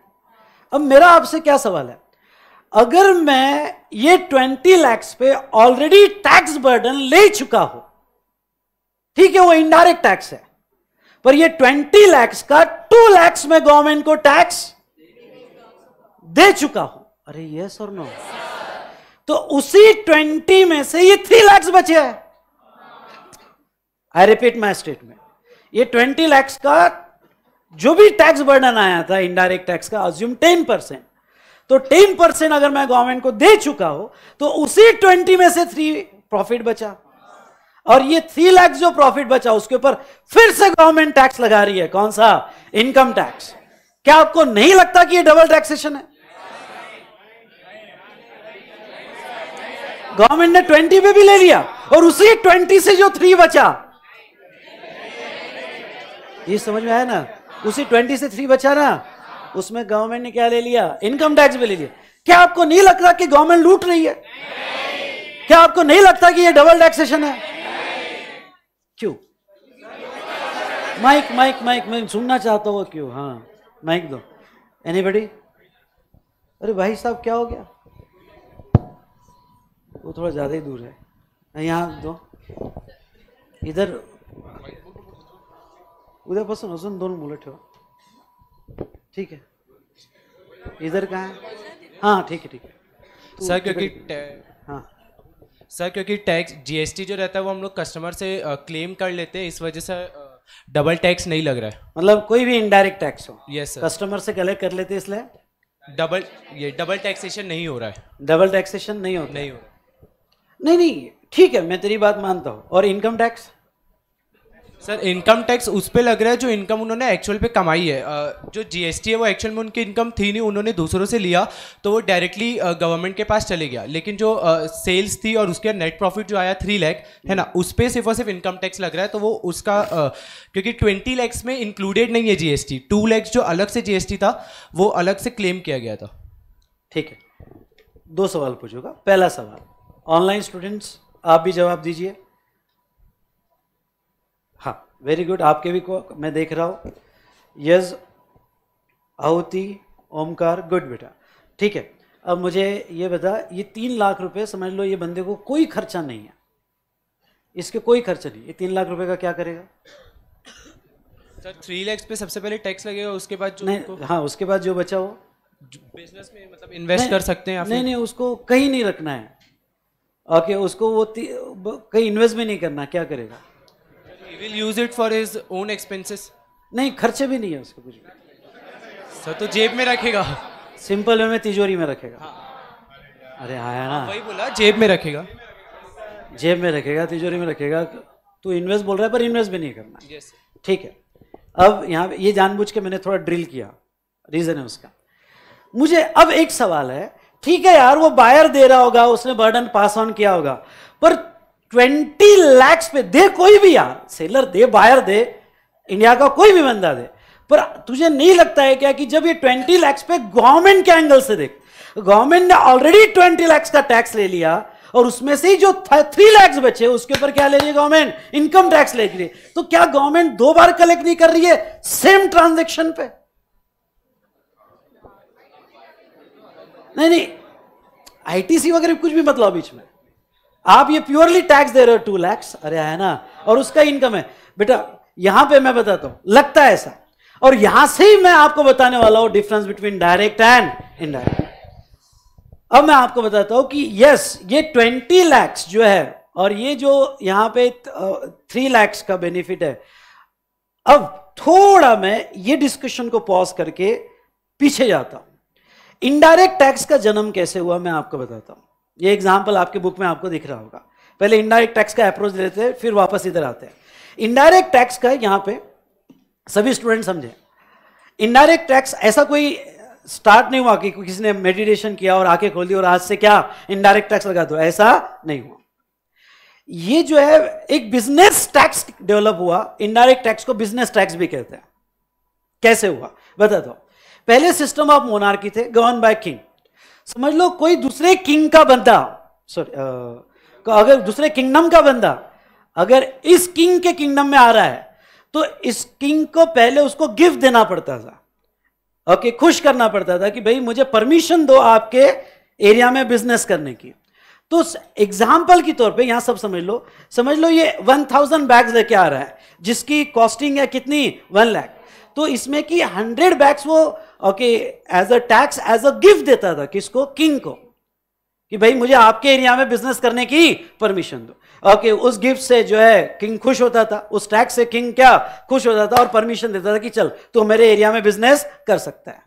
अब मेरा आपसे क्या सवाल है अगर मैं ये ट्वेंटी लैक्स पे ऑलरेडी टैक्स बर्डन ले चुका हूं ठीक है वो इनडायरेक्ट टैक्स है पर ये ट्वेंटी लैक्स का टू लैक्स में गवर्नमेंट को टैक्स दे चुका हूं अरे यस और नो तो उसी ट्वेंटी में से ये थ्री लैक्स बचे हैं आई रिपीट माई स्टेटमेंट ये ट्वेंटी लैक्स का जो भी टैक्स बर्डन आया था इनडायरेक्ट टैक्स का अज्यूम टेन परसेंट तो टेन परसेंट अगर मैं गवर्नमेंट को दे चुका हो तो उसी ट्वेंटी में से थ्री प्रॉफिट बचा और ये थ्री लाख जो प्रॉफिट बचा उसके ऊपर फिर से गवर्नमेंट टैक्स लगा रही है कौन सा इनकम टैक्स क्या आपको नहीं लगता कि ये डबल टैक्सेशन है गवर्नमेंट ने ट्वेंटी पे भी ले लिया और उसी ट्वेंटी से जो थ्री बचा ये समझ में आया ना उसी ट्वेंटी से थ्री बचा ना उसमें गवर्नमेंट ने क्या ले लिया इनकम टैक्स भी ले लिया क्या आपको नहीं लगता कि गवर्नमेंट लूट रही है क्या आपको नहीं लगता कि ये डबल टैक्सेशन है क्यों माइक माइक माइक मैं सुनना चाहता हूँ क्यों हाँ माइक दो एनी अरे भाई साहब क्या हो गया वो थोड़ा ज़्यादा ही दूर है हाँ, यहाँ दो इधर उधर बसन हसन दोनों बोले ठेवा ठीक है इधर कहाँ है हाँ ठीक है ठीक है सर क्योंकि हाँ सर क्योंकि टैक्स जीएसटी जो रहता है वो हम लोग कस्टमर से क्लेम कर लेते हैं इस वजह से डबल टैक्स नहीं लग रहा है मतलब कोई भी इनडायरेक्ट टैक्स हो यस सर कस्टमर से कलेक्ट कर लेते हैं इसलिए डबल ये डबल टैक्सेशन नहीं हो रहा है डबल टैक्सेशन नहीं हो नहीं हो रहा नहीं नहीं ठीक है मैं तेरी बात मानता हूँ और income tax sir income tax उस पर लग रहा है जो इनकम उन्होंने एक्चुअल पे कमाई है जो जीएसटी है वो एक्चुअल में उनकी इनकम थी नहीं उन्होंने दूसरों से लिया तो वो डायरेक्टली गवर्नमेंट के पास चले गया लेकिन जो सेल्स थी और उसके नेट प्रॉफिट जो आया थ्री लैख है ना हम्म। उस पर सिर्फ और सिर्फ इनकम टैक्स लग रहा है तो वो उसका क्योंकि ट्वेंटी लैक्स में इंक्लूडेड नहीं है जीएसटी टू लैक्स जो अलग से जीएसटी था वो अलग से क्लेम किया गया था ठीक है दो सवाल पूछूंगा पहला सवाल ऑनलाइन स्टूडेंट्स आप भी जवाब दीजिए हाँ वेरी गुड आपके भी को मैं देख रहा हूँ यज आहुति ओमकार गुड बेटा ठीक है अब मुझे ये बता ये तीन लाख रुपए समझ लो ये बंदे को कोई खर्चा नहीं है इसके कोई खर्चा नहीं ये तीन लाख रुपए का क्या करेगा सर थ्री लैक्स पे सबसे पहले टैक्स लगेगा उसके बाद जो नहीं, हाँ उसके बाद जो बचा हो बिजनेस में मतलब इन्वेस्ट कर सकते हैं नहीं नहीं उसको कहीं नहीं रखना है ओके okay, उसको वो कहीं इन्वेस्ट भी नहीं करना क्या करेगा will use it for his own expenses नहीं खर्चे भी नहीं है उसको कुछ भी सर तो जेब में रखेगा सिंपल में तिजोरी में रखेगा हाँ। अरे आया हाँ ना हाँ। वही बोला जेब में रखेगा जेब में रखेगा तिजोरी में रखेगा तू इन्वेस्ट बोल रहा है पर इन्वेस्ट भी नहीं करना ठीक है अब यहाँ ये जानबूझ के मैंने थोड़ा ड्रिल किया रीज़न है उसका मुझे अब एक सवाल है ठीक है यार वो बायर दे रहा होगा उसने बर्डन पास ऑन किया होगा पर ट्वेंटी लैक्स पे दे कोई भी यार सेलर दे बायर दे इंडिया का कोई भी बंदा दे पर तुझे नहीं लगता है क्या कि जब ये ट्वेंटी लैक्स पे गवर्नमेंट के एंगल से देख गवर्नमेंट ने ऑलरेडी ट्वेंटी लैक्स का टैक्स ले लिया और उसमें से ही जो थ्री लैक्स बचे उसके ऊपर क्या ले रही है गवर्नमेंट इनकम टैक्स ले रही है तो क्या गवर्नमेंट दो बार कलेक्ट नहीं कर रही है सेम ट्रांजेक्शन पे नहीं नहीं आईटीसी वगैरह कुछ भी बतलाओ बीच में आप ये प्योरली टैक्स दे रहे हो टू लैक्स अरे है ना और उसका इनकम है बेटा यहां पे मैं बताता हूं लगता है ऐसा और यहां से ही मैं आपको बताने वाला हूं difference between direct and indirect अब मैं आपको बताता हूं कि यस ये ट्वेंटी लैक्स जो है और ये जो यहां पे थ्री लैक्स का बेनिफिट है अब थोड़ा मैं ये डिस्कशन को पॉज करके पीछे जाता हूं इनडायरेक्ट टैक्स का जन्म कैसे हुआ मैं आपको बताता हूँ ये एग्जाम्पल आपके बुक में आपको दिख रहा होगा पहले इनडायरेक्ट टैक्स का अप्रोच लेते हैं फिर वापस इधर आते हैं इनडायरेक्ट टैक्स का यहाँ पे सभी स्टूडेंट समझे इनडायरेक्ट टैक्स ऐसा कोई स्टार्ट नहीं हुआ कि किसी ने मेडिटेशन किया और आके खोल दी और आज से क्या इनडायरेक्ट टैक्स लगा दो ऐसा नहीं हुआ ये जो है एक बिजनेस टैक्स डेवलप हुआ इनडायरेक्ट टैक्स को बिजनेस टैक्स भी कहते हैं कैसे हुआ बता दो पहले सिस्टम ऑफ मोनार्की थे गवर्न बाय किंग समझ लो कोई दूसरे किंग का बंदा सॉरी अगर दूसरे किंगडम का बंदा अगर इस किंग के किंगडम में आ रहा है तो इस किंग को पहले उसको गिफ्ट देना पड़ता था ओके okay, खुश करना पड़ता था कि भाई मुझे परमिशन दो आपके एरिया में बिजनेस करने की तो एग्जाम्पल के तौर पे यहां सब समझ लो समझ लो ये वन थाउजेंड बैग लेके आ रहा है जिसकी कॉस्टिंग है कितनी वन लैख तो इसमें कि हंड्रेड बैग्स वो okay as a tax as a gift देता था किसको किंग को कि भाई मुझे आपके एरिया में बिजनेस करने की परमिशन दो ओके उस गिफ्ट से जो है किंग खुश होता था उस टैक्स से किंग क्या खुश होता था और परमिशन देता था कि चल तू तो मेरे एरिया में बिजनेस कर सकता है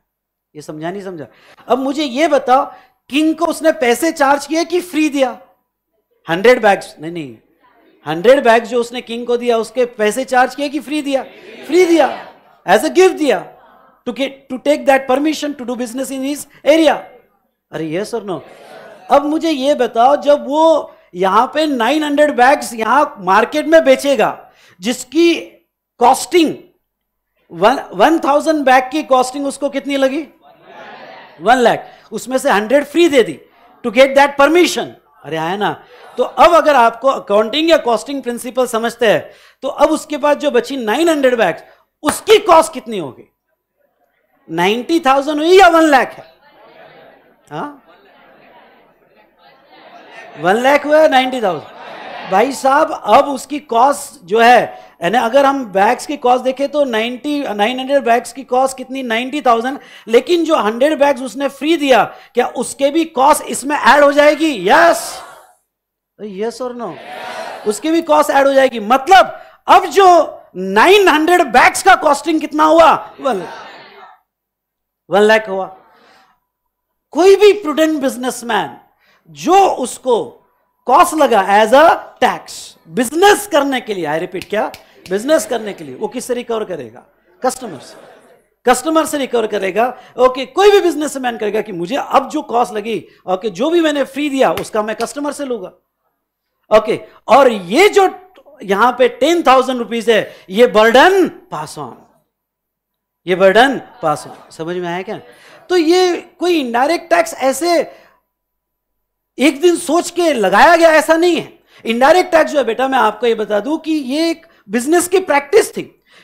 ये समझा नहीं समझा अब मुझे ये बताओ किंग को उसने पैसे चार्ज किए कि फ्री दिया हंड्रेड बैग्स नहीं नहीं हंड्रेड बैग्स जो उसने किंग को दिया उसके पैसे चार्ज किए कि फ्री दिया फ्री दिया एज अ गिफ्ट दिया to get to take that permission to do business in his area अरे ये सर नो अब मुझे ये बताओ जब वो यहां पे 900 बैग्स यहां मार्केट में बेचेगा जिसकी कॉस्टिंग वन थाउजेंड बैग की कॉस्टिंग उसको कितनी लगी वन लैख उसमें से हंड्रेड फ्री दे दी टू गेट दैट परमिशन अरे आया ना तो अब अगर आपको अकाउंटिंग या कॉस्टिंग प्रिंसिपल समझते हैं तो अब उसके पास जो बची 900 बैग्स उसकी कॉस्ट कितनी होगी नाइन्टी थाउजेंड हुई या वन लैख है हाँ? वन लैख हुआ नाइन्टी थाउजेंड भाई साहब अब उसकी कॉस्ट जो है यानी अगर हम बैग्स की कॉस्ट देखें तो 90 900 बैग्स की कॉस्ट कितनी 90,000 लेकिन जो 100 बैग्स उसने फ्री दिया क्या उसके भी कॉस्ट इसमें ऐड हो जाएगी यस यस और नो उसकी भी कॉस्ट ऐड हो जाएगी मतलब अब जो नाइन हंड्रेड बैग्स का कॉस्टिंग कितना हुआ वन वन लैख हुआ कोई भी प्रूडेंट बिजनेसमैन जो उसको कॉस्ट लगा एज अ टैक्स बिजनेस करने के लिए आई रिपीट क्या बिजनेस करने के लिए वो किससे रिकवर करेगा कस्टमर से कस्टमर से रिकवर करेगा ओके कोई भी बिजनेस मैन करेगा कि मुझे अब जो कॉस्ट लगी ओके जो भी मैंने फ्री दिया उसका मैं कस्टमर से लूंगा ओके और ये जो यहां पे टेन थाउजेंड रुपीज है ये बर्डन पास ऑन ये बर्डन पास ऑन समझ में आया क्या तो ये कोई इनडायरेक्ट टैक्स ऐसे एक दिन सोच के लगाया गया ऐसा नहीं है इनडायरेक्ट टैक्स जो है बेटा मैं आपको ये बता दूं कि ये एक बिजनेस की प्रैक्टिस थी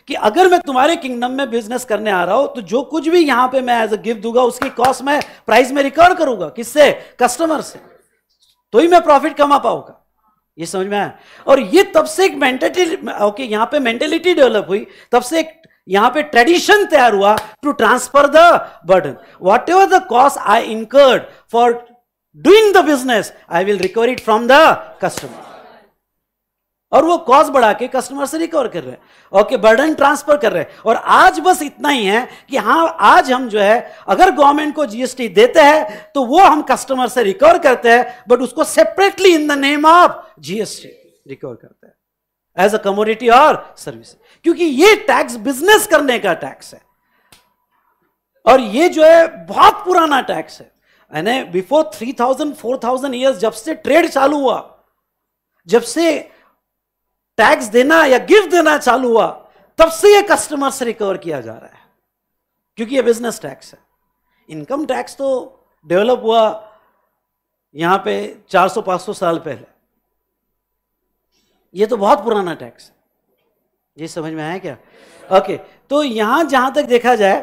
कि अगर मैं तुम्हारे किंगडम में बिजनेस करने आ रहा हूं तो जो कुछ भी यहां पे मैं एज अ गिफ्ट दूंगा उसकी कॉस्ट मैं प्राइस में रिकवर करूंगा किससे कस्टमर से तो ही मैं प्रॉफिट कमा पाऊंगा ये समझ में आया और ये तब से एक मेंटेलिटी ओके यहां पे मेंटेलिटी डेवलप हुई तब से एक यहां पे ट्रेडिशन तैयार हुआ to transfer the burden whatever the cost I incurred for doing the business I will recover it from the customer और वो कॉस्ट बढ़ा के कस्टमर से रिकवर कर रहे हैं ओके बर्डन ट्रांसफर कर रहे हैं और आज बस इतना ही है कि हाँ आज हम जो है अगर गवर्नमेंट को जीएसटी देते हैं तो वो हम कस्टमर से रिकवर करते हैं बट उसको separately in the name of GST recover करते हैं एज अ कमोडिटी और सर्विस क्योंकि ये टैक्स बिजनेस करने का टैक्स है और ये जो है बहुत पुराना टैक्स है before three thousand four thousand years जब से ट्रेड चालू हुआ जब से टैक्स देना या गिफ्ट देना चालू हुआ तब से ये कस्टमर से रिकवर किया जा रहा है क्योंकि ये बिजनेस टैक्स है इनकम टैक्स तो डेवलप हुआ यहां पे 400-500 साल पहले ये तो बहुत पुराना टैक्स है ये समझ में आया क्या ओके तो यहां जहां तक देखा जाए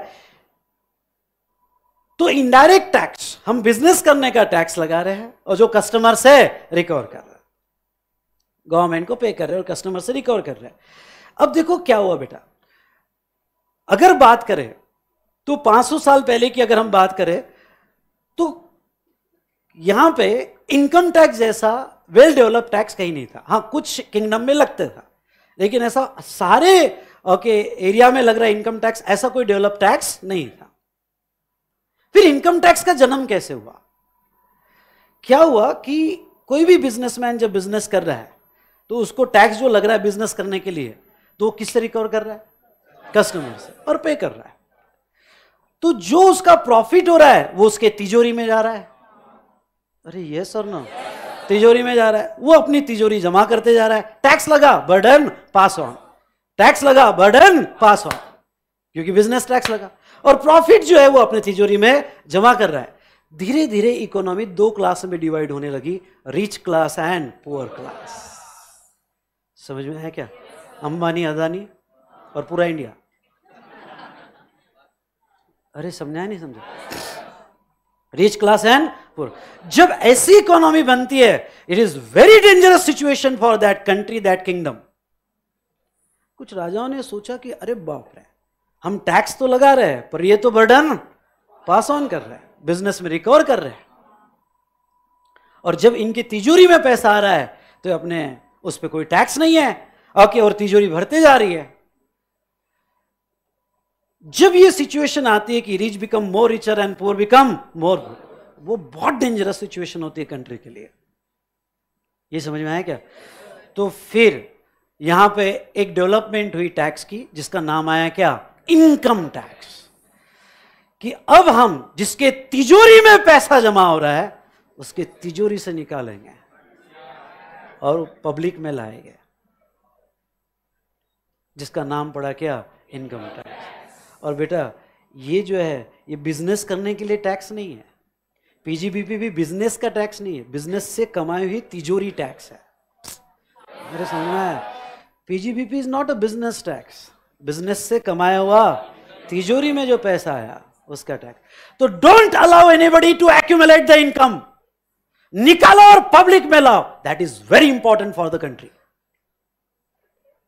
तो इनडायरेक्ट टैक्स हम बिजनेस करने का टैक्स लगा रहे हैं और जो कस्टमर से रिकवर कर रहे हैं गवर्नमेंट को पे कर रहे हैं और कस्टमर से रिकवर कर रहे हैं अब देखो क्या हुआ बेटा अगर बात करें तो 500 साल पहले की अगर हम बात करें तो यहां पे इनकम टैक्स जैसा वेल डेवलप टैक्स कहीं नहीं था हाँ कुछ किंगडम में लगता था लेकिन ऐसा सारे ओके एरिया में लग रहा है इनकम टैक्स ऐसा कोई डेवलप टैक्स नहीं था फिर इनकम टैक्स का जन्म कैसे हुआ क्या हुआ कि कोई भी बिजनेसमैन जब बिजनेस कर रहा है तो उसको टैक्स जो लग रहा है बिजनेस करने के लिए तो वो किससे रिकवर कर रहा है कस्टमर से और पे कर रहा है तो जो उसका प्रॉफिट हो रहा है वो उसके तिजोरी में जा रहा है अरे ये सर ना तिजोरी में जा रहा है वो अपनी तिजोरी जमा करते जा रहा है टैक्स लगा बर्डन पास ऑन टैक्स लगा बर्डन पास ऑन क्योंकि बिजनेस टैक्स लगा और प्रॉफिट जो है वो अपने तिजोरी में जमा कर रहा है धीरे धीरे इकोनॉमी दो क्लास में डिवाइड होने लगी rich class and poor class समझ में है क्या अंबानी अदानी और पूरा इंडिया अरे समझाया नहीं समझा रिच क्लास एंड पुअर जब ऐसी इकोनॉमी बनती है it is very dangerous situation for that country that kingdom कुछ राजाओं ने सोचा कि अरे बाप रे हम टैक्स तो लगा रहे हैं पर ये तो बर्डन पास ऑन कर रहे हैं बिजनेस में रिकवर कर रहे हैं और जब इनकी तिजोरी में पैसा आ रहा है तो अपने उस पर कोई टैक्स नहीं है ओके और तिजोरी भरते जा रही है जब ये सिचुएशन आती है कि rich become more richer and poor become more वो बहुत डेंजरस सिचुएशन होती है कंट्री के लिए ये समझ में आया क्या तो फिर यहां पे एक डेवलपमेंट हुई टैक्स की जिसका नाम आया क्या इनकम टैक्स कि अब हम जिसके तिजोरी में पैसा जमा हो रहा है उसके तिजोरी से निकालेंगे और पब्लिक में लाए गए जिसका नाम पड़ा क्या इनकम टैक्स और बेटा ये जो है ये बिजनेस करने के लिए टैक्स नहीं है पीजीबीपी भी बिजनेस का टैक्स नहीं है बिजनेस से कमाई हुई तिजोरी टैक्स है मेरे समझ में आया PGBP is not a business tax business से कमाया हुआ तिजोरी में जो पैसा आया उसका टैक्स तो don't allow anybody to accumulate the income निकालो और पब्लिक में लाओ that is very important for the country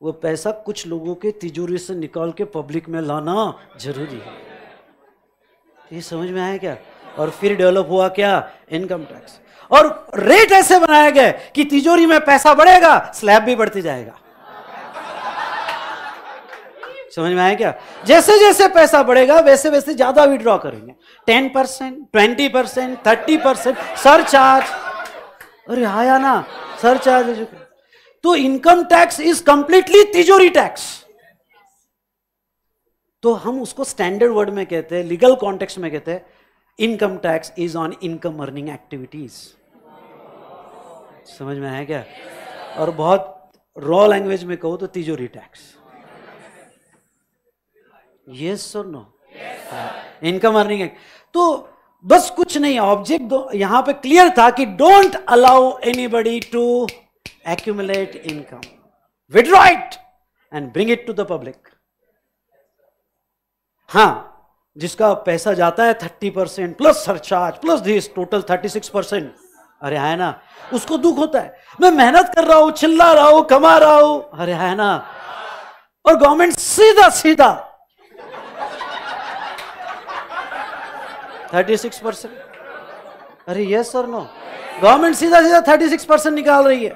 वो पैसा कुछ लोगों के तिजोरी से निकाल के पब्लिक में लाना जरूरी है ये समझ में आया क्या और फिर डेवलप हुआ क्या इनकम टैक्स और रेट ऐसे बनाए गए कि तिजोरी में पैसा बढ़ेगा स्लैब भी बढ़ती जाएगा समझ में आया क्या जैसे जैसे पैसा बढ़ेगा वैसे वैसे ज्यादा विड्रॉ करेंगे ten percent twenty percent thirty percent surcharge अरे आया हाँ ना सरचार्ज तो इनकम टैक्स इज कंप्लीटली तिजोरी टैक्स तो हम उसको स्टैंडर्ड वर्ड में कहते हैं लीगल कॉन्टेक्स्ट में कहते हैं income tax is on income earning activities समझ में आया क्या और बहुत रॉ लैंग्वेज में कहो तो तिजोरी टैक्स यस और नो इनका मर्निंग है तो बस कुछ नहीं ऑब्जेक्ट यहां पे क्लियर था कि don't allow anybody to accumulate income withdraw it and bring it to the public हाँ जिसका पैसा जाता है thirty percent plus surcharge plus this total thirty six percent अरे है ना उसको दुख होता है मैं मेहनत कर रहा हूं चिल्ला रहा हूं कमा रहा हूं अरे है ना और गवर्नमेंट सीधा सीधा थर्टी सिक्स परसेंट अरे यस और नो गवर्नमेंट सीधा सीधा थर्टी सिक्स परसेंट निकाल रही है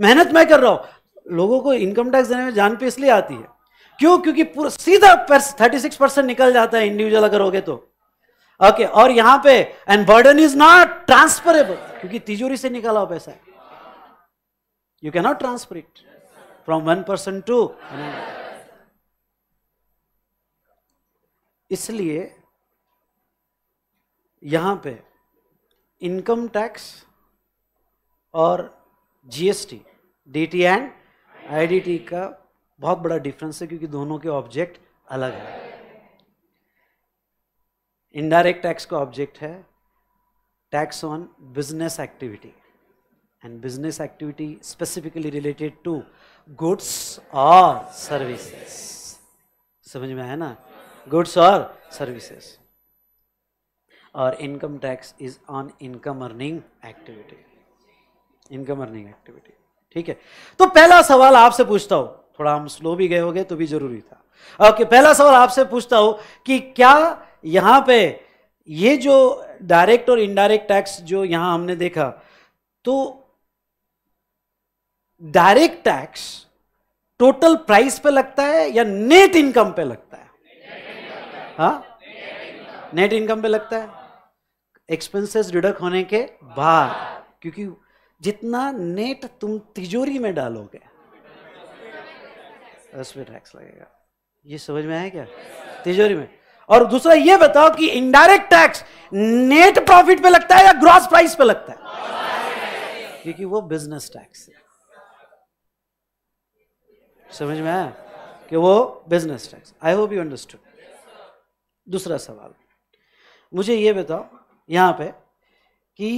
मेहनत मैं कर रहा हूं लोगों को इनकम टैक्स देने में जान पे इसलिए आती है क्यों क्योंकि पूरा सीधा थर्टी सिक्स परसेंट निकल जाता है इंडिविजुअल अगर हो गए तो ओके okay, और यहां पे and burden is not transferable क्योंकि तिजोरी से निकाला हो पैसा you can not transfer it from one percent to इसलिए यहाँ पे इनकम टैक्स और जीएसटी डीटी एंड आईडीटी का बहुत बड़ा डिफरेंस है क्योंकि दोनों के ऑब्जेक्ट अलग है इनडायरेक्ट टैक्स का ऑब्जेक्ट है tax on business activity and business activity specifically related to goods और सर्विसेज समझ में आया ना गुड्स और सर्विसेज और income tax is on income earning activity income earning activity ठीक है तो पहला सवाल आपसे पूछता हूं थोड़ा हम स्लो भी गए होंगे तो भी जरूरी था ओके पहला सवाल आपसे पूछता हूं कि क्या यहां पे ये जो डायरेक्ट और इनडायरेक्ट टैक्स जो यहां हमने देखा तो डायरेक्ट टैक्स टोटल प्राइस पे लगता है या नेट इनकम पे लगता है हा नेट इनकम पे लगता है एक्सपेंसेस डिडक्ट होने के बाद क्योंकि जितना नेट तुम तिजोरी में डालोगे उसमें टैक्स लगेगा ये समझ में आया क्या तिजोरी में और दूसरा ये बताओ कि इनडायरेक्ट टैक्स नेट प्रॉफिट पे लगता है या ग्रॉस प्राइस पे लगता है क्योंकि वो बिजनेस टैक्स है समझ में आया कि वो business tax I hope you understood दूसरा सवाल मुझे ये बताओ यहाँ पे कि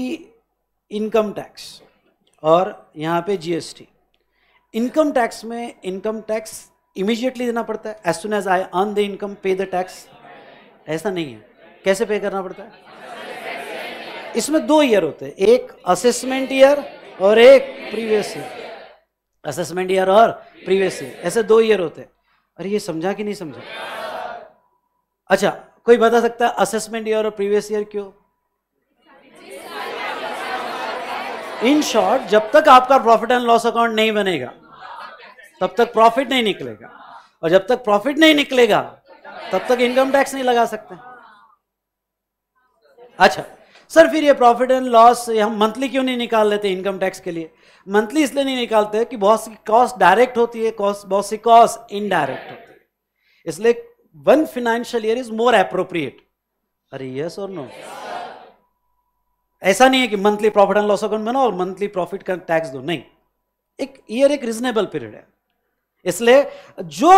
इनकम टैक्स और यहाँ पे जीएसटी इनकम टैक्स में इनकम टैक्स इमीजिएटली देना पड़ता है as soon as I earn the income pay the tax ऐसा नहीं है कैसे पे करना पड़ता है इसमें दो ईयर होते हैं एक असेसमेंट ईयर और एक प्रीवियस ईयर असेसमेंट ईयर और प्रीवियस ईयर ऐसे दो ईयर होते हैं अरे ये समझा कि नहीं समझा अच्छा कोई बता सकता है असेसमेंट ईयर और प्रीवियस ईयर क्यों इन शॉर्ट जब तक आपका प्रॉफिट एंड लॉस अकाउंट नहीं बनेगा तब तक प्रॉफिट नहीं निकलेगा और जब तक प्रॉफिट नहीं निकलेगा तब तक इनकम टैक्स नहीं लगा सकते अच्छा सर फिर ये प्रॉफिट एंड लॉस हम मंथली क्यों नहीं निकाल लेते इनकम टैक्स के लिए मंथली इसलिए नहीं निकालते कि बहुत सी कॉस्ट डायरेक्ट होती है कॉस्ट बहुत सी कॉस्ट इनडायरेक्ट होती है इसलिए one financial year is more appropriate अरे यस और नो ऐसा नहीं है कि monthly profit and loss account बनाओ और मंथली प्रॉफिट का टैक्स दो नहीं एक ईयर एक रीजनेबल पीरियड है इसलिए जो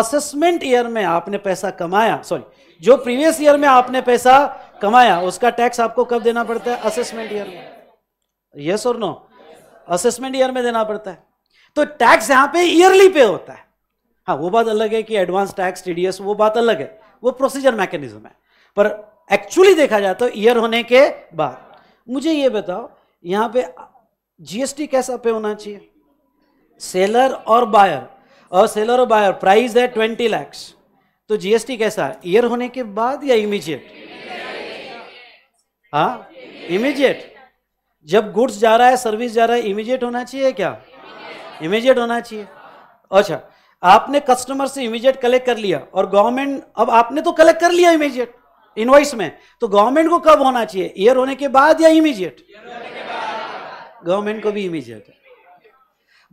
असेसमेंट ईयर में आपने पैसा कमाया सॉरी जो प्रीवियस ईयर में आपने पैसा कमाया उसका टैक्स आपको कब देना पड़ता है असेसमेंट ईयर में यस और नो असेसमेंट ईयर में देना पड़ता है तो टैक्स यहां पे ईयरली पे होता है हाँ वो बात अलग है कि एडवांस टैक्स टीडीएस वो बात अलग है वो प्रोसीजर मैकेनिज्म है पर एक्चुअली देखा जाए तो ईयर होने के बाद मुझे ये बताओ यहाँ पे जीएसटी कैसा पे होना चाहिए सेलर और बायर और सेलर और बायर प्राइस है ट्वेंटी लैक्स तो जीएसटी कैसा है ईयर होने के बाद या इमीजिएट हाँ इमीजिएट जब गुड्स जा रहा है सर्विस जा रहा है इमीजिएट होना चाहिए क्या इमीजिएट होना चाहिए अच्छा आपने कस्टमर से इमीजिएट कलेक्ट कर लिया और गवर्नमेंट अब आपने तो कलेक्ट कर लिया इमीजिएट इनवाइस में तो गवर्नमेंट को कब होना चाहिए ईयर होने के बाद या इमीजिएट गवर्नमेंट को भी इमीजिएट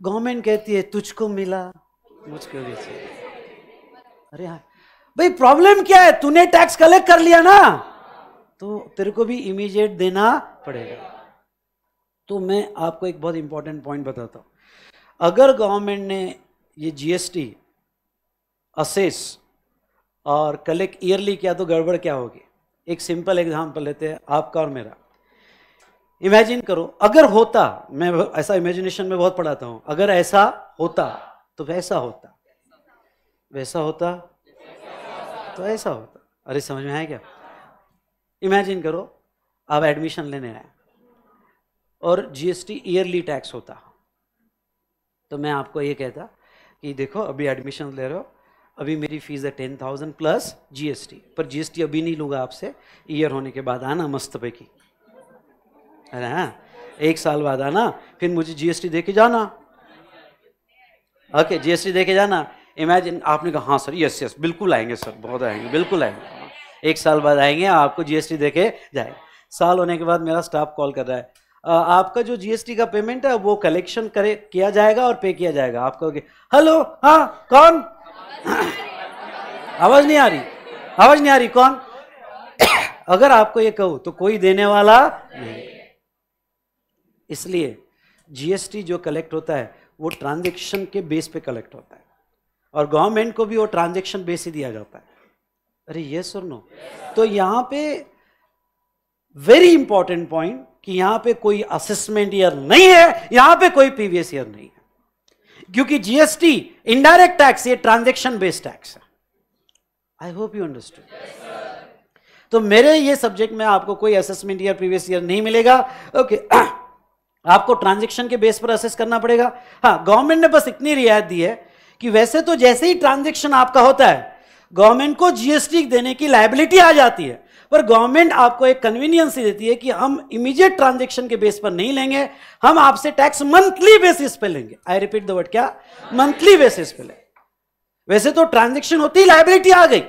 गवर्नमेंट कहती है तुझको मिला मुझको भी चाहिए अरे हाँ भाई प्रॉब्लम क्या है तूने टैक्स कलेक्ट कर लिया ना तो तेरे को भी इमीजिएट देना पड़ेगा तो मैं आपको एक बहुत इंपॉर्टेंट पॉइंट बताता हूं अगर गवर्नमेंट ने ये जीएसटी असेस और कलेक्ट ईयरली किया तो गड़बड़ क्या होगी एक सिंपल एग्जाम्पल लेते हैं आपका और मेरा इमेजिन करो अगर होता मैं ऐसा इमेजिनेशन में बहुत पढ़ाता हूँ अगर ऐसा होता तो वैसा होता वैसा होता तो ऐसा होता अरे समझ में आया क्या इमेजिन करो आप एडमिशन लेने आए और जीएसटी ईयरली टैक्स होता तो मैं आपको ये कहता कि देखो अभी एडमिशन ले रहे हो अभी मेरी फीस है टेन थाउजेंड प्लस जीएसटी पर जीएसटी अभी नहीं लूंगा आपसे ईयर होने के बाद आना मस्त पे की अरे हाँ एक साल बाद आना फिर मुझे जीएसटी दे के जाना ओके जीएसटी दे के जाना इमेजिन आपने कहा हाँ सर यस यस बिल्कुल आएंगे सर बहुत आएंगे बिल्कुल आएंगे एक साल बाद आएंगे आपको जीएसटी दे के जाएगा साल होने के बाद मेरा स्टाफ कॉल कर रहा है आपका जो जीएसटी का पेमेंट है वो कलेक्शन करे किया जाएगा और पे किया जाएगा आपका हेलो हाँ कौन आवाज नहीं आ रही आवाज नहीं आ रही कौन अगर आपको ये कहो तो कोई देने वाला नहीं इसलिए जीएसटी जो कलेक्ट होता है वो ट्रांजेक्शन के बेस पे कलेक्ट होता है और गवर्नमेंट को भी वो ट्रांजेक्शन बेस ही दिया जाता है अरे ये सुन लो तो यहां पे वेरी इंपॉर्टेंट पॉइंट कि यहां पे कोई असेसमेंट ईयर नहीं है यहां पे कोई प्रीवियस ईयर नहीं क्योंकि जीएसटी इनडायरेक्ट टैक्स ये ट्रांजेक्शन बेस्ड टैक्स है आई होप यू अंडरस्टूड तो मेरे ये सब्जेक्ट में आपको कोई असेसमेंट ईयर प्रीवियस ईयर नहीं मिलेगा ओके okay. [clears throat] आपको ट्रांजेक्शन के बेस पर असेस करना पड़ेगा हाँ गवर्नमेंट ने बस इतनी रियायत दी है कि वैसे तो जैसे ही ट्रांजेक्शन आपका होता है गवर्नमेंट को जीएसटी देने की लाइबिलिटी आ जाती है पर गवर्नमेंट आपको एक कन्वीनियंस देती है कि हम इमीडिएट ट्रांजेक्शन के बेस पर नहीं लेंगे हम आपसे टैक्स मंथली बेसिस पे लेंगे आई रिपीट द वर्ड क्या मंथली बेसिस पे लेंगे वैसे तो ट्रांजेक्शन होती ही लाइबिलिटी आ गई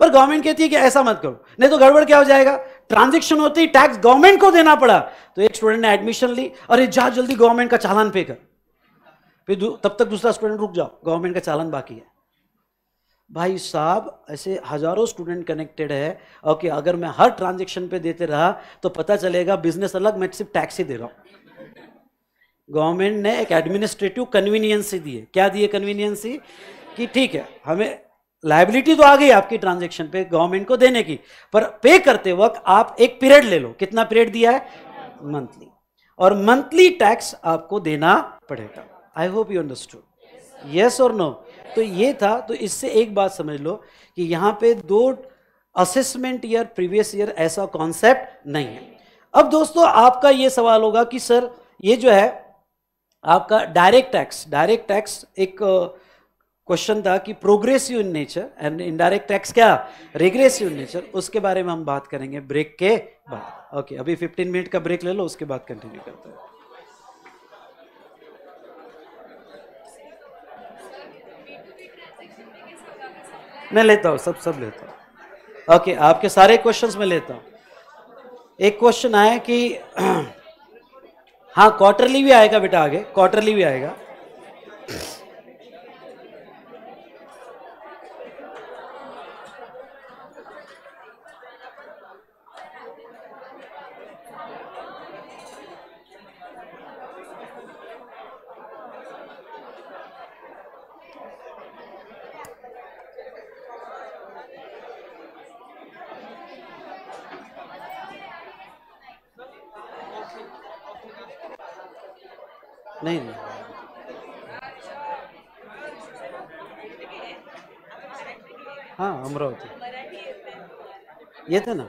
पर गवर्नमेंट कहती है कि ऐसा मत करो नहीं तो गड़बड़ क्या हो जाएगा ट्रांजेक्शन होती ही टैक्स गवर्नमेंट को देना पड़ा तो एक स्टूडेंट ने एडमिशन ली अरे जा जल्दी गवर्नमेंट का चालान पे कर फिर तब तक दूसरा स्टूडेंट रुक जाओ गवर्नमेंट का चालान बाकी है भाई साहब ऐसे हज़ारों स्टूडेंट कनेक्टेड है ओके अगर मैं हर ट्रांजेक्शन पे देते रहा तो पता चलेगा बिजनेस अलग मैं सिर्फ टैक्स ही दे रहा हूँ गवर्नमेंट ने एक एडमिनिस्ट्रेटिव कन्वीनियंस ही दिए क्या दिए कन्वीनियंस ही कि ठीक है हमें लाइबिलिटी तो आ गई आपकी ट्रांजेक्शन पे गवर्नमेंट को देने की पर पे करते वक्त आप एक पीरियड ले लो कितना पीरियड दिया है मंथली और मंथली टैक्स आपको देना पड़ेगा I hope you understood yes और नो तो ये था तो इससे एक बात समझ लो कि यहाँ पे दो असेसमेंट ईयर प्रीवियस ईयर ऐसा कॉन्सेप्ट नहीं है अब दोस्तों आपका ये सवाल होगा कि सर ये जो है आपका डायरेक्ट टैक्स डायरेक्ट टैक्स एक क्वेश्चन था कि progressive in nature and indirect tax क्या रिग्रेसिव इन नेचर उसके बारे में हम बात करेंगे ब्रेक के बाद ओके अभी 15 मिनट का ब्रेक ले लो उसके बाद कंटिन्यू करते हैं मैं लेता हूँ सब सब लेता हूँ ओके आपके सारे क्वेश्चंस में लेता हूँ एक क्वेश्चन आया कि [clears throat] हाँ क्वार्टरली भी आएगा बेटा आगे क्वार्टरली भी आएगा नहीं नहीं हाँ अमरावती ये था ना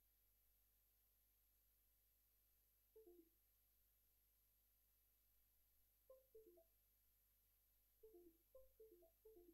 Thank you.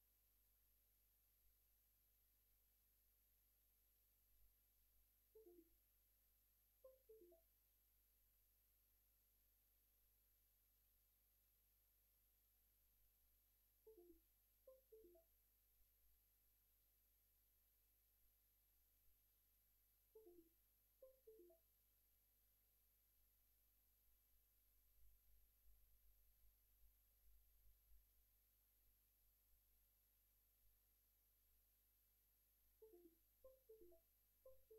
Thank you.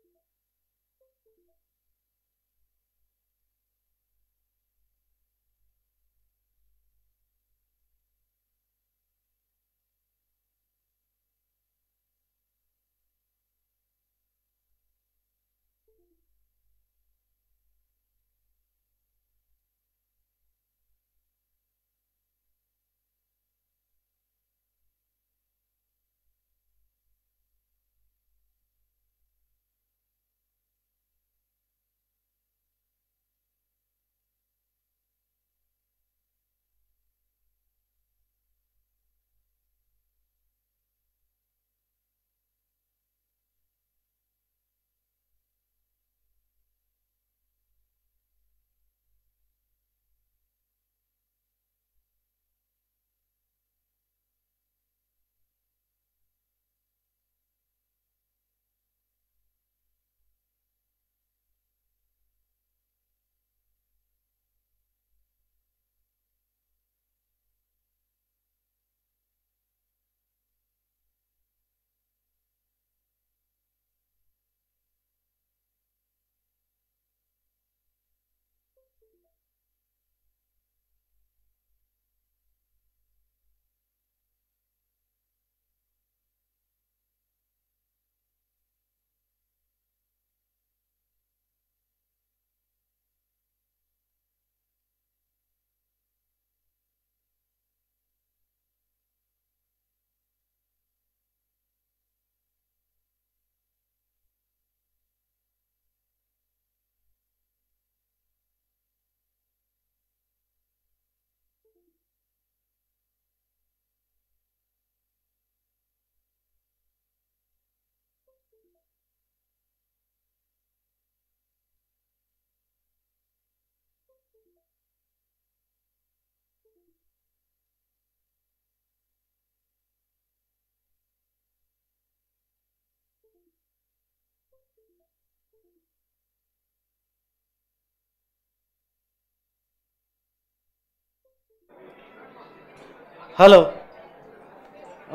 Hello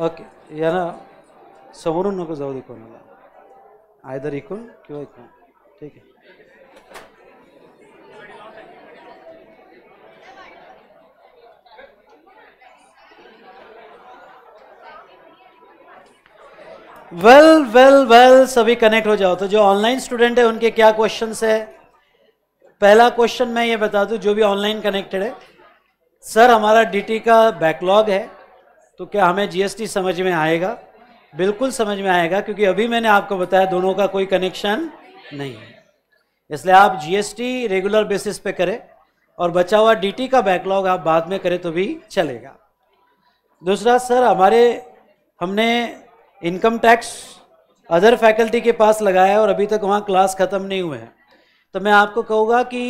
okay यानं समोरून नको जाऊ दे कोणाला आयदर इकून किंवा ठीक आहे वेल वेल वेल सभी कनेक्ट हो जाओ तो जो ऑनलाइन स्टूडेंट है उनके क्या क्वेश्चन है पहला क्वेश्चन मैं ये बता दूं जो भी ऑनलाइन कनेक्टेड है सर हमारा डीटी का बैकलॉग है तो क्या हमें जीएसटी समझ में आएगा बिल्कुल समझ में आएगा क्योंकि अभी मैंने आपको बताया दोनों का कोई कनेक्शन नहीं है इसलिए आप जीएसटी रेगुलर बेसिस पे करें और बचा हुआ डीटी का बैकलॉग आप बाद में करें तो भी चलेगा दूसरा सर हमारे हमने इनकम टैक्स अदर फैकल्टी के पास लगाया और अभी तक वहाँ क्लास ख़त्म नहीं हुए हैं तो मैं आपको कहूँगा कि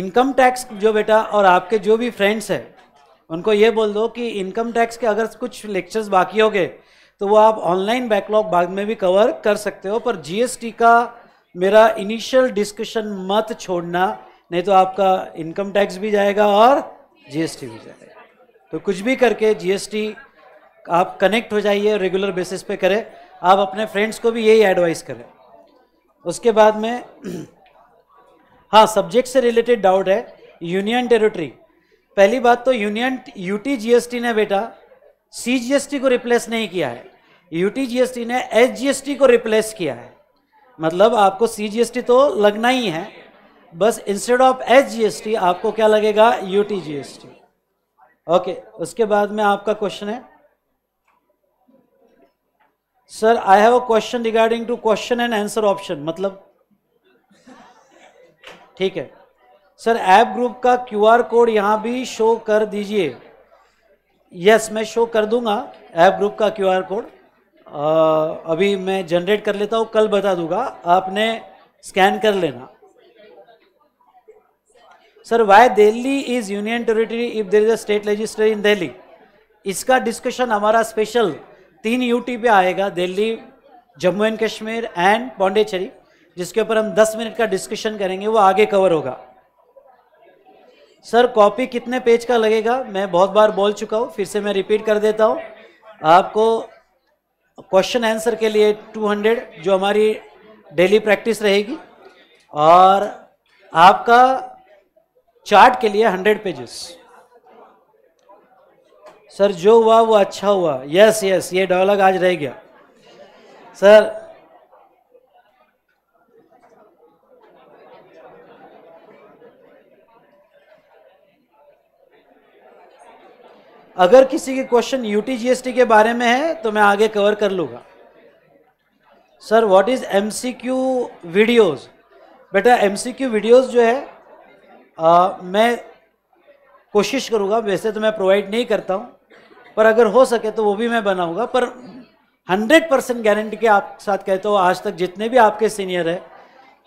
इनकम टैक्स जो बेटा और आपके जो भी फ्रेंड्स हैं उनको ये बोल दो कि इनकम टैक्स के अगर कुछ लेक्चर्स बाकी हो गए तो वो आप ऑनलाइन बैकलॉग बाद में भी कवर कर सकते हो पर जीएसटी का मेरा इनिशियल डिस्कशन मत छोड़ना नहीं तो आपका इनकम टैक्स भी जाएगा और जीएसटी भी जाएगा तो कुछ भी करके जीएसटी आप कनेक्ट हो जाइए रेगुलर बेसिस पे करें आप अपने फ्रेंड्स को भी यही एडवाइस करें उसके बाद में [clears throat] हाँ सब्जेक्ट से रिलेटेड डाउट है यूनियन टेरिटरी पहली बात तो यूनियन यूटी जीएसटी ने बेटा सीजीएसटी को रिप्लेस नहीं किया है यूटी जीएसटी ने एसजीएसटी को रिप्लेस किया है मतलब आपको सीजीएसटी तो लगना ही है बस इंस्टेड ऑफ एसजीएसटी आपको क्या लगेगा यूटी जीएसटी ओके उसके बाद में आपका क्वेश्चन है sir I have a question regarding to question and answer option मतलब ठीक है सर ऐप ग्रुप का क्यूआर कोड यहाँ भी शो कर दीजिए यस मैं शो कर दूंगा ऐप ग्रुप का क्यूआर कोड अभी मैं जनरेट कर लेता हूँ कल बता दूंगा आपने स्कैन कर लेना sir why Delhi is union territory if there is a state register in Delhi इसका डिस्कशन हमारा स्पेशल तीन यूटी पे आएगा दिल्ली जम्मू एंड कश्मीर एंड पौंडेचेरी जिसके ऊपर हम 10 मिनट का डिस्कशन करेंगे वो आगे कवर होगा सर कॉपी कितने पेज का लगेगा मैं बहुत बार बोल चुका हूँ फिर से मैं रिपीट कर देता हूँ आपको क्वेश्चन आंसर के लिए 200 जो हमारी डेली प्रैक्टिस रहेगी और आपका चार्ट के लिए 100 पेजेस सर जो हुआ वो अच्छा हुआ यस यस ये डायलॉग आज रह गया सर अगर किसी के क्वेश्चन यूटीजीएसटी के बारे में है तो मैं आगे कवर कर लूंगा sir what is MCQ videos बेटा एमसीक्यू वीडियोस जो है आ, मैं कोशिश करूँगा वैसे तो मैं प्रोवाइड नहीं करता हूँ पर अगर हो सके तो वो भी मैं बनाऊँगा पर 100 परसेंट गारंटी के आप साथ कहते हो आज तक जितने भी आपके सीनियर है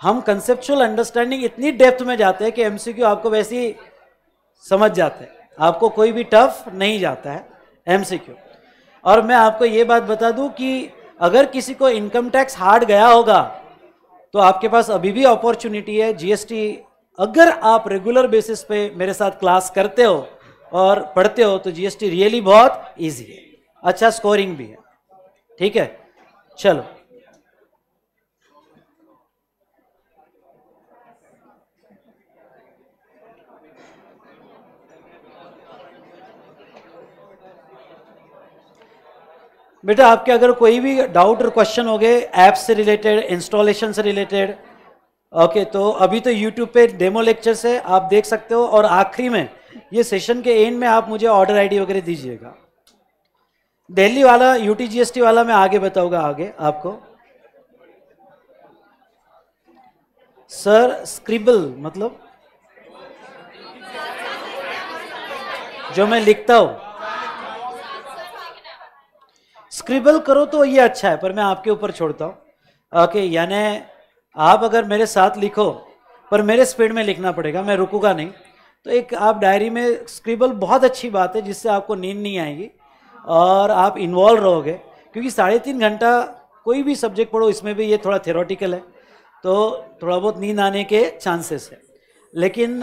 हम कंसेप्चुअल अंडरस्टैंडिंग इतनी डेप्थ में जाते हैं कि एमसीक्यू आपको वैसे ही समझ जाते हैं आपको कोई भी टफ नहीं जाता है एम और मैं आपको ये बात बता दूं कि अगर किसी को इनकम टैक्स हार्ड गया होगा तो आपके पास अभी भी अपॉर्चुनिटी है जीएसटी अगर आप रेगुलर बेसिस पे मेरे साथ क्लास करते हो और पढ़ते हो तो जीएसटी रियली बहुत इजी है अच्छा स्कोरिंग भी है ठीक है चलो बेटा आपके अगर कोई भी डाउट और क्वेश्चन हो गए ऐप से रिलेटेड इंस्टॉलेशन से रिलेटेड ओके तो अभी तो यूट्यूब पे डेमो लेक्चर से आप देख सकते हो और आखिरी में ये सेशन के एंड में आप मुझे ऑर्डर आईडी वगैरह दीजिएगा दिल्ली वाला यूटीजीएसटी वाला मैं आगे बताऊंगा आगे आपको सर स्क्रिबल मतलब जो मैं लिखता हूं स्क्रिबल करो तो ये अच्छा है पर मैं आपके ऊपर छोड़ता हूँ ओके यानी आप अगर मेरे साथ लिखो पर मेरे स्पीड में लिखना पड़ेगा मैं रुकूंगा नहीं तो एक आप डायरी में स्क्रिबल बहुत अच्छी बात है जिससे आपको नींद नहीं आएगी और आप इन्वॉल्व रहोगे क्योंकि साढ़े तीन घंटा कोई भी सब्जेक्ट पढ़ो इसमें भी ये थोड़ा थेरोटिकल है तो थोड़ा बहुत नींद आने के चांसेस है लेकिन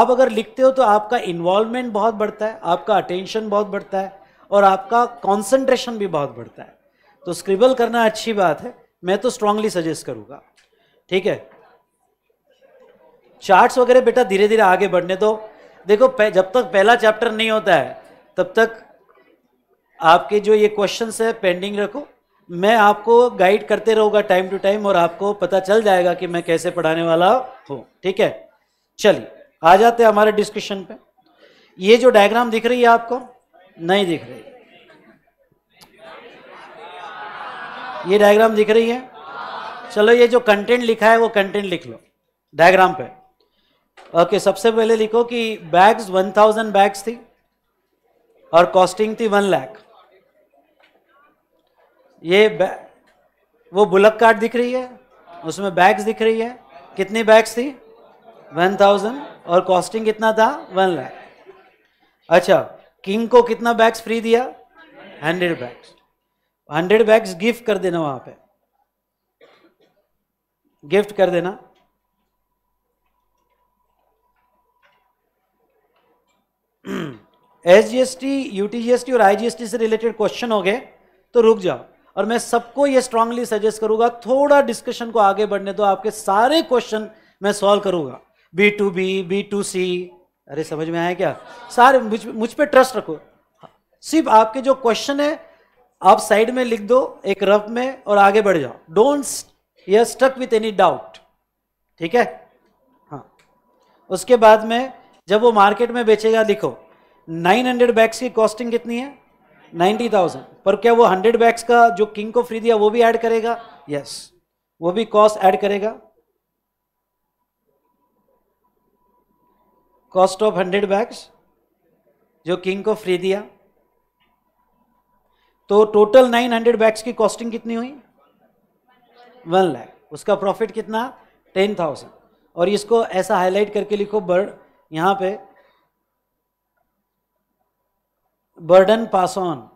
आप अगर लिखते हो तो आपका इन्वॉल्वमेंट बहुत बढ़ता है आपका अटेंशन बहुत बढ़ता है और आपका कॉन्सेंट्रेशन भी बहुत बढ़ता है तो स्क्रिबल करना अच्छी बात है मैं तो स्ट्रांगली सजेस्ट करूंगा ठीक है चार्ट्स वगैरह बेटा धीरे धीरे आगे बढ़ने दो देखो जब तक पहला चैप्टर नहीं होता है तब तक आपके जो ये क्वेश्चन है पेंडिंग रखो मैं आपको गाइड करते रहूंगा टाइम टू टाइम और आपको पता चल जाएगा कि मैं कैसे पढ़ाने वाला हूँ ठीक है चलिए आ जाते हैं हमारे डिस्कशन पे ये जो डायग्राम दिख रही है आपको नहीं दिख रही ये डायग्राम दिख रही है चलो ये जो कंटेंट लिखा है वो कंटेंट लिख लो डायग्राम पे ओके सबसे पहले लिखो कि बैग्स वन थाउजेंड बैग्स थी और कॉस्टिंग थी वन लाख ये वो बुलक कार्ड दिख रही है उसमें बैग्स दिख रही है कितनी बैग्स थी वन थाउजेंड और कॉस्टिंग कितना था वन लाख अच्छा किंग को कितना बैग्स फ्री दिया hundred bags hundred bags gift कर देना वहां पे गिफ्ट कर देना S G S T U T G S T और आई जी एस टी से रिलेटेड क्वेश्चन हो गए तो रुक जाओ और मैं सबको ये स्ट्रांगली सजेस्ट करूंगा थोड़ा डिस्कशन को आगे बढ़ने दो आपके सारे क्वेश्चन मैं सॉल्व करूंगा B to B B to C अरे समझ में आया क्या सारे मुझ मुझ पर ट्रस्ट रखो सिर्फ आपके जो क्वेश्चन है आप साइड में लिख दो एक रफ में और आगे बढ़ जाओ don't you stuck with any doubt ठीक है हाँ उसके बाद में जब वो मार्केट में बेचेगा लिखो 900 बैग्स की कॉस्टिंग कितनी है 90,000 पर क्या वो 100 बैग्स का जो किंग को फ्री दिया वो भी ऐड करेगा यस yes. वो भी कॉस्ट ऐड करेगा कॉस्ट ऑफ हंड्रेड बैग्स जो किंग को फ्री दिया तो टोटल नाइन हंड्रेड बैग्स की कॉस्टिंग कितनी हुई वन लैख उसका प्रॉफिट कितना टेन थाउजेंड और इसको ऐसा हाईलाइट करके लिखो बर्ड यहां पे बर्डन पास ऑन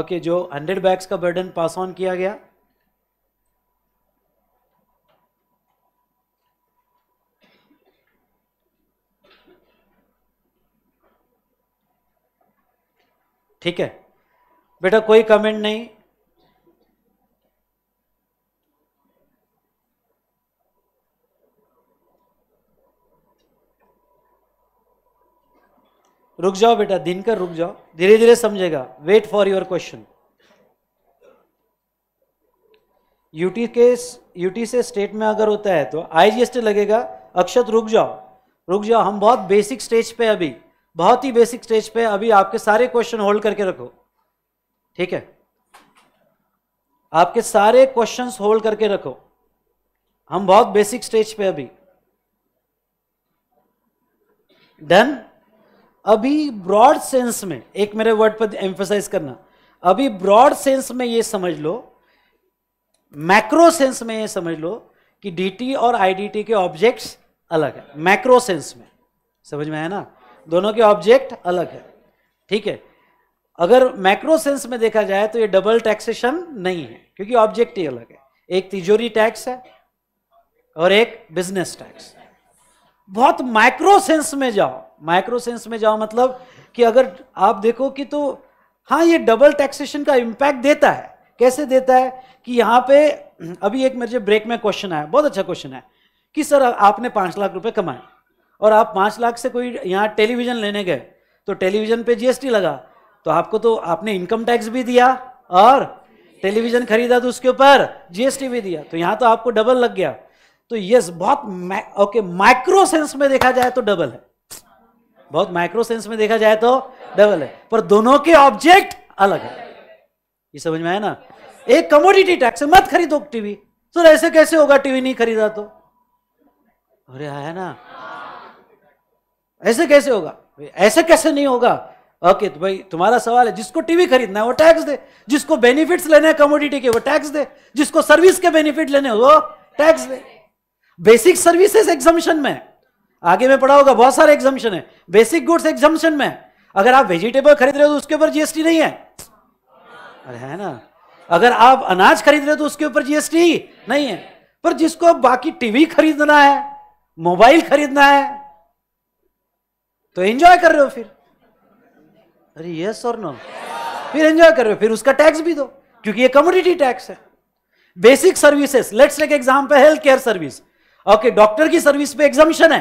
ओके जो हंड्रेड बैग्स का बर्डन पास ऑन किया गया ठीक है बेटा कोई कमेंट नहीं रुक जाओ बेटा दिन कर रुक जाओ धीरे धीरे समझेगा wait for your question UT के यूटी से स्टेट में अगर होता है तो आईजीएसटी लगेगा अक्षत रुक जाओ रुक जाओ हम बहुत बेसिक स्टेज पे अभी बहुत ही बेसिक स्टेज पे अभी आपके सारे क्वेश्चन होल्ड करके रखो ठीक है आपके सारे क्वेश्चंस होल्ड करके रखो हम बहुत बेसिक स्टेज पे अभी डन अभी ब्रॉड सेंस में एक मेरे वर्ड पर एम्फोसाइज करना अभी ब्रॉड सेंस में ये समझ लो मैक्रो सेंस में ये समझ लो कि डीटी और आईडीटी के ऑब्जेक्ट्स अलग है मैक्रो सेंस में समझ में आया ना दोनों के ऑब्जेक्ट अलग है ठीक है अगर मैक्रो सेंस में देखा जाए तो ये डबल टैक्सेशन नहीं है क्योंकि ऑब्जेक्ट ही अलग है एक तिजोरी टैक्स है और एक बिजनेस टैक्स बहुत माइक्रो सेंस में जाओ माइक्रो सेंस में जाओ मतलब कि अगर आप देखो कि तो हाँ ये डबल टैक्सेशन का इम्पैक्ट देता है कैसे देता है कि यहाँ पे अभी एक मेरे ब्रेक में क्वेश्चन आया बहुत अच्छा क्वेश्चन है कि सर आपने पांच लाख रुपए कमाए और आप पाँच लाख से कोई यहाँ टेलीविज़न लेने गए तो टेलीविज़न पे जीएसटी लगा तो आपको तो आपने इनकम टैक्स भी दिया और टेलीविज़न खरीदा तो उसके ऊपर जीएसटी भी दिया तो यहाँ तो आपको डबल लग गया तो यस बहुत ओके माइक्रो सेंस में देखा जाए तो डबल है बहुत माइक्रो सेंस में देखा जाए तो डबल है पर दोनों के ऑब्जेक्ट अलग है ये समझ में आया ना एक कमोडिटी टैक्स मत खरीदो टीवी तो ऐसे कैसे होगा टीवी नहीं खरीदा तो अरे आया ना ऐसे कैसे होगा ऐसे कैसे नहीं होगा ओके तो भाई तुम्हारा सवाल है जिसको टीवी खरीदना है वो टैक्स दे जिसको बेनिफिट्स लेने हैं कमोडिटी के वो टैक्स दे जिसको सर्विस के बेनिफिट लेने वो टैक्स दे बेसिक सर्विसेज एग्जामिशन में आगे में पढ़ा होगा बहुत सारे एग्जामिशन है बेसिक गुड्स एग्जामेशन में अगर आप वेजिटेबल खरीद रहे हो तो उसके ऊपर जीएसटी नहीं है अरे है ना अगर आप अनाज खरीद रहे हो तो उसके ऊपर जीएसटी नहीं है पर जिसको बाकी टीवी खरीदना है मोबाइल खरीदना है तो एंजॉय कर रहे हो फिर अरे यस और नो फिर एंजॉय कर रहे हो फिर उसका टैक्स भी दो क्योंकि ये कम्युनिटी टैक्स है basic services let's take example health care service okay doctor की सर्विस पे एग्जामिशन है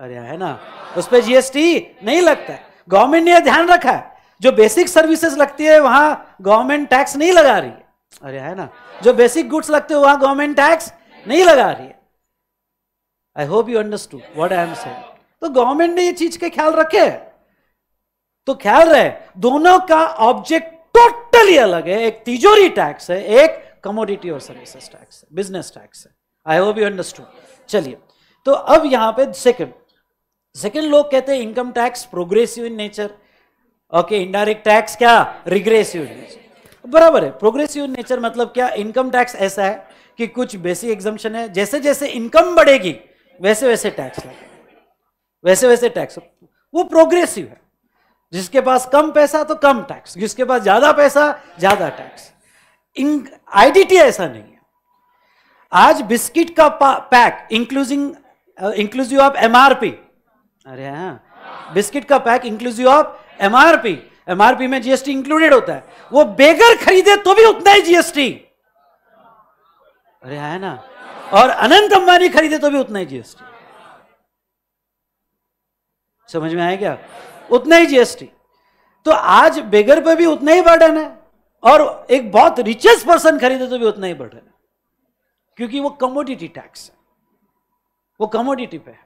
अरे है ना उस पर जीएसटी नहीं लगता है गवर्नमेंट ने ध्यान रखा है जो बेसिक सर्विसेज लगती है वहां गवर्नमेंट टैक्स नहीं लगा रही है अरे है ना जो बेसिक गुड्स लगते हैं वहां गवर्नमेंट टैक्स नहीं लगा रही है I hope you understood what I am saying तो गवर्नमेंट ने ये चीज के ख्याल रखे तो ख्याल रहे दोनों का ऑब्जेक्ट टोटली अलग है एक तिजोरी टैक्स है एक कमोडिटी और सर्विसेज टैक्स है बिजनेस टैक्स है आई होप यू अंडरस्टूड चलिए तो अब यहां पे सेकंड सेकंड लोग कहते हैं income tax progressive in nature okay indirect tax क्या रिग्रेसिव इन नेचर बराबर है प्रोग्रेसिव इन नेचर मतलब क्या इनकम टैक्स ऐसा है कि कुछ बेसिक एग्जाम्शन है जैसे जैसे इनकम बढ़ेगी वैसे वैसे टैक्स लगेगा वैसे वैसे टैक्स वो प्रोग्रेसिव है जिसके पास कम पैसा तो कम टैक्स जिसके पास ज्यादा पैसा ज्यादा टैक्स आईडीटी ऐसा नहीं है आज बिस्किट का pack including inclusive of MRP अरे हाँ बिस्किट का pack inclusive of MRP MRP में जीएसटी इंक्लूडेड होता है वो बेगर खरीदे तो भी उतना ही जीएसटी अरे है हाँ ना और अनंत अंबानी खरीदे तो भी उतना ही जीएसटी समझ में आया क्या उतना ही जीएसटी तो आज बेगर पे भी उतना ही बर्डन है और एक बहुत रिचेस्ट पर्सन खरीदे तो भी उतना ही बर्डन है क्योंकि वो कमोडिटी टैक्स है वो कमोडिटी पे है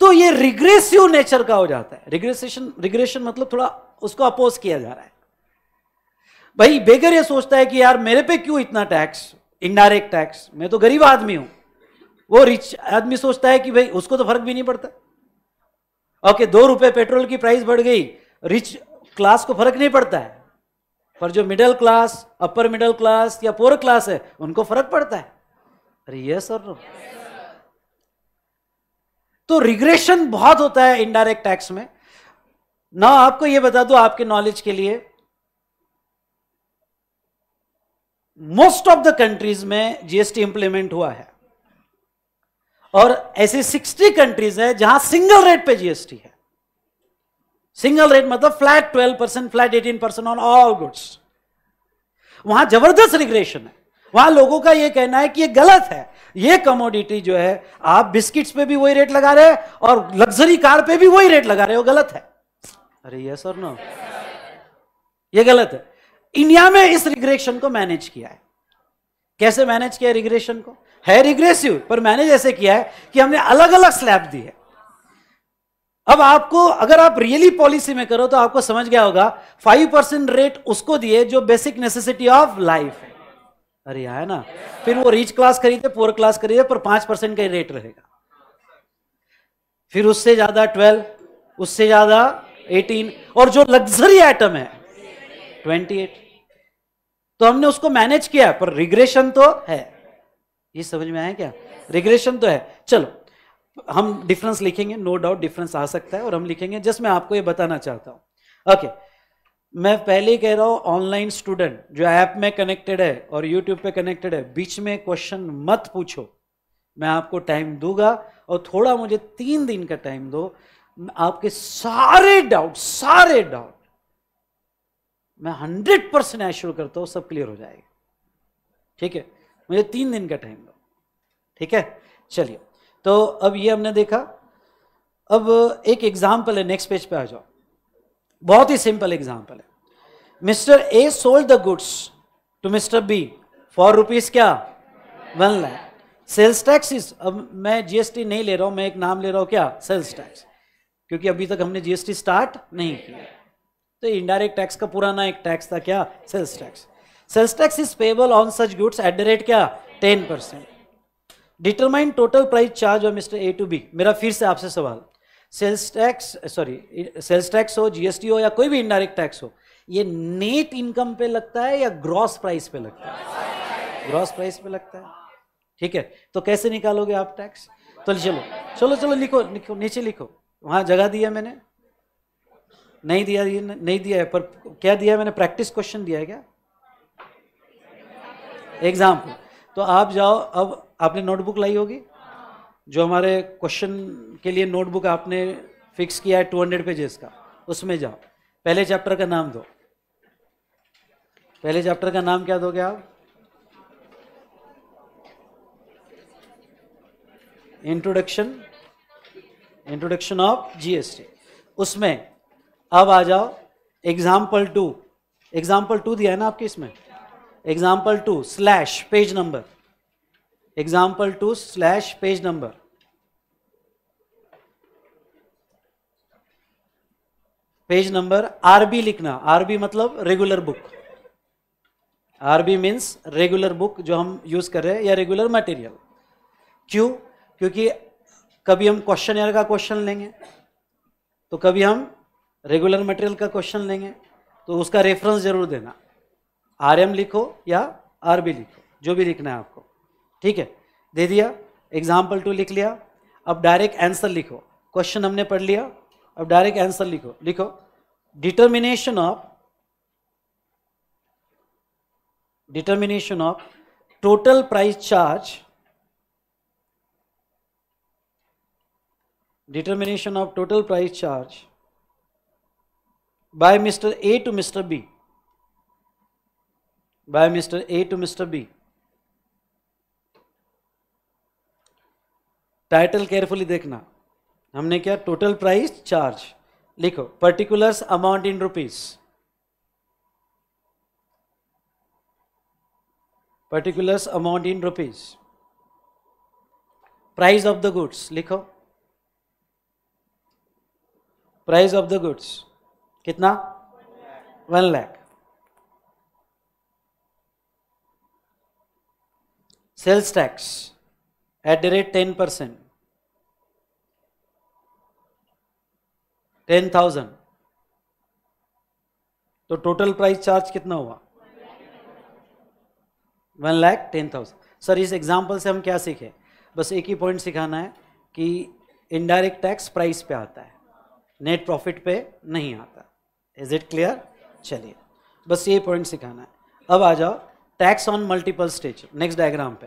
तो ये रिग्रेसिव नेचर का हो जाता है रिग्रेसेशन रिग्रेशन मतलब थोड़ा उसको अपोज किया जा रहा है भाई बेगर ये सोचता है कि यार मेरे पे क्यों इतना टैक्स इनडायरेक्ट टैक्स मैं तो गरीब आदमी हूं वो रिच आदमी सोचता है कि भाई उसको तो फर्क भी नहीं पड़ता ओके दो रुपए पेट्रोल की प्राइस बढ़ गई रिच क्लास को फर्क नहीं पड़ता है पर जो middle class upper middle class या पोअर क्लास है उनको फर्क पड़ता है अरे यस और नो तो रिग्रेशन बहुत होता है इनडायरेक्ट टैक्स में ना आपको यह बता दो आपके नॉलेज के लिए मोस्ट ऑफ द कंट्रीज में जीएसटी इंप्लीमेंट हुआ है और ऐसी 60 कंट्रीज है जहां सिंगल रेट पे जीएसटी है सिंगल रेट मतलब flat 12 percent flat 18 percent on all goods वहां जबरदस्त रिग्रेशन है वहां लोगों का यह कहना है कि यह गलत है ये कमोडिटी जो है आप बिस्किट्स पे भी वही रेट लगा रहे हैं और लग्जरी कार पे भी वही रेट लगा रहे हो गलत है अरे यस और नो ये गलत है इंडिया में इस रिग्रेशन को मैनेज किया है कैसे मैनेज किया रिग्रेशन को है रिग्रेसिव पर मैंने जैसे किया है कि हमने अलग अलग स्लैब दी है अब आपको अगर आप रियली पॉलिसी में करो तो आपको समझ गया होगा फाइव परसेंट रेट उसको दिए जो बेसिक नेसेसिटी ऑफ लाइफ है अरे है ना फिर वो रिच क्लास खरीदे पुअर क्लास खरीदे पर पांच परसेंट का रेट रहेगा फिर उससे ज्यादा ट्वेल्व उससे ज्यादा एटीन और जो लग्जरी आइटम है ट्वेंटी एट तो हमने उसको मैनेज किया पर रिग्रेशन तो है ये समझ में आया क्या रिग्रेशन तो है चलो हम डिफरेंस लिखेंगे नो डाउट डिफरेंस आ सकता है और हम लिखेंगे जस्ट मैं आपको ये बताना चाहता हूँ ओके मैं पहले ही कह रहा हूँ ऑनलाइन स्टूडेंट जो ऐप में कनेक्टेड है और यूट्यूब पे कनेक्टेड है बीच में क्वेश्चन मत पूछो मैं आपको टाइम दूंगा और थोड़ा मुझे तीन दिन का टाइम दो आपके सारे डाउट सारे डाउट मैं हंड्रेड परसेंट एश्योर करता हूँ सब क्लियर हो जाएगा ठीक है मुझे तीन दिन का टाइम दो ठीक है चलिए तो अब ये हमने देखा अब एक एग्जाम्पल है नेक्स्ट पेज पे आ जाओ बहुत ही सिंपल एग्जाम्पल है mister A sold the goods to mister B for rupees क्या one lakh sales tax is अब मैं जीएसटी नहीं ले रहा हूं मैं एक नाम ले रहा हूं क्या सेल्स टैक्स क्योंकि अभी तक हमने जीएसटी स्टार्ट नहीं किया तो इनडायरेक्ट टैक्स का पुराना एक टैक्स था क्या sales tax sales tax is payable on such goods at the rate क्या ten percent determine total price charge और मिस्टर ए टू बी मेरा फिर से आपसे सवाल sales tax sorry sales tax हो जीएसटी हो या कोई भी इनडायरेक्ट टैक्स हो ये नेट इनकम पे लगता है या ग्रॉस प्राइस पे लगता है ग्रॉस प्राइस पे लगता है ठीक है तो कैसे निकालोगे आप टैक्स तो चलो चलो चलो लिखो लिखो नीचे लिखो वहां जगह दिया मैंने नहीं दिया नहीं दिया है पर क्या दिया मैंने प्रैक्टिस क्वेश्चन दिया है क्या एग्जाम्पल तो आप जाओ अब आपने नोटबुक लाई होगी जो हमारे क्वेश्चन के लिए नोटबुक आपने फिक्स किया है टू हंड्रेड पेजेस का उसमें जाओ पहले चैप्टर का नाम दो पहले चैप्टर का नाम क्या दोगे आप इंट्रोडक्शन इंट्रोडक्शन ऑफ जीएसटी उसमें अब आ जाओ एग्जाम्पल टू एग्जाम्पल टू दिया है ना आपके इसमें example two slash page number example two slash page number page number RB लिखना आरबी मतलब regular book RB means regular book जो हम यूज कर रहे हैं या रेगुलर मटेरियल क्यों क्योंकि कभी हम क्वेश्चन एयर का क्वेश्चन लेंगे तो कभी हम रेगुलर मटेरियल का क्वेश्चन लेंगे तो उसका रेफरेंस जरूर देना आर एम लिखो या आर बी लिखो जो भी लिखना है आपको ठीक है दे दिया एग्जाम्पल टू लिख लिया अब डायरेक्ट आंसर लिखो क्वेश्चन हमने पढ़ लिया अब डायरेक्ट आंसर लिखो लिखो determination of determination of total price charge determination of total price charge by mister A to mister B by Mr. A to Mr. B. Title carefully देखना हमने क्या टोटल प्राइस चार्ज लिखो particulars amount in rupees particulars amount in rupees price of the goods लिखो प्राइस ऑफ द गुड्स कितना one lakh sales tax at the rate 10 ten 10,000 तो टोटल प्राइस चार्ज कितना हुआ one lakh ten thousand sir इस एग्जांपल से हम क्या सीखे बस एक ही पॉइंट सिखाना है कि इनडायरेक्ट टैक्स प्राइस पे आता है नेट प्रॉफिट पे नहीं आता इज इट क्लियर चलिए बस ये पॉइंट सिखाना है अब आ जाओ tax on multiple stage next diagram पे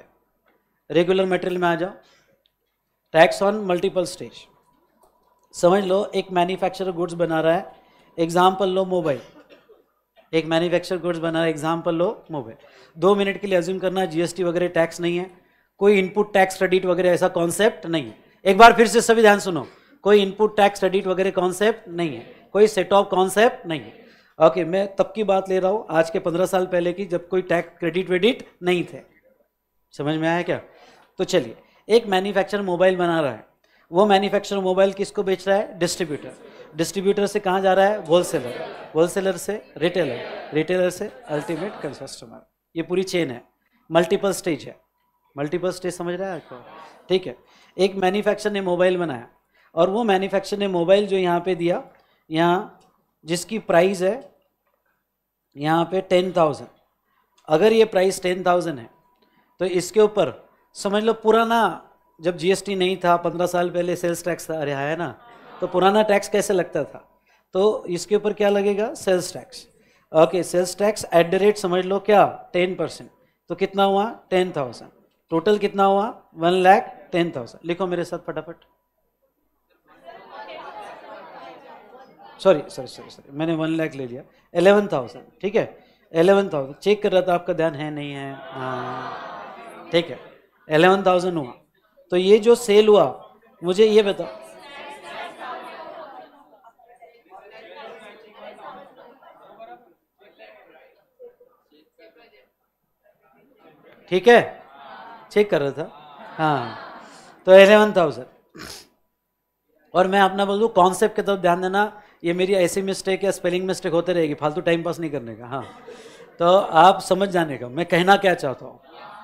रेगुलर मटेरियल में आ जाओ टैक्स ऑन मल्टीपल स्टेज समझ लो एक मैन्युफैक्चरर गुड्स बना रहा है एग्जाम्पल लो मोबाइल एक मैन्युफैक्चर गुड्स बना रहा है एग्जाम्पल लो मोबाइल दो मिनट के लिए अज्यूम करना जीएसटी वगैरह टैक्स नहीं है कोई इनपुट टैक्स क्रेडिट वगैरह ऐसा कॉन्सेप्ट नहीं है एक बार फिर से सभी ध्यान सुनो कोई इनपुट टैक्स क्रेडिट वगैरह कॉन्सेप्ट नहीं है कोई सेट ऑफ कॉन्सेप्ट नहीं है ओके मैं तब की बात ले रहा हूँ आज के पंद्रह साल पहले की जब कोई टैक्स क्रेडिट वेडिट नहीं थे समझ में आया क्या तो चलिए एक मैन्युफैक्चर मोबाइल बना रहा है वो मैन्युफैक्चर मोबाइल किसको बेच रहा है डिस्ट्रीब्यूटर डिस्ट्रीब्यूटर से कहाँ जा रहा है होलसेलर होलसेलर से रिटेलर रिटेलर से अल्टीमेट कंस्टमर ये पूरी चेन है मल्टीपल स्टेज है मल्टीपल स्टेज समझ रहा है आपको ठीक है एक मैन्युफैक्चर ने मोबाइल बनाया और वो मैन्युफैक्चर ने मोबाइल जो यहाँ पे दिया यहाँ जिसकी प्राइस है यहाँ पे टेन थाउजेंड अगर ये प्राइस टेन थाउजेंड है तो इसके ऊपर समझ लो पुराना जब जीएसटी नहीं था पंद्रह साल पहले सेल्स टैक्स था अरे है ना तो पुराना टैक्स कैसे लगता था तो इसके ऊपर क्या लगेगा sales tax okay sales tax at the rate समझ लो क्या टेन परसेंट तो कितना हुआ टेन थाउजेंड टोटल कितना हुआ वन लैख टेन थाउजेंड लिखो मेरे साथ फटाफट सॉरी सॉरी सॉरी सॉरी मैंने वन लाख ले लिया एलेवन थाउजेंड ठीक है एलेवन थाउजेंड चेक कर रहा था आपका ध्यान है नहीं है हाँ। ठीक है एलेवन थाउजेंड हुआ तो ये जो सेल हुआ मुझे ये बताओ ठीक है चेक कर रहा था हाँ तो एलेवन थाउजेंड और मैं अपना बोल दू कॉन्सेप्ट की तरफ ध्यान देना ये मेरी ऐसी मिस्टेक या स्पेलिंग मिस्टेक होते रहेगी फालतू टाइम पास नहीं करने का हाँ तो आप समझ जाने का मैं कहना क्या चाहता हूँ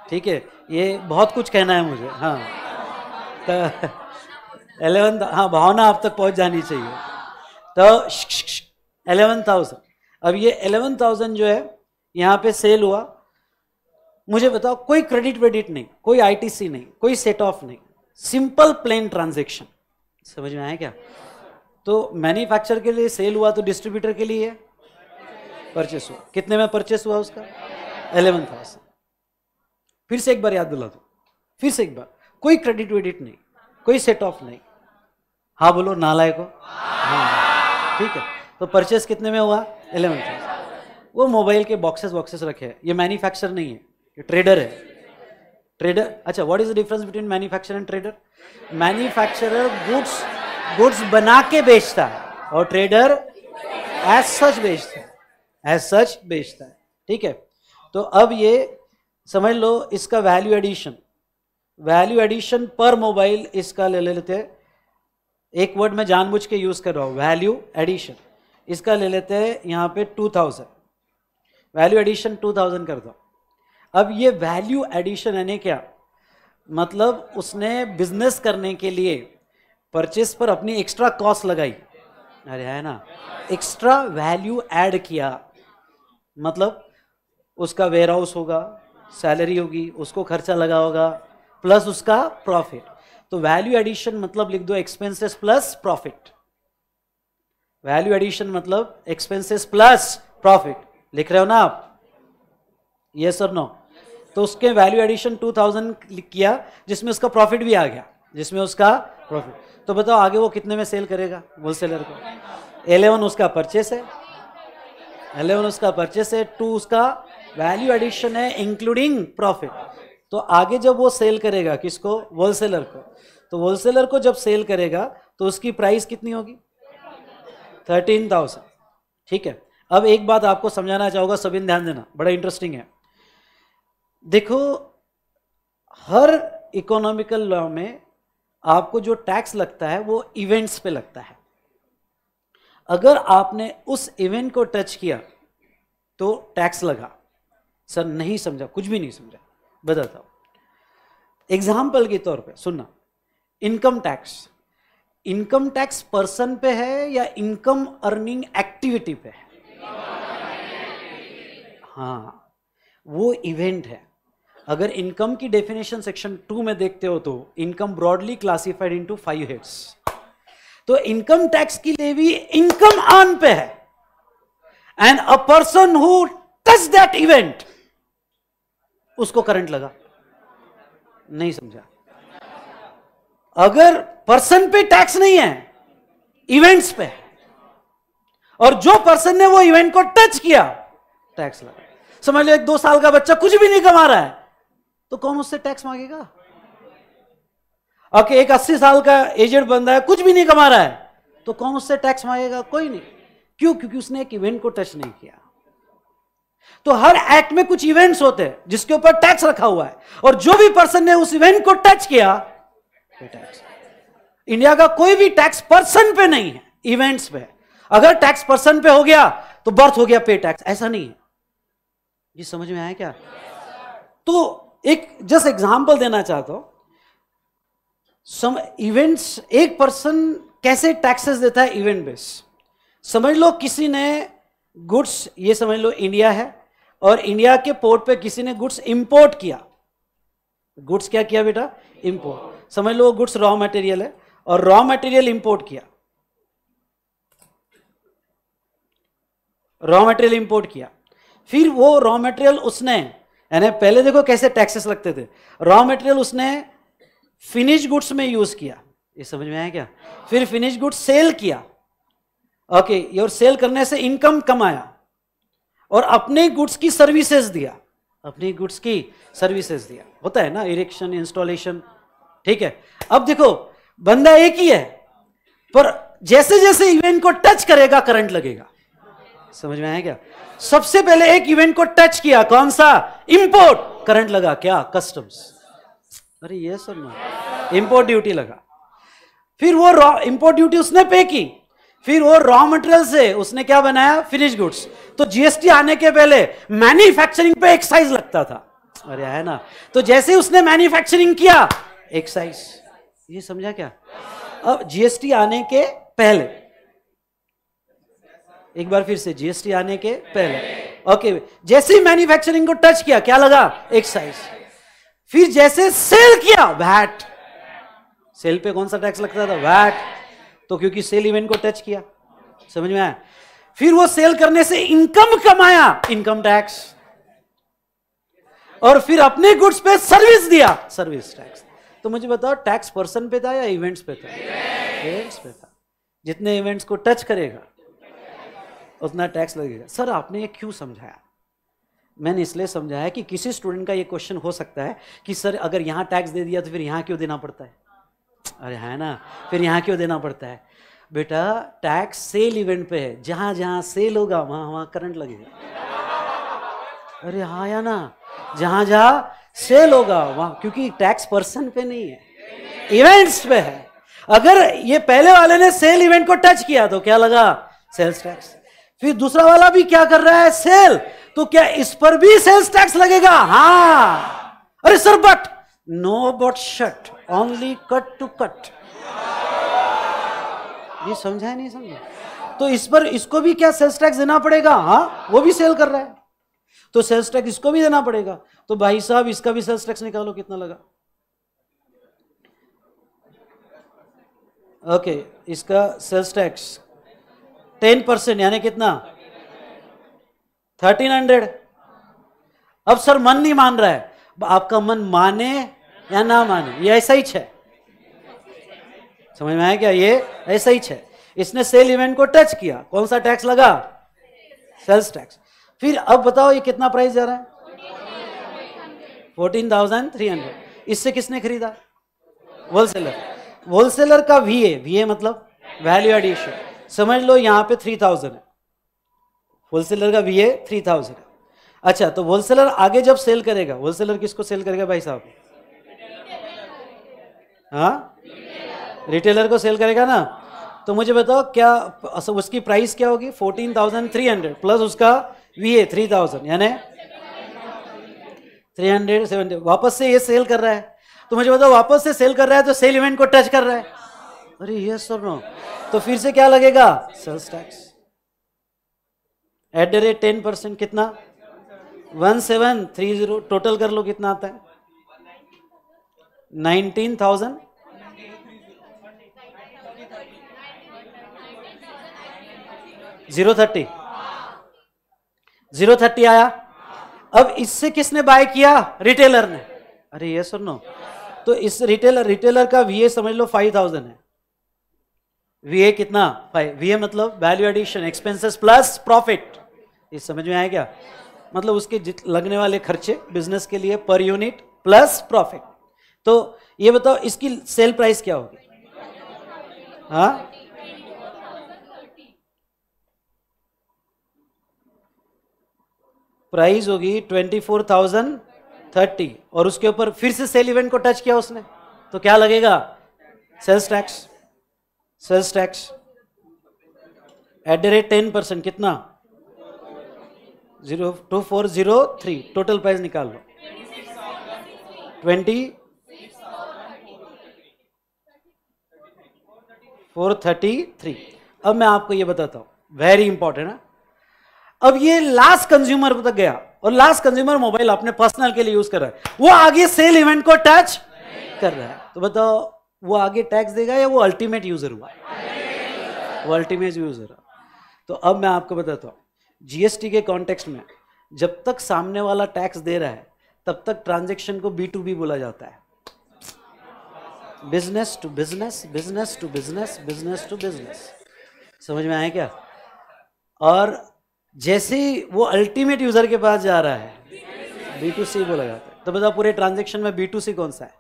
ठीक है ये बहुत कुछ कहना है मुझे हाँ तो एलेवन हाँ भावना आप तक पहुँच जानी चाहिए तो एलेवन थाउजेंड अब ये एलेवन थाउजेंड जो है यहाँ पे सेल हुआ मुझे बताओ कोई क्रेडिट वेडिट नहीं कोई आईटीसी नहीं कोई सेट ऑफ नहीं सिंपल प्लेन ट्रांजेक्शन समझ में आया क्या तो मैन्युफैक्चर के लिए सेल हुआ तो डिस्ट्रीब्यूटर के लिए परचेस हुआ कितने में परचेस हुआ उसका एलेवन थाउजेंड फिर से एक बार याद दिला दो फिर से एक बार कोई क्रेडिट वेडिट नहीं कोई सेट ऑफ नहीं हाँ बोलो नालायक हो हाँ ठीक है तो परचेस कितने में हुआ एलेवन थाउजेंड वो मोबाइल के बॉक्सेस बॉक्सेस रखे हैं ये मैन्युफैक्चर नहीं है ये ट्रेडर है ट्रेडर अच्छा what is the difference between manufacture and trader manufacturer goods goods बना के बेचता है और ट्रेडर एज सच बेचता है एज सच बेचता है ठीक है तो अब ये समझ लो इसका वैल्यू एडिशन वैल्यू एडिशन पर मोबाइल इसका ले लेते हैं एक वर्ड मैं जानबूझ के यूज़ कर रहा हूँ वैल्यू एडिशन इसका ले लेते हैं यहाँ पे two thousand value addition two thousand कर दो अब ये वैल्यू एडिशन यानी क्या मतलब उसने बिजनेस करने के लिए परचेस पर अपनी एक्स्ट्रा कॉस्ट लगाई अरे है ना एक्स्ट्रा वैल्यू ऐड किया मतलब उसका वेयर हाउस होगा सैलरी होगी उसको खर्चा लगा होगा प्लस उसका प्रॉफिट तो वैल्यू एडिशन मतलब लिख दो expenses plus profit value addition मतलब एक्सपेंसेस प्लस प्रॉफिट लिख रहे हो ना आप यस और नो तो उसके वैल्यू एडिशन 2000 किया जिसमें उसका प्रॉफिट भी आ गया जिसमें उसका प्रॉफिट तो बताओ आगे वो कितने में सेल करेगा होलसेलर को एलेवन उसका परचेस है एलेवन उसका परचेस है टू उसका वैल्यू एडिशन है इंक्लूडिंग प्रॉफिट तो आगे जब वो सेल करेगा किसको होलसेलर को तो होलसेलर को जब सेल करेगा तो उसकी प्राइस कितनी होगी थर्टीन थाउजेंड ठीक है अब एक बात आपको समझाना चाहूंगा सभी ध्यान देना बड़ा इंटरेस्टिंग है देखो हर इकोनॉमिकल लॉ में आपको जो टैक्स लगता है वो इवेंट्स पे लगता है अगर आपने उस इवेंट को टच किया तो टैक्स लगा सर नहीं समझा कुछ भी नहीं समझा बताता हूं एग्जाम्पल के तौर पे सुनना income tax income tax person पे है या इनकम अर्निंग एक्टिविटी पे है हाँ वो इवेंट है अगर इनकम की डेफिनेशन सेक्शन टू में देखते हो तो income broadly classified into five heads तो इनकम टैक्स की लेवी इनकम आन पे है and a person who touch that event उसको करंट लगा नहीं समझा अगर पर्सन पे टैक्स नहीं है इवेंट्स पे और जो पर्सन ने वो इवेंट को टच किया टैक्स लगा समझ लो एक दो साल का बच्चा कुछ भी नहीं कमा रहा है तो कौन उससे टैक्स मांगेगा ओके एक अस्सी साल का एजेड बंदा है कुछ भी नहीं कमा रहा है तो कौन उससे टैक्स मांगेगा कोई नहीं क्यों क्योंकि उसने एक इवेंट को टच नहीं किया तो हर एक्ट में कुछ इवेंट्स होते हैं जिसके ऊपर टैक्स रखा हुआ है और जो भी पर्सन ने उस इवेंट को टच किया टैक्स इंडिया का कोई भी टैक्स पर्सन पे नहीं है इवेंट्स पे अगर टैक्स पर्सन पे हो गया तो बर्थ हो गया पे टैक्स ऐसा नहीं है ये समझ में आया क्या तो एक जस्ट एग्जाम्पल देना चाहता हूं सम इवेंट्स एक पर्सन कैसे टैक्सेस देता है इवेंट बेस समझ लो किसी ने गुड्स ये समझ लो इंडिया है और इंडिया के पोर्ट पे किसी ने गुड्स इंपोर्ट किया गुड्स क्या किया बेटा इंपोर्ट समझ लो गुड्स रॉ मटेरियल है और रॉ मटेरियल इंपोर्ट किया रॉ मटेरियल इंपोर्ट किया फिर वो रॉ मटेरियल उसने यानी पहले देखो कैसे टैक्सेस लगते थे रॉ मटेरियल उसने फिनिश गुड्स में यूज किया ये समझ में आया क्या फिर फिनिश गुड्स सेल किया ओके और सेल करने से इनकम कमाया और अपने गुड्स की सर्विसेज दिया अपने गुड्स की सर्विसेज दिया होता है ना इरेक्शन इंस्टॉलेशन ठीक है अब देखो बंदा एक ही है पर जैसे जैसे इवेंट को टच करेगा करंट लगेगा समझ में आया क्या सबसे पहले एक इवेंट को टच किया कौन सा इंपोर्ट करंट लगा क्या कस्टम्स अरे ये सर ना इंपोर्ट ड्यूटी लगा फिर वो इंपोर्ट ड्यूटी उसने पे की फिर वो रॉ मटेरियल से उसने क्या बनाया फिनिश गुड्स तो जीएसटी आने के पहले मैन्युफैक्चरिंग पे एक्साइज लगता था अरे है ना तो जैसे उसने मैन्युफैक्चरिंग किया एक्साइज ये समझा क्या अब जीएसटी आने के पहले एक बार फिर से जीएसटी आने के पहले ओके जैसे ही मैन्युफैक्चरिंग को टच किया क्या लगा एक्साइज फिर जैसे सेल किया वैट सेल पे कौन सा टैक्स लगता था वैट तो क्योंकि सेल इवेंट को टच किया समझ में आया फिर वो सेल करने से इनकम कमाया इनकम टैक्स और फिर अपने गुड्स पे सर्विस दिया सर्विस टैक्स तो मुझे बताओ टैक्स पर्सन पे था या इवेंट्स पे था इवेंट्स पे था जितने इवेंट्स को टच करेगा उतना टैक्स लगेगा सर आपने ये क्यों समझाया मैंने इसलिए समझाया कि किसी स्टूडेंट का ये क्वेश्चन हो सकता है कि सर अगर यहाँ टैक्स दे दिया तो फिर यहाँ क्यों देना पड़ता है अरे है ना फिर यहाँ क्यों देना पड़ता है बेटा टैक्स सेल इवेंट पे है जहाँ जहाँ सेल होगा वहाँ वहाँ करंट लगेगा अरे हाँ या ना जहाँ जहाँ सेल होगा वहाँ क्योंकि टैक्स पर्सन पे नहीं है इवेंट्स पे है अगर ये पहले वाले ने सेल इवेंट को टच किया तो क्या लगा सेल्स टैक्स फिर दूसरा वाला भी क्या कर रहा है सेल तो क्या इस पर भी सेल्स टैक्स लगेगा हाँ अरे sir but no but shut only cut to cut ये समझा नहीं समझा तो इस पर इसको भी क्या सेल्स टैक्स देना पड़ेगा हाँ वो भी सेल कर रहा है तो सेल्स टैक्स इसको भी देना पड़ेगा तो भाई साहब इसका भी सेल्स टैक्स निकालो कितना लगा ओके okay, इसका सेल्स टैक्स टेन परसेंट यानी कितना थर्टीन हंड्रेड अब सर मन नहीं मान रहा है आपका मन माने या ना माने ये ऐसा ही है समझ में आया क्या ये ऐसा ही है इसने सेल इवेंट को टच किया कौन सा टैक्स लगा सेल्स टैक्स फिर अब बताओ ये कितना प्राइस जा रहा है फोर्टीन थाउजेंड थ्री हंड्रेड इससे किसने खरीदा होलसेलर होलसेलर का वीए वीए मतलब वैल्यू एडिशन समझ लो यहाँ पे थ्री थाउजेंड है होलसेलर का वी ए थ्री थाउजेंड है अच्छा तो होलसेलर आगे जब सेल करेगा होलसेलर किसको सेल करेगा भाई साहब हाँ रिटेलर को सेल करेगा ना तो मुझे बताओ क्या उसकी प्राइस क्या होगी fourteen thousand three hundred plus उसका वी ए थ्री थाउजेंड यानी थ्री हंड्रेड सेवन वापस से ये सेल कर रहा है तो मुझे बताओ वापस से सेल कर रहा है तो सेल इवेंट को टच कर रहा है अरे यस और नो तो फिर से क्या लगेगा sales tax at the rate ten percent कितना one seven three zero total कर लो कितना आता है nineteen thousand zero thirty zero thirty आया अब इससे किसने बाय किया रिटेलर ने अरे यस और नो तो इस रिटेलर रिटेलर का वीए समझ लो फाइव थाउजेंड है वीए कितना वीए मतलब value addition expenses plus profit ये समझ में आया क्या मतलब उसके लगने वाले खर्चे बिजनेस के लिए पर यूनिट प्लस प्रॉफिट तो ये बताओ इसकी सेल प्राइस क्या होगी हा प्राइस होगी ट्वेंटी फोर थाउजेंड थर्टी और उसके ऊपर फिर से सेल इवेंट को टच किया उसने तो क्या लगेगा sales tax sales tax at the rate ten percent कितना zero two four zero three total price निकाल लो ट्वेंटी फोर थर्टी थ्री अब मैं आपको ये बताता हूं वेरी इंपॉर्टेंट है अब ये लास्ट कंज्यूमर तक गया और लास्ट कंज्यूमर मोबाइल अपने पर्सनल के लिए यूज कर रहा है वो आगे सेल इवेंट को टच कर रहा है तो बताओ वो आगे टैक्स देगा या वो अल्टीमेट यूजर हुआ वो अल्टीमेट यूजर तो अब मैं आपको बताता हूँ जीएसटी के कॉन्टेक्स्ट में जब तक सामने वाला टैक्स दे रहा है तब तक ट्रांजेक्शन को बी टू बी बोला जाता है business to business business to business business to business समझ में आए क्या और जैसे ही वो अल्टीमेट यूजर के पास जा रहा है बी टू सी बोला जाता है तो बताओ पूरे ट्रांजेक्शन में बी टू सी कौन सा है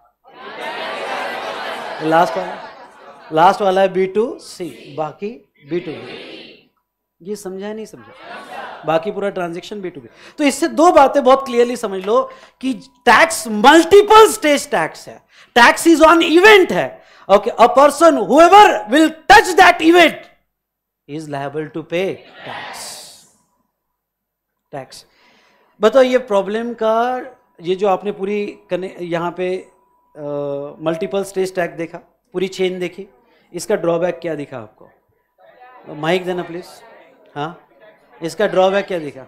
लास्ट वाला लास्ट वाला है बी टू सी बाकी बी टू बी ये समझा नहीं समझा बाकी पूरा ट्रांजेक्शन बी टू बी तो इससे दो बातें बहुत क्लियरली समझ लो कि टैक्स मल्टीपल स्टेज टैक्स है टैक्स इज ऑन इवेंट है okay a person whoever will touch that event is liable to pay tax tax बताओ ये प्रॉब्लम का ये जो आपने पूरी यहां पे मल्टीपल स्टेज टैग देखा पूरी चेन देखी इसका ड्रॉबैक क्या दिखा आपको माइक देना प्लीज हाँ इसका ड्रॉबैक क्या दिखा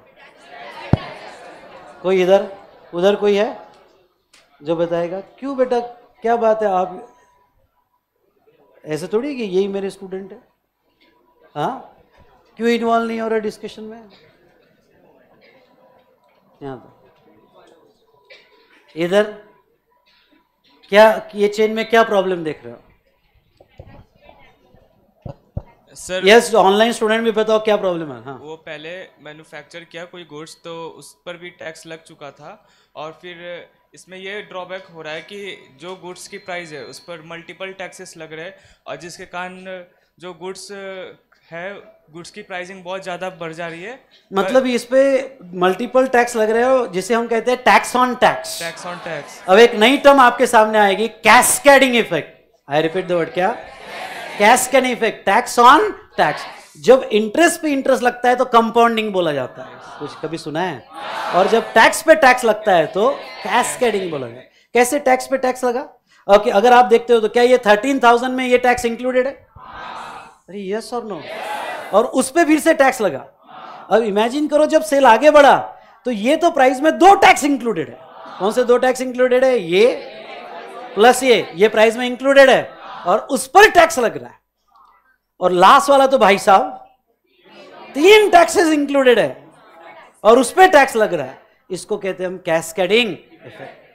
कोई इधर उधर कोई है जो बताएगा क्यों बेटा क्या बात है आप ऐसे थोड़ी कि यही मेरे स्टूडेंट है हाँ क्यों इन्वॉल्व नहीं हो रहा डिस्कशन में यहाँ तो इधर क्या ये चेन में क्या प्रॉब्लम देख रहे हो सर यस ऑनलाइन स्टूडेंट भी बताओ तो क्या प्रॉब्लम है हाँ वो पहले मैन्युफैक्चर किया कोई गुड्स तो उस पर भी टैक्स लग चुका था और फिर इसमें ये ड्रॉबैक हो रहा है कि जो गुड्स की प्राइस है उस पर मल्टीपल टैक्सेस लग रहे हैं और जिसके कारण जो गुड्स है गुड्स की प्राइसिंग बहुत ज्यादा बढ़ जा रही है मतलब इस पे मल्टीपल टैक्स लग रहे हो जिसे हम कहते हैं tax on tax tax on tax अब एक नई टर्म आपके सामने आएगी cascading effect I repeat the word क्या cascading effect tax on tax जब इंटरेस्ट पे इंटरेस्ट लगता है तो कंपाउंडिंग बोला जाता है कुछ कभी सुना है और जब टैक्स पे टैक्स लगता है तो कैस्केडिंग बोला जाता है कैसे टैक्स पे टैक्स लगा ओके okay, अगर आप देखते हो तो क्या ये थर्टीन थाउजेंड में ये टैक्स इंक्लूडेड है सही यस और नो और उस पर फिर से टैक्स लगा अब इमेजिन करो जब सेल आगे बढ़ा तो ये तो प्राइस में दो टैक्स इंक्लूडेड है कौन से दो टैक्स इंक्लूडेड है ये प्लस ये ये प्राइस में इंक्लूडेड है और उस पर टैक्स लग रहा है और लास्ट वाला तो भाई साहब तीन टैक्सेस इंक्लूडेड है और उस पर टैक्स लग रहा है इसको कहते हैं हम कैस्केडिंग इफेक्ट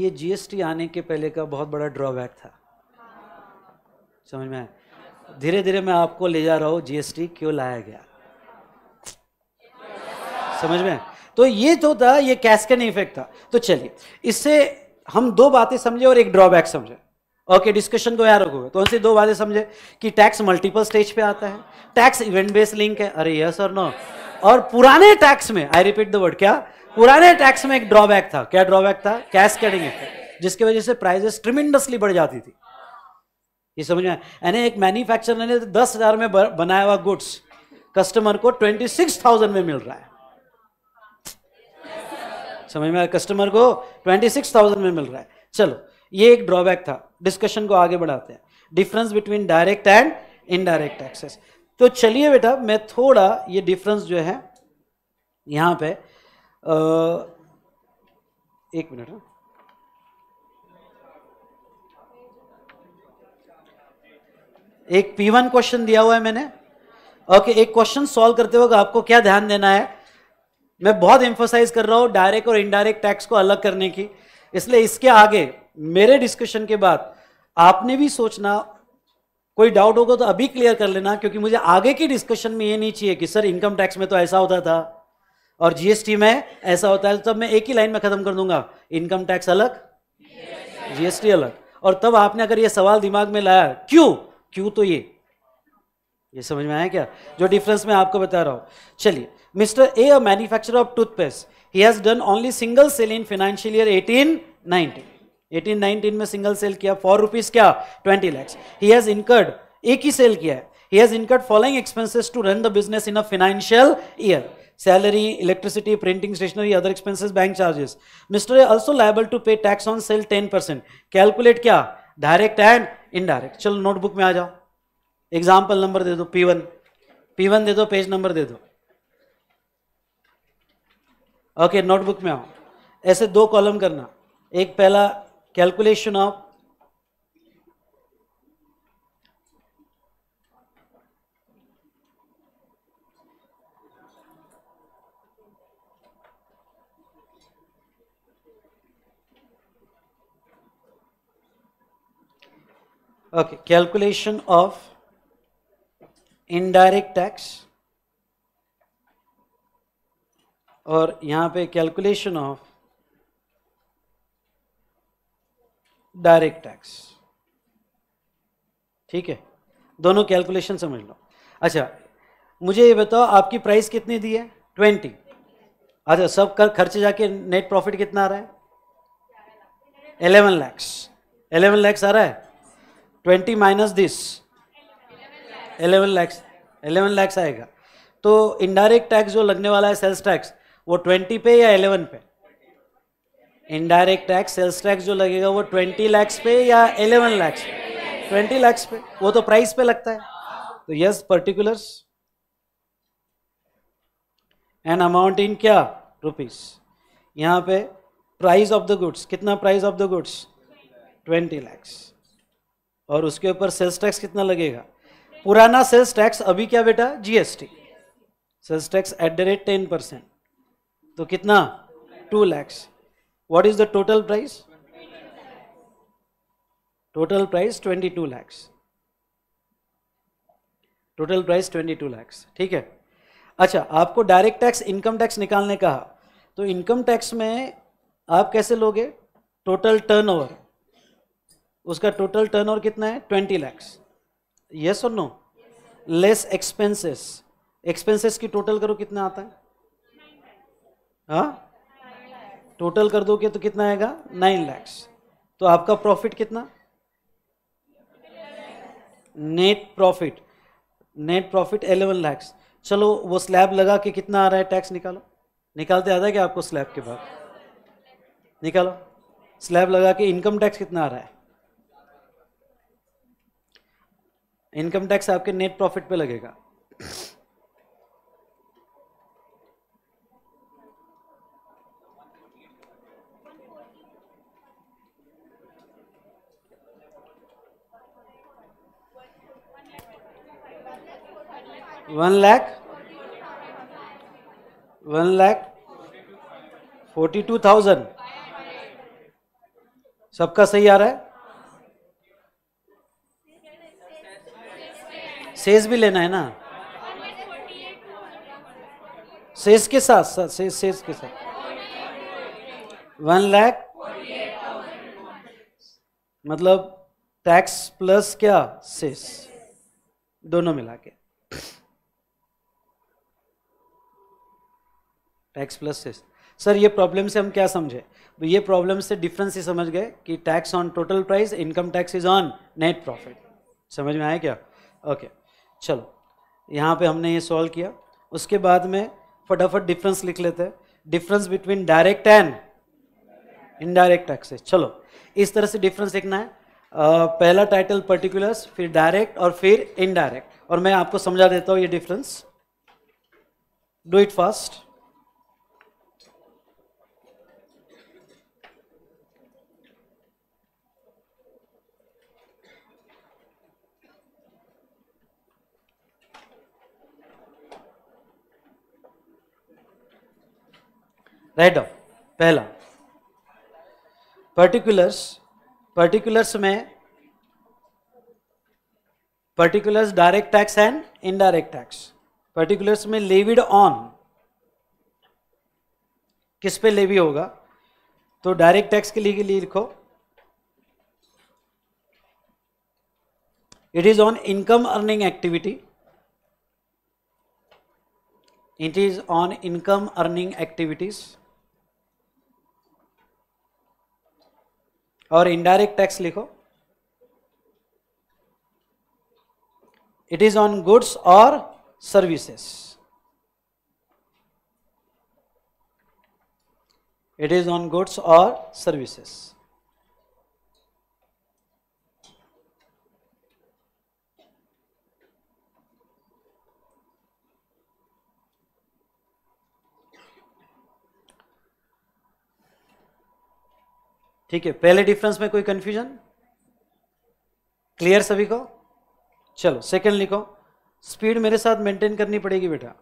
ये जीएसटी आने के पहले का बहुत बड़ा ड्रॉबैक था समझ में आया धीरे धीरे मैं आपको ले जा रहा हूँ जीएसटी क्यों लाया गया समझ में तो ये जो था ये कैस्केन इफेक्ट था तो चलिए इससे हम दो बातें समझे और एक ड्रॉबैक समझे ओके डिस्कशन तो यार रखोगे तो उनसे दो बातें समझे कि टैक्स मल्टीपल स्टेज पे आता है टैक्स इवेंट बेस्ड लिंक है अरे यस और नो और पुराने टैक्स में आई रिपीट द वर्ड क्या पुराने टैक्स में एक ड्रॉबैक था क्या ड्रॉबैक था कैश कैडिंग जिसकी वजह से प्राइजेस ट्रिमिंडसली बढ़ जाती थी ये समझ में यानी एक मैन्युफैक्चरर ने तो दस हजार में बनाया हुआ गुड्स कस्टमर को ट्वेंटी सिक्स थाउजेंड में मिल रहा है समझ में आया कस्टमर को ट्वेंटी सिक्स थाउजेंड में मिल रहा है चलो ये एक ड्रॉबैक था डिस्कशन को आगे बढ़ाते हैं difference between direct and indirect taxes तो चलिए बेटा मैं थोड़ा ये डिफरेंस जो है यहां पे आ, एक मिनट हाँ। एक पी वन क्वेश्चन दिया हुआ है मैंने ओके एक क्वेश्चन सॉल्व करते वक्त आपको क्या ध्यान देना है मैं बहुत एम्फोसाइज कर रहा हूँ डायरेक्ट और इनडायरेक्ट टैक्स को अलग करने की इसलिए इसके आगे मेरे डिस्कशन के बाद आपने भी सोचना कोई डाउट होगा तो अभी क्लियर कर लेना क्योंकि मुझे आगे की डिस्कशन में ये नहीं चाहिए कि सर इनकम टैक्स में तो ऐसा होता था और जीएसटी में ऐसा होता है तब मैं एक ही लाइन में खत्म कर दूंगा इनकम टैक्स अलग जीएसटी अलग और तब आपने अगर ये सवाल दिमाग में लाया क्यों क्यों तो ये ये समझ में आया क्या जो डिफरेंस मैं आपको बता रहा हूँ चलिए mister A a manufacture of toothpaste he has done only single sale in financial year 1819 1819 में सिंगल सेल किया फोर रुपीज क्या twenty lakhs he has incurred एक ही सेल किया है he has incurred following expenses to run the business in a financial year salary electricity printing stationery other expenses bank charges mister A also liable to pay tax on sale ten percent calculate क्या डायरेक्ट एंड इनडायरेक्ट चलो नोटबुक में आ जाओ एग्जाम्पल नंबर दे दो पी वन पी वन दे दो पेज नंबर दे दो ओके नोटबुक में आओ ऐसे दो कॉलम करना एक पहला calculation of Okay, calculation of indirect tax और यहां पे कैलकुलेशन ऑफ डायरेक्ट टैक्स ठीक है दोनों कैलकुलेशन समझ लो अच्छा मुझे ये बताओ आपकी प्राइस कितनी दी है ट्वेंटी अच्छा सब कर खर्चे जाके नेट प्रॉफिट कितना आ रहा है एलेवन लैक्स एलेवन लैक्स आ रहा है twenty minus this eleven lakhs eleven lakhs आएगा तो इनडायरेक्ट टैक्स जो लगने वाला है सेल्स टैक्स वो ट्वेंटी पे या एलेवन पे इनडायरेक्ट टैक्स सेल्स टैक्स जो लगेगा वो ट्वेंटी लैक्स पे या एलेवन लैक्स ट्वेंटी लैक्स पे वो तो प्राइस पे लगता है तो yes particulars and amount in क्या रुपीस यहां पे प्राइस ऑफ द गुड्स कितना price of the goods twenty lakhs और उसके ऊपर सेल्स टैक्स कितना लगेगा पुराना सेल्स टैक्स अभी क्या बेटा GST sales tax at the rate ten percent तो कितना two lakhs what is the total price total price twenty two lakhs total price twenty two lakhs ठीक है अच्छा आपको डायरेक्ट टैक्स इनकम टैक्स निकालने कहा तो इनकम टैक्स में आप कैसे लोगे टोटल टर्नओवर उसका टोटल टर्नओवर कितना है ट्वेंटी लैक्स यस और नो लेस एक्सपेंसेस एक्सपेंसेस की टोटल करो कितना आता है हाँ टोटल कर दोगे तो कितना आएगा नाइन लैक्स तो आपका प्रॉफिट कितना net profit net profit eleven lakhs चलो वो स्लैब लगा के कितना आ रहा है टैक्स निकालो निकालते आता है क्या आपको स्लैब के बाद निकालो स्लैब लगा के इनकम टैक्स कितना आ रहा है इनकम टैक्स आपके नेट प्रॉफिट पे लगेगा one lakh one lakh forty two thousand सबका सही आ रहा है सेज भी लेना है ना सेज के साथ सेज सेज के साथ वन लैख मतलब टैक्स प्लस क्या सेस दोनों मिला के टैक्स प्लस सेस सर ये प्रॉब्लम से हम क्या समझे तो ये प्रॉब्लम से डिफरेंस ही समझ गए कि tax on total price income tax is on net profit समझ में आया क्या ओके okay. चलो यहाँ पे हमने ये सॉल्व किया उसके बाद में फटाफट डिफरेंस लिख लेते हैं difference between direct and indirect taxes चलो इस तरह से डिफरेंस लिखना है आ, पहला टाइटल पर्टिकुलर्स फिर डायरेक्ट और फिर इनडायरेक्ट और मैं आपको समझा देता हूँ ये difference do it fast write off पहला पर्टिकुलर्स पर्टिकुलर्स में particulars direct tax and indirect tax particulars में लेविड ऑन किस पे लेवी होगा तो डायरेक्ट टैक्स के लिए लिखो it is on income earning activity it is on income earning activities और इनडायरेक्ट टैक्स लिखो इट इज ऑन गुड्स और services it is on goods और सर्विसेस ठीक है पहले डिफरेंस में कोई कंफ्यूजन क्लियर सभी को चलो सेकंड लिखो स्पीड मेरे साथ मेंटेन करनी पड़ेगी बेटा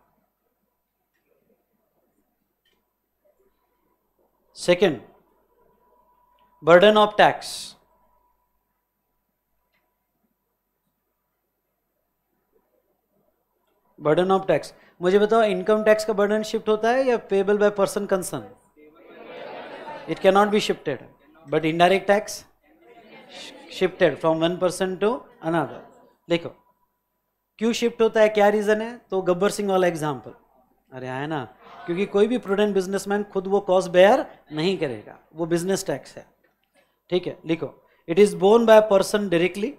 second burden of tax burden of tax मुझे बताओ इनकम टैक्स का बर्डन शिफ्ट होता है या payable by person concern it can not be shifted but indirect tax shifted from one person to another देखो क्यों शिफ्ट होता है क्या रीज़न है तो गब्बर सिंह वाला एग्जाम्पल अरे आए ना क्योंकि कोई भी प्रूडेंट बिजनेसमैन खुद वो कॉस्ट बेयर नहीं करेगा वो बिजनेस टैक्स है ठीक है लिखो it is borne by person directly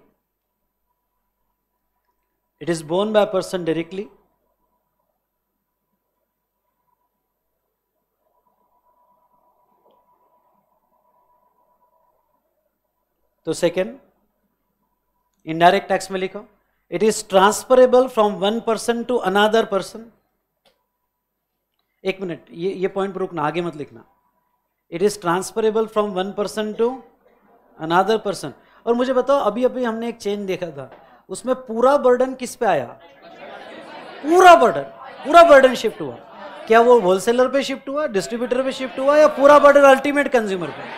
it is borne by person directly तो सेकेंड इनडायरेक्ट टैक्स में लिखो it is transferable from one person to another person एक मिनट ये ये पॉइंट रुकना आगे मत लिखना it is transferable from one person to another person और मुझे बताओ अभी अभी हमने एक चेंज देखा था उसमें पूरा बर्डन किस पे आया पूरा बर्डन पूरा बर्डन शिफ्ट हुआ क्या वो होलसेलर पे शिफ्ट हुआ डिस्ट्रीब्यूटर पे शिफ्ट हुआ या पूरा बर्डन अल्टीमेट कंज्यूमर पे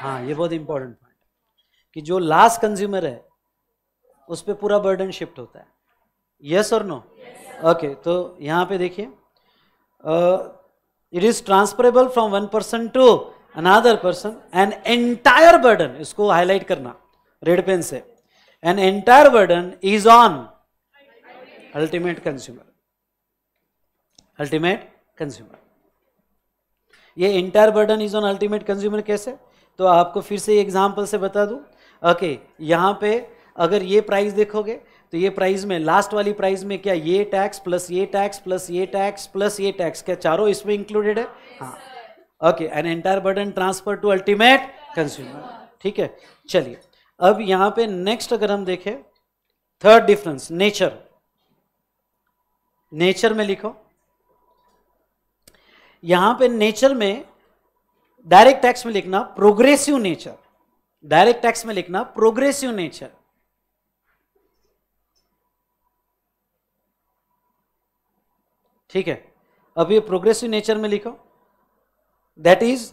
हाँ ये बहुत इंपॉर्टेंट कि जो लास्ट कंज्यूमर है उस पर पूरा बर्डन शिफ्ट होता है यस और नो ओके तो यहां पे देखिए it is transferable from one person to another person an entire burden इसको हाईलाइट करना रेड पेन से an entire burden is on ultimate consumer ultimate consumer ये entire burden is on ultimate consumer कैसे तो आपको फिर से एग्जाम्पल से बता दूं ओके यहाँ पे अगर ये प्राइस देखोगे तो ये प्राइस में लास्ट वाली प्राइस में क्या ये टैक्स प्लस ये टैक्स प्लस ये टैक्स प्लस ये टैक्स क्या चारों इसमें इंक्लूडेड है हाँ okay an entire burden transfer to ultimate consumer ठीक है चलिए अब यहाँ पे नेक्स्ट अगर हम देखें थर्ड डिफरेंस नेचर नेचर में लिखो यहां पे नेचर में डायरेक्ट टैक्स में लिखना प्रोग्रेसिव नेचर डायरेक्ट टैक्स में लिखना प्रोग्रेसिव नेचर ठीक है अब ये प्रोग्रेसिव नेचर में लिखो दैट इज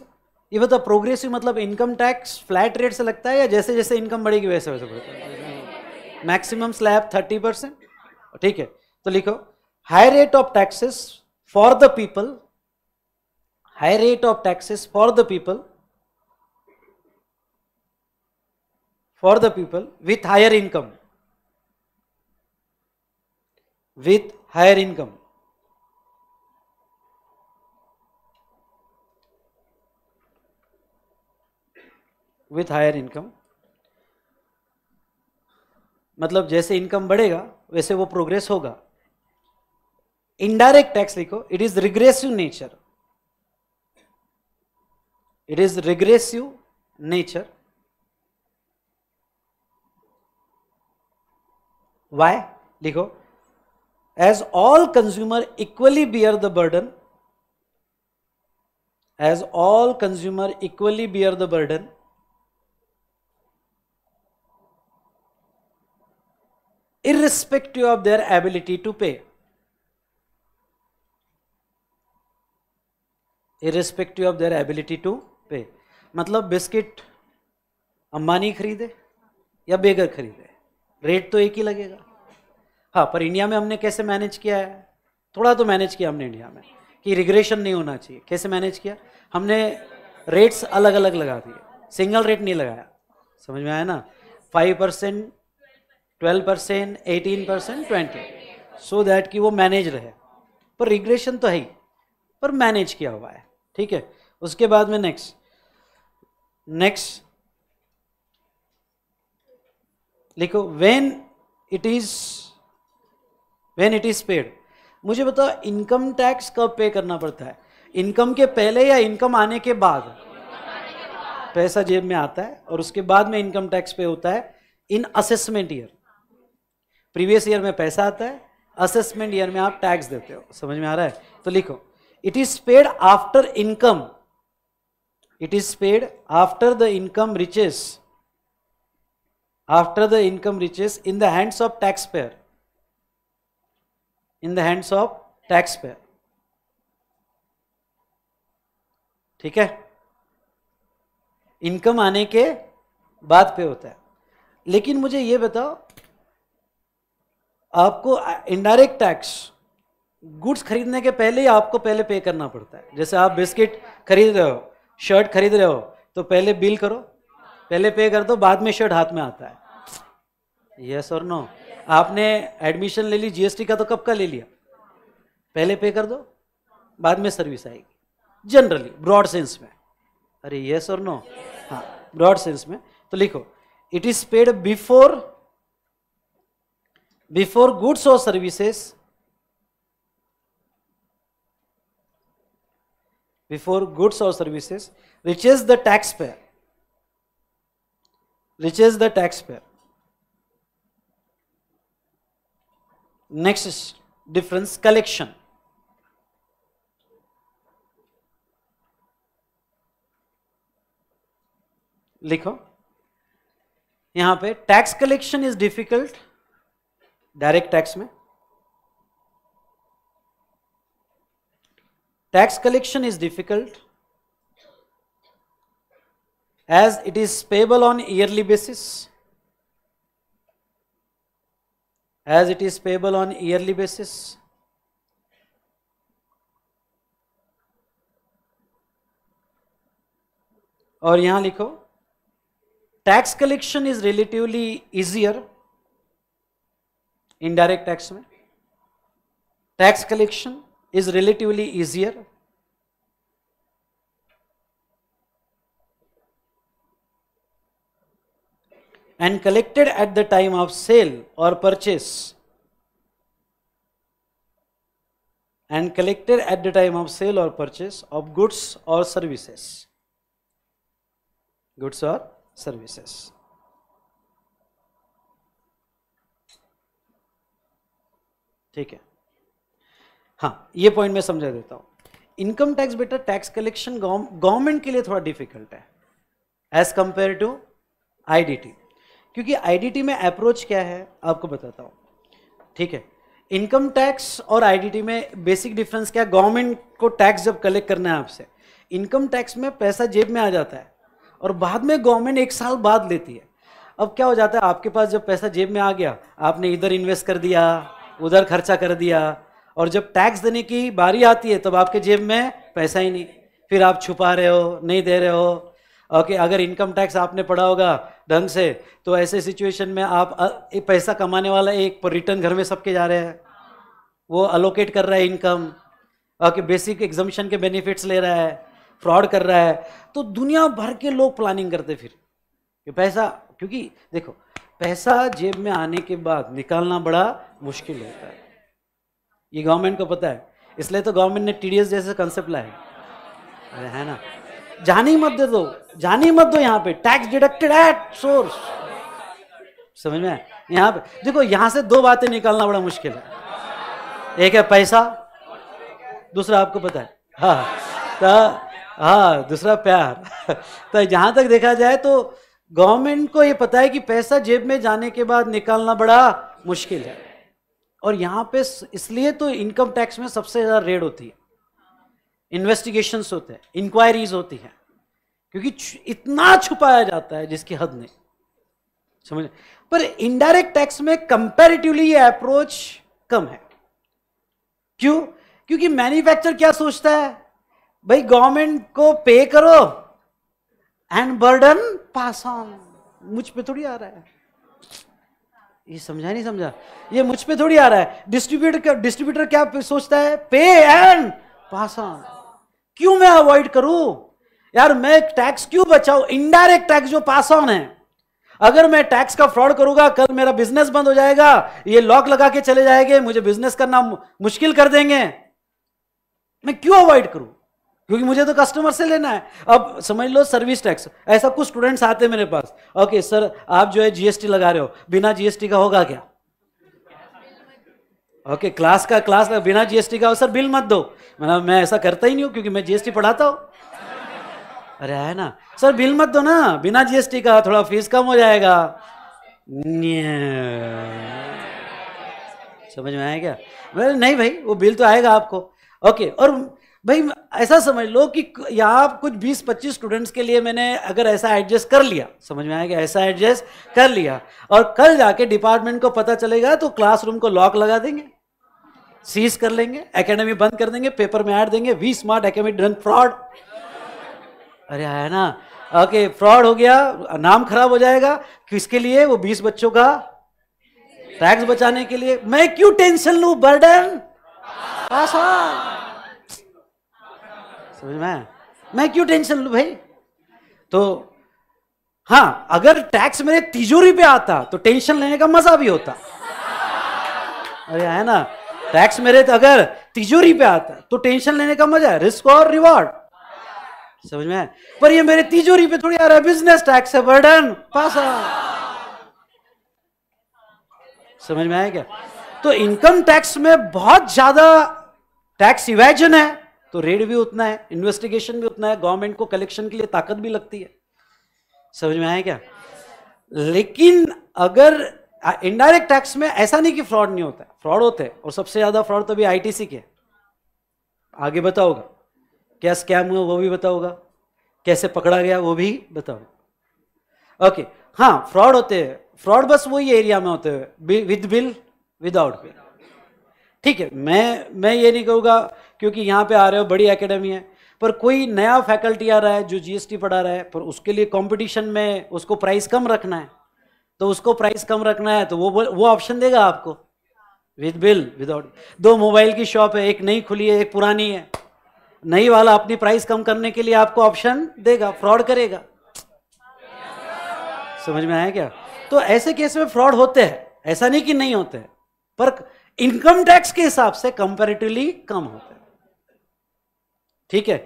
ये बताओ प्रोग्रेसिव मतलब इनकम टैक्स फ्लैट रेट से लगता है या जैसे जैसे इनकम बढ़ेगी वैसे वैसे बढ़ता मैक्सिमम स्लैब थर्टी परसेंट ठीक है तो लिखो high rate of taxes for the people high rate of taxes for the people for the people with higher income with higher income with higher income मतलब जैसे इनकम बढ़ेगा वैसे वो प्रोग्रेस होगा इनडायरेक्ट टैक्स लिखो it is regressive nature it is regressive nature why लिखो as all consumer equally bear the burden as all consumer equally bear the burden irrespective of their ability to pay irrespective of their ability to pay मतलब बिस्किट अंबानी खरीदे या बेगर खरीदे रेट तो एक ही लगेगा हाँ पर इंडिया में हमने कैसे मैनेज किया है थोड़ा तो मैनेज किया हमने इंडिया में कि रिग्रेशन नहीं होना चाहिए कैसे मैनेज किया हमने रेट्स अलग अलग लगा दिए सिंगल रेट नहीं लगाया समझ में आया ना five percent twelve percent eighteen percent twenty so that कि वो मैनेज रहे पर रिग्रेशन तो है ही पर मैनेज किया हुआ है ठीक है उसके बाद में नेक्स्ट नेक्स्ट लिखो when it is when it is paid मुझे बताओ इनकम टैक्स कब पे करना पड़ता है इनकम के पहले या इनकम आने के बाद पैसा जेब में आता है और उसके बाद में इनकम टैक्स पे होता है in assessment year previous year में पैसा आता है असेसमेंट ईयर में आप टैक्स देते हो समझ में आ रहा है तो लिखो it is paid after income it is paid after the income reaches after the income reaches in the hands of tax payer in the hands of taxpayer ठीक है इनकम आने के बाद पे होता है लेकिन मुझे ये बताओ आपको इनडायरेक्ट टैक्स गुड्स खरीदने के पहले ही आपको पहले पे करना पड़ता है जैसे आप बिस्किट खरीद रहे हो शर्ट खरीद रहे हो तो पहले बिल करो पहले पे कर दो बाद में शर्ट हाथ में आता है यस और नो आपने एडमिशन ले ली जीएसटी का तो कब का ले लिया पहले पे कर दो बाद में सर्विस आएगी जनरली ब्रॉड सेंस में अरे यस और नो हाँ ब्रॉड सेंस में तो लिखो it is paid before before goods और सर्विसेस बिफोर गुड्स और services reaches the tax payer reaches the tax payer next difference collection लिखो यहां पे tax collection is difficult direct tax में tax collection is difficult as it is payable on yearly basis as it is payable on yearly basis. और यहां लिखो tax collection is relatively easier indirect tax में tax collection is relatively easier and collected at the time of sale or purchase and collected at the time of sale or purchase of goods or services goods or services ठीक है हाँ ये पॉइंट मैं समझा देता हूँ इनकम टैक्स बेटा टैक्स कलेक्शन गवर्नमेंट के लिए थोड़ा डिफिकल्ट है एज कंपेयर टू आईडीटी क्योंकि आईडीटी में अप्रोच क्या है आपको बताता हूँ ठीक है इनकम टैक्स और आईडीटी में बेसिक डिफरेंस क्या है गवर्नमेंट को टैक्स जब कलेक्ट करना है आपसे इनकम टैक्स में पैसा जेब में आ जाता है और बाद में गवर्नमेंट एक साल बाद लेती है अब क्या हो जाता है आपके पास जब पैसा जेब में आ गया आपने इधर इन्वेस्ट कर दिया उधर खर्चा कर दिया और जब टैक्स देने की बारी आती है तब आपके जेब में पैसा ही नहीं फिर आप छुपा रहे हो नहीं दे रहे हो ओके अगर इनकम टैक्स आपने पढ़ा होगा ढंग से तो ऐसे सिचुएशन में आप पैसा कमाने वाला एक पर रिटर्न घर में सबके जा रहे हैं वो अलोकेट कर रहा है इनकम ओके बेसिक एग्जामिशन के बेनिफिट्स ले रहा है फ्रॉड कर रहा है तो दुनिया भर के लोग प्लानिंग करते फिर कि पैसा क्योंकि देखो पैसा जेब में आने के बाद निकालना बड़ा मुश्किल होता है ये गवर्नमेंट को पता है इसलिए तो गवर्नमेंट ने टी जैसे कंसेप्ट लाए अरे है ना जाने मत दे दो जाने मत दो यहाँ पे टैक्स डिडक्टेड एट सोर्स समझ में यहाँ पे देखो यहां से दो बातें निकालना बड़ा मुश्किल है एक है पैसा दूसरा आपको पता है हाँ तो, हाँ दूसरा प्यार तो जहां तक देखा जाए तो गवर्नमेंट को ये पता है कि पैसा जेब में जाने के बाद निकालना बड़ा मुश्किल है और यहाँ पे इसलिए तो इनकम टैक्स में सबसे ज़्यादा रेड होती है इन्वेस्टिगेशन होते हैं इंक्वायरीज होती हैं क्योंकि इतना छुपाया जाता है जिसकी हद नहीं समझ पर इनडायरेक्ट टैक्स में कंपेरिटिवली ये अप्रोच कम है क्यों क्योंकि मैन्युफैक्चर क्या सोचता है भाई गवर्नमेंट को पे करो एंड बर्डन पास ऑन मुझ पे थोड़ी आ रहा है ये समझा नहीं समझा ये मुझ पे थोड़ी आ रहा है डिस्ट्रीब्यूटर डिस्ट्रीब्यूटर क्या सोचता है पे एंड पास ऑन क्यों मैं अवॉइड करूं यार मैं टैक्स क्यों बचाऊं इनडायरेक्ट टैक्स जो पास ऑन है अगर मैं टैक्स का फ्रॉड करूंगा कल मेरा बिजनेस बंद हो जाएगा ये लॉक लगा के चले जाएंगे मुझे बिजनेस करना मुश्किल कर देंगे मैं क्यों अवॉइड करूं क्योंकि मुझे तो कस्टमर से लेना है अब समझ लो सर्विस टैक्स ऐसा कुछ स्टूडेंट्स आते हैं मेरे पास ओके सर आप जो है जीएसटी लगा रहे हो बिना जीएसटी का होगा क्या ओके क्लास का क्लास का बिना जीएसटी का सर बिल मत दो मतलब मैं ऐसा करता ही नहीं हूँ क्योंकि मैं जीएसटी पढ़ाता हूँ अरे है ना सर बिल मत दो ना बिना जीएसटी का थोड़ा फीस कम हो जाएगा समझ में आया क्या मैं नहीं भाई वो बिल तो आएगा आपको ओके और भाई ऐसा समझ लो कि या आप कुछ 20-25 स्टूडेंट्स के लिए मैंने अगर ऐसा एडजस्ट कर लिया समझ में आएगा ऐसा एडजस्ट कर लिया और कल जाके डिपार्टमेंट को पता चलेगा तो क्लासरूम को लॉक लगा देंगे सीज कर लेंगे एकेडमी बंद कर देंगे पेपर में ऐड देंगे V smart academy done fraud अरे आया ना ओके फ्रॉड हो गया नाम खराब हो जाएगा किसके लिए वो बीस बच्चों का टैक्स बचाने के लिए मैं क्यों टेंशन लू बर्डन पास समझ में मैं क्यों टेंशन लू भाई तो हाँ अगर टैक्स मेरे तिजोरी पे आता तो टेंशन लेने का मजा भी होता अरे है ना टैक्स मेरे तो अगर तिजोरी पे आता तो टेंशन लेने का मजा है रिस्क और रिवॉर्ड समझ में पर ये मेरे तिजोरी पे थोड़ी आ रहा है बिजनेस टैक्स है बर्डन पास समझ में आया क्या तो इनकम टैक्स में बहुत ज्यादा टैक्स इवेजन है तो रेड भी उतना है इन्वेस्टिगेशन भी उतना है गवर्नमेंट को कलेक्शन के लिए ताकत भी लगती है समझ में आया क्या लेकिन अगर इनडायरेक्ट टैक्स में ऐसा नहीं कि फ्रॉड नहीं होता फ्रॉड होते हैं और सबसे ज्यादा फ्रॉड तो अभी आईटीसी के आगे बताओगा क्या स्कैम हुआ वो भी बताओगा कैसे पकड़ा गया वो भी बताओ ओके हाँ फ्रॉड होते हैं फ्रॉड बस वही एरिया में होते हैं विद बिल विदाउट बिल ठीक है मैं मैं ये नहीं कहूँगा क्योंकि यहाँ पे आ रहे हो बड़ी एकेडमी है पर कोई नया फैकल्टी आ रहा है जो जीएसटी पढ़ा रहा है पर उसके लिए कंपटीशन में उसको प्राइस कम रखना है तो उसको प्राइस कम रखना है तो वो वो ऑप्शन देगा आपको विद बिल विदाउट दो मोबाइल की शॉप है एक नई खुली है एक पुरानी है नई वाला अपनी प्राइस कम करने के लिए आपको ऑप्शन देगा फ्रॉड करेगा समझ में आया क्या तो ऐसे केस में फ्रॉड होते हैं ऐसा नहीं कि नहीं होते हैं पर इनकम टैक्स के हिसाब से कंपेरेटिवली कम होते हैं ठीक है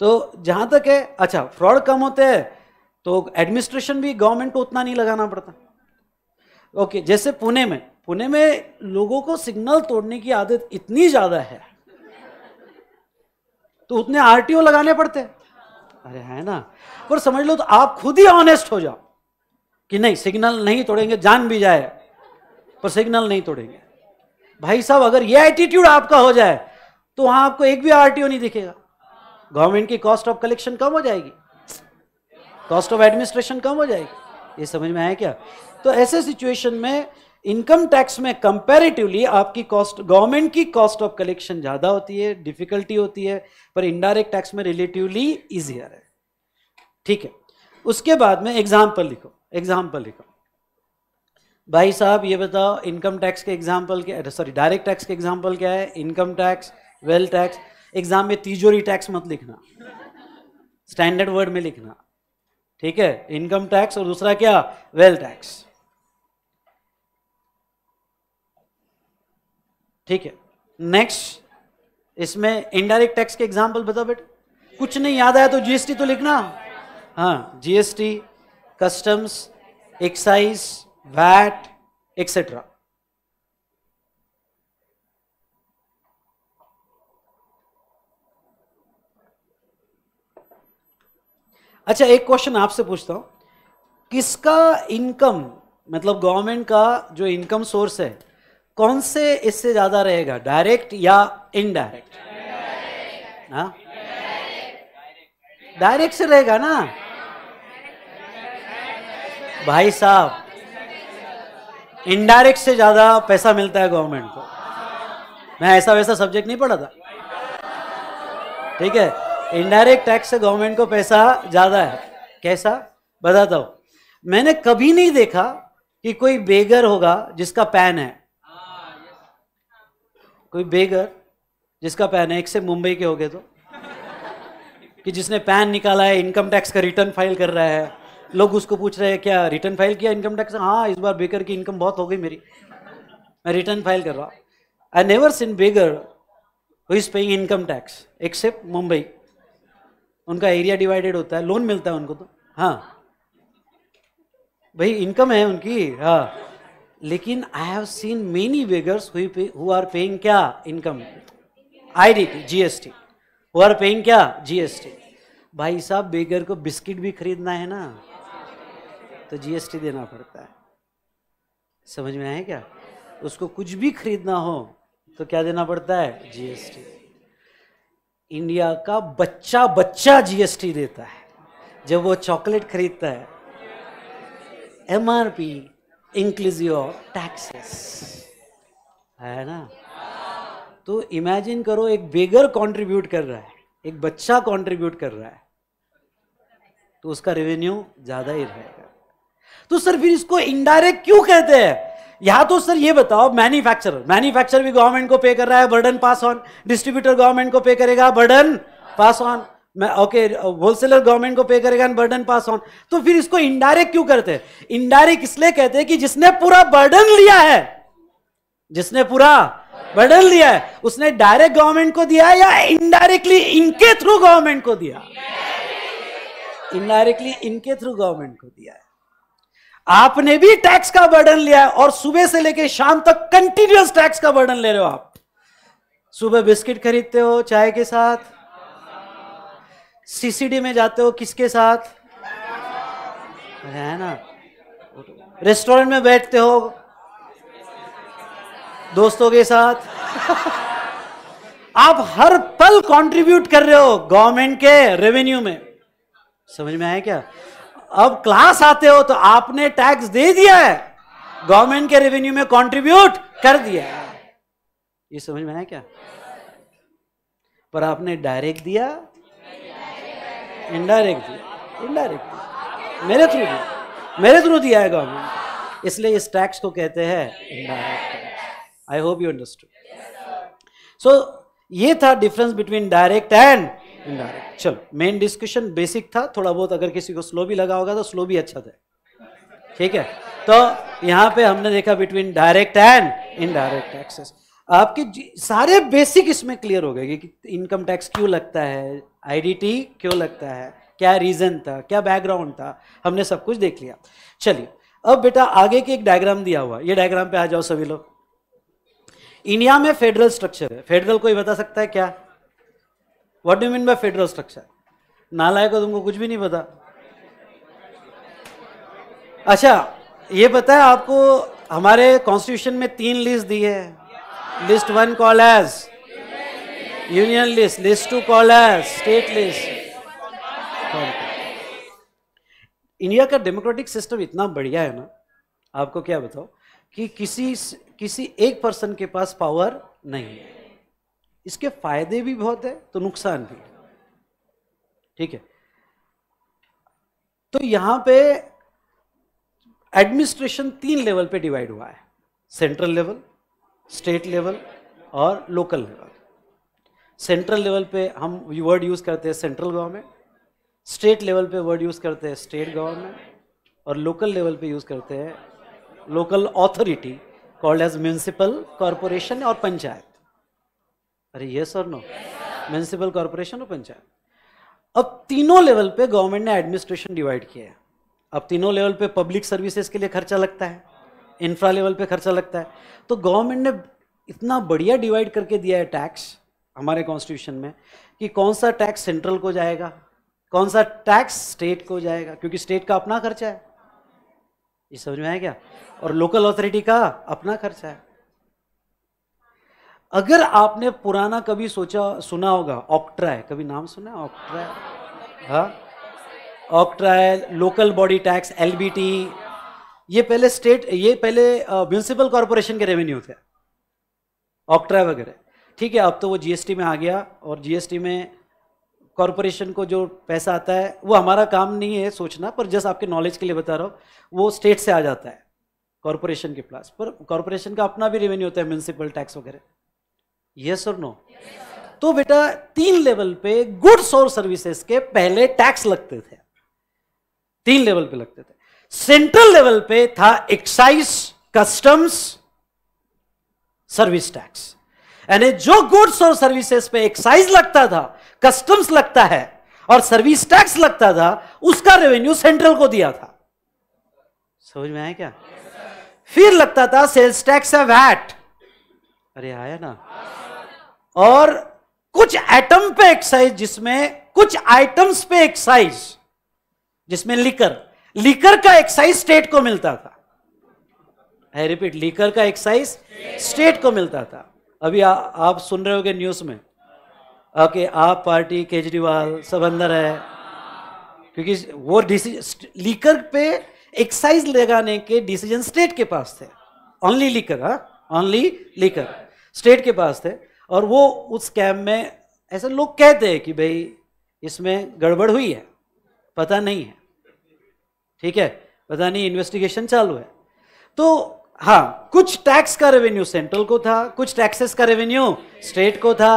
तो जहां तक है अच्छा फ्रॉड कम होते हैं तो एडमिनिस्ट्रेशन भी गवर्नमेंट को उतना नहीं लगाना पड़ता ओके जैसे पुणे में पुणे में लोगों को सिग्नल तोड़ने की आदत इतनी ज्यादा है तो उतने आरटीओ लगाने पड़ते अरे है ना पर समझ लो तो आप खुद ही ऑनेस्ट हो जाओ कि नहीं सिग्नल नहीं तोड़ेंगे जान भी जाए पर सिग्नल नहीं तोड़ेंगे भाई साहब अगर ये एटीट्यूड आपका हो जाए तो वहां आपको एक भी आरटीओ नहीं दिखेगा गवर्नमेंट की कॉस्ट ऑफ कलेक्शन कम हो जाएगी कॉस्ट ऑफ एडमिनिस्ट्रेशन कम हो जाएगी ये समझ में आया क्या तो ऐसे सिचुएशन में इनकम टैक्स में कंपैरेटिवली आपकी कॉस्ट गवर्नमेंट की कॉस्ट ऑफ कलेक्शन ज़्यादा होती है डिफिकल्टी होती है पर इनडायरेक्ट टैक्स में रिलेटिवली ईजियर है ठीक है उसके बाद में एग्जाम्पल लिखो एग्जाम्पल लिखो भाई साहब ये बताओ इनकम टैक्स के एग्जाम्पल क्या सॉरी डायरेक्ट टैक्स के एग्जाम्पल क्या है income tax wealth tax exam में तिजोरी टैक्स मत लिखना स्टैंडर्ड वर्ड में लिखना ठीक है इनकम टैक्स और दूसरा क्या वेल्थ टैक्स ठीक है नेक्स्ट इसमें इनडायरेक्ट टैक्स के एग्जाम्पल बताओ बेटा कुछ नहीं याद आया तो जीएसटी तो लिखना हाँ GST customs excise VAT etcetera अच्छा एक क्वेश्चन आपसे पूछता हूँ किसका इनकम मतलब गवर्नमेंट का जो इनकम सोर्स है कौन से इससे ज़्यादा रहेगा डायरेक्ट या इनडायरेक्ट हाँ डायरेक्ट से रहेगा ना भाई साहब इनडायरेक्ट से ज़्यादा पैसा मिलता है गवर्नमेंट को मैं ऐसा वैसा सब्जेक्ट नहीं पढ़ा था ठीक है इनडायरेक्ट टैक्स से गवर्नमेंट को पैसा ज्यादा है कैसा बताता हूं मैंने कभी नहीं देखा कि कोई बेगर होगा जिसका पैन है कोई बेगर जिसका पैन है एक से मुंबई के हो गए तो कि जिसने पैन निकाला है इनकम टैक्स का रिटर्न फाइल कर रहा है लोग उसको पूछ रहे हैं क्या रिटर्न फाइल किया इनकम टैक्स हाँ इस बार बेगर की इनकम बहुत हो गई मेरी मैं रिटर्न फाइल कर रहा I never seen beggar who is paying income tax except Mumbai उनका एरिया डिवाइडेड होता है लोन मिलता है उनको तो हाँ भाई इनकम है उनकी हाँ लेकिन I have seen many beggars who are paying क्या income as GST who are paying क्या जीएसटी भाई साहब बेगर को बिस्किट भी खरीदना है ना तो जीएसटी देना पड़ता है समझ में आए क्या उसको कुछ भी खरीदना हो तो क्या देना पड़ता है जीएसटी इंडिया का बच्चा बच्चा जीएसटी देता है जब वो चॉकलेट खरीदता है एमआरपी इंक्लूसिव ऑफ टैक्सेस है ना तो इमेजिन करो एक बेगर कंट्रीब्यूट कर रहा है एक बच्चा कंट्रीब्यूट कर रहा है तो उसका रेवेन्यू ज्यादा ही रहेगा तो सर फिर इसको इनडायरेक्ट क्यों कहते हैं यहां तो सर ये बताओ मैन्युफैक्चरर मैन्युफैक्चर भी गवर्नमेंट को पे कर रहा है burden pass on distributor government को पे करेगा burden pass on okay wholesaler government को पे करेगा बर्डन पास ऑन तो फिर इसको इनडायरेक्ट क्यों करते हैं इनडायरेक्ट इसलिए कहते हैं कि जिसने पूरा बर्डन लिया है जिसने पूरा बर्डन लिया है उसने डायरेक्ट गवर्नमेंट को दिया या इनडायरेक्टली इनके थ्रू गवर्नमेंट को दिया इनडायरेक्टली इनके थ्रू गवर्नमेंट को दिया है आपने भी टैक्स का बर्डन लिया है और सुबह से लेकर शाम तक कंटिन्यूस टैक्स का बर्डन ले रहे हो आप सुबह बिस्किट खरीदते हो चाय के साथ सीसीडी में जाते हो किसके साथ है ना रेस्टोरेंट में बैठते हो दोस्तों के साथ आप हर पल कंट्रीब्यूट कर रहे हो गवर्नमेंट के रेवेन्यू में समझ में आया क्या अब क्लास आते हो तो आपने टैक्स दे दिया है गवर्नमेंट के रेवेन्यू में कंट्रीब्यूट कर दिया है ये समझ में आया क्या पर आपने डायरेक्ट दिया इनडायरेक्ट दिया इनडायरेक्ट मेरे थ्रू दिया मेरे थ्रू दिया है गवर्नमेंट इसलिए इस टैक्स को कहते हैं indirect I hope you understood so ये था difference between direct and indirect चलो मेन डिस्कशन बेसिक था थोड़ा बहुत अगर किसी को स्लो भी लगा होगा तो स्लो भी अच्छा था ठीक है तो यहाँ पे हमने देखा between direct and indirect taxes आपके सारे बेसिक इसमें क्लियर हो गए कि इनकम टैक्स क्यों लगता है आईडीटी क्यों लगता है क्या रीजन था क्या बैकग्राउंड था हमने सब कुछ देख लिया चलिए अब बेटा आगे के एक डायग्राम दिया हुआ ये डायग्राम पे आ जाओ सभी लोग इंडिया में फेडरल स्ट्रक्चर है फेडरल कोई बता सकता है क्या what do mean by federal structure नालायक को तुमको कुछ भी नहीं पता अच्छा ये पता है आपको हमारे कॉन्स्टिट्यूशन में तीन लिस्ट दी है list one call as union list list two call as state list India का डेमोक्रेटिक सिस्टम इतना बढ़िया है ना आपको क्या बताओ कि किसी किसी एक पर्सन के पास पावर नहीं है इसके फायदे भी बहुत है तो नुकसान भी ठीक है तो यहां पे एडमिनिस्ट्रेशन तीन लेवल पे डिवाइड हुआ है सेंट्रल लेवल स्टेट लेवल और लोकल लेवल सेंट्रल लेवल पे हम वर्ड यूज़ करते हैं सेंट्रल गवर्नमेंट स्टेट लेवल पे वर्ड यूज़ करते हैं स्टेट गवर्नमेंट और लोकल लेवल पे यूज़ करते हैं local authority called as municipal corporation और पंचायत अरे ये सर नो म्यूनसिपल कॉरपोरेशन और पंचायत अब तीनों लेवल पे गवर्नमेंट ने एडमिनिस्ट्रेशन डिवाइड किया है अब तीनों लेवल पे पब्लिक सर्विसेज के लिए खर्चा लगता है इंफ्रा लेवल पे खर्चा लगता है तो गवर्नमेंट ने इतना बढ़िया डिवाइड करके दिया है टैक्स हमारे कॉन्स्टिट्यूशन में कि कौन सा टैक्स सेंट्रल को जाएगा कौन सा टैक्स स्टेट को जाएगा क्योंकि स्टेट का अपना खर्चा है ये समझ में आया क्या और लोकल अथॉरिटी का अपना खर्चा है अगर आपने पुराना कभी सोचा सुना होगा ऑक्ट्राय कभी नाम सुना ऑक्ट्राय हाँ ऑक्ट्राय लोकल बॉडी टैक्स टी ये पहले स्टेट ये पहले म्यूनसिपल कॉरपोरेशन के रेवेन्यू थे ऑक्ट्राय वगैरह ठीक है अब तो वो जीएसटी में आ गया और जीएसटी में कॉरपोरेशन को जो पैसा आता है वो हमारा काम नहीं है सोचना पर जस्ट आपके नॉलेज के लिए बता रहा हूँ वो स्टेट से आ जाता है कॉरपोरेशन के पास पर कॉरपोरेशन का अपना भी रेवेन्यू होता है म्यूनसिपल टैक्स वगैरह यस और नो तो बेटा तीन लेवल पे गुड्स और सर्विसेज के पहले टैक्स लगते थे तीन लेवल पे लगते थे सेंट्रल लेवल पे था एक्साइज कस्टम्स सर्विस टैक्स यानी जो गुड्स और सर्विसेज पे एक्साइज लगता था कस्टम्स लगता है और सर्विस टैक्स लगता था उसका रेवेन्यू सेंट्रल को दिया था समझ में आया क्या yes, फिर लगता था सेल्स टैक्स है वैट अरे आया ना और कुछ एटम पे एक्साइज जिसमें कुछ आइटम्स पे एक्साइज जिसमें लिकर लिकर का एक्साइज स्टेट को मिलता था आई रिपीट लीकर का एक्साइज स्टेट को मिलता था अभी आ, आप सुन रहे होगे न्यूज में ओके आप पार्टी केजरीवाल सब अंदर है क्योंकि वो डिसीजन लीकर पे एक्साइज लगाने के डिसीजन स्टेट के पास थे ओनली लीकर हाँ ओनली लीकर स्टेट के पास थे और वो उस स्कैम में ऐसे लोग कहते हैं कि भाई इसमें गड़बड़ हुई है पता नहीं है ठीक है पता नहीं इन्वेस्टिगेशन चालू है तो हाँ कुछ टैक्स का रेवेन्यू सेंट्रल को था कुछ टैक्सेस का रेवेन्यू स्टेट को था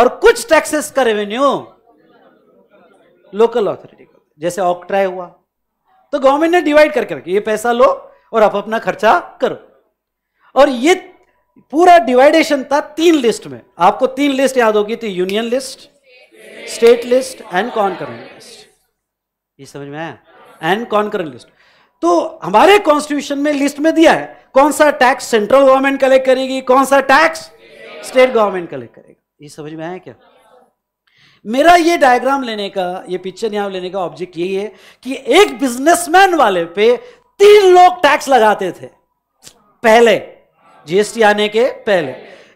और कुछ टैक्सेस का रेवेन्यू लोकल ऑथोरिटी को जैसे ऑक्ट्राई हुआ तो गवर्नमेंट ने डिवाइड करके रखी ये पैसा लो और आप अपना खर्चा करो और ये पूरा डिवाइडेशन था तीन लिस्ट में आपको तीन लिस्ट याद होगी थी तो union list state list and कौन लिस्ट ये समझ में आया एंड कॉन्करेंट लिस्ट तो हमारे कॉन्स्टिट्यूशन में लिस्ट में दिया है कौन सा टैक्स सेंट्रल गवर्नमेंट कलेक्ट करेगी कौन सा टैक्स स्टेट गवर्नमेंट कलेक्ट करेगा ये समझ में आया क्या मेरा ये डायग्राम लेने का ये पिक्चर यहां लेने का ऑब्जेक्ट यही है कि एक बिजनेसमैन वाले पे तीन लोग टैक्स लगाते थे पहले जीएसटी आने के पहले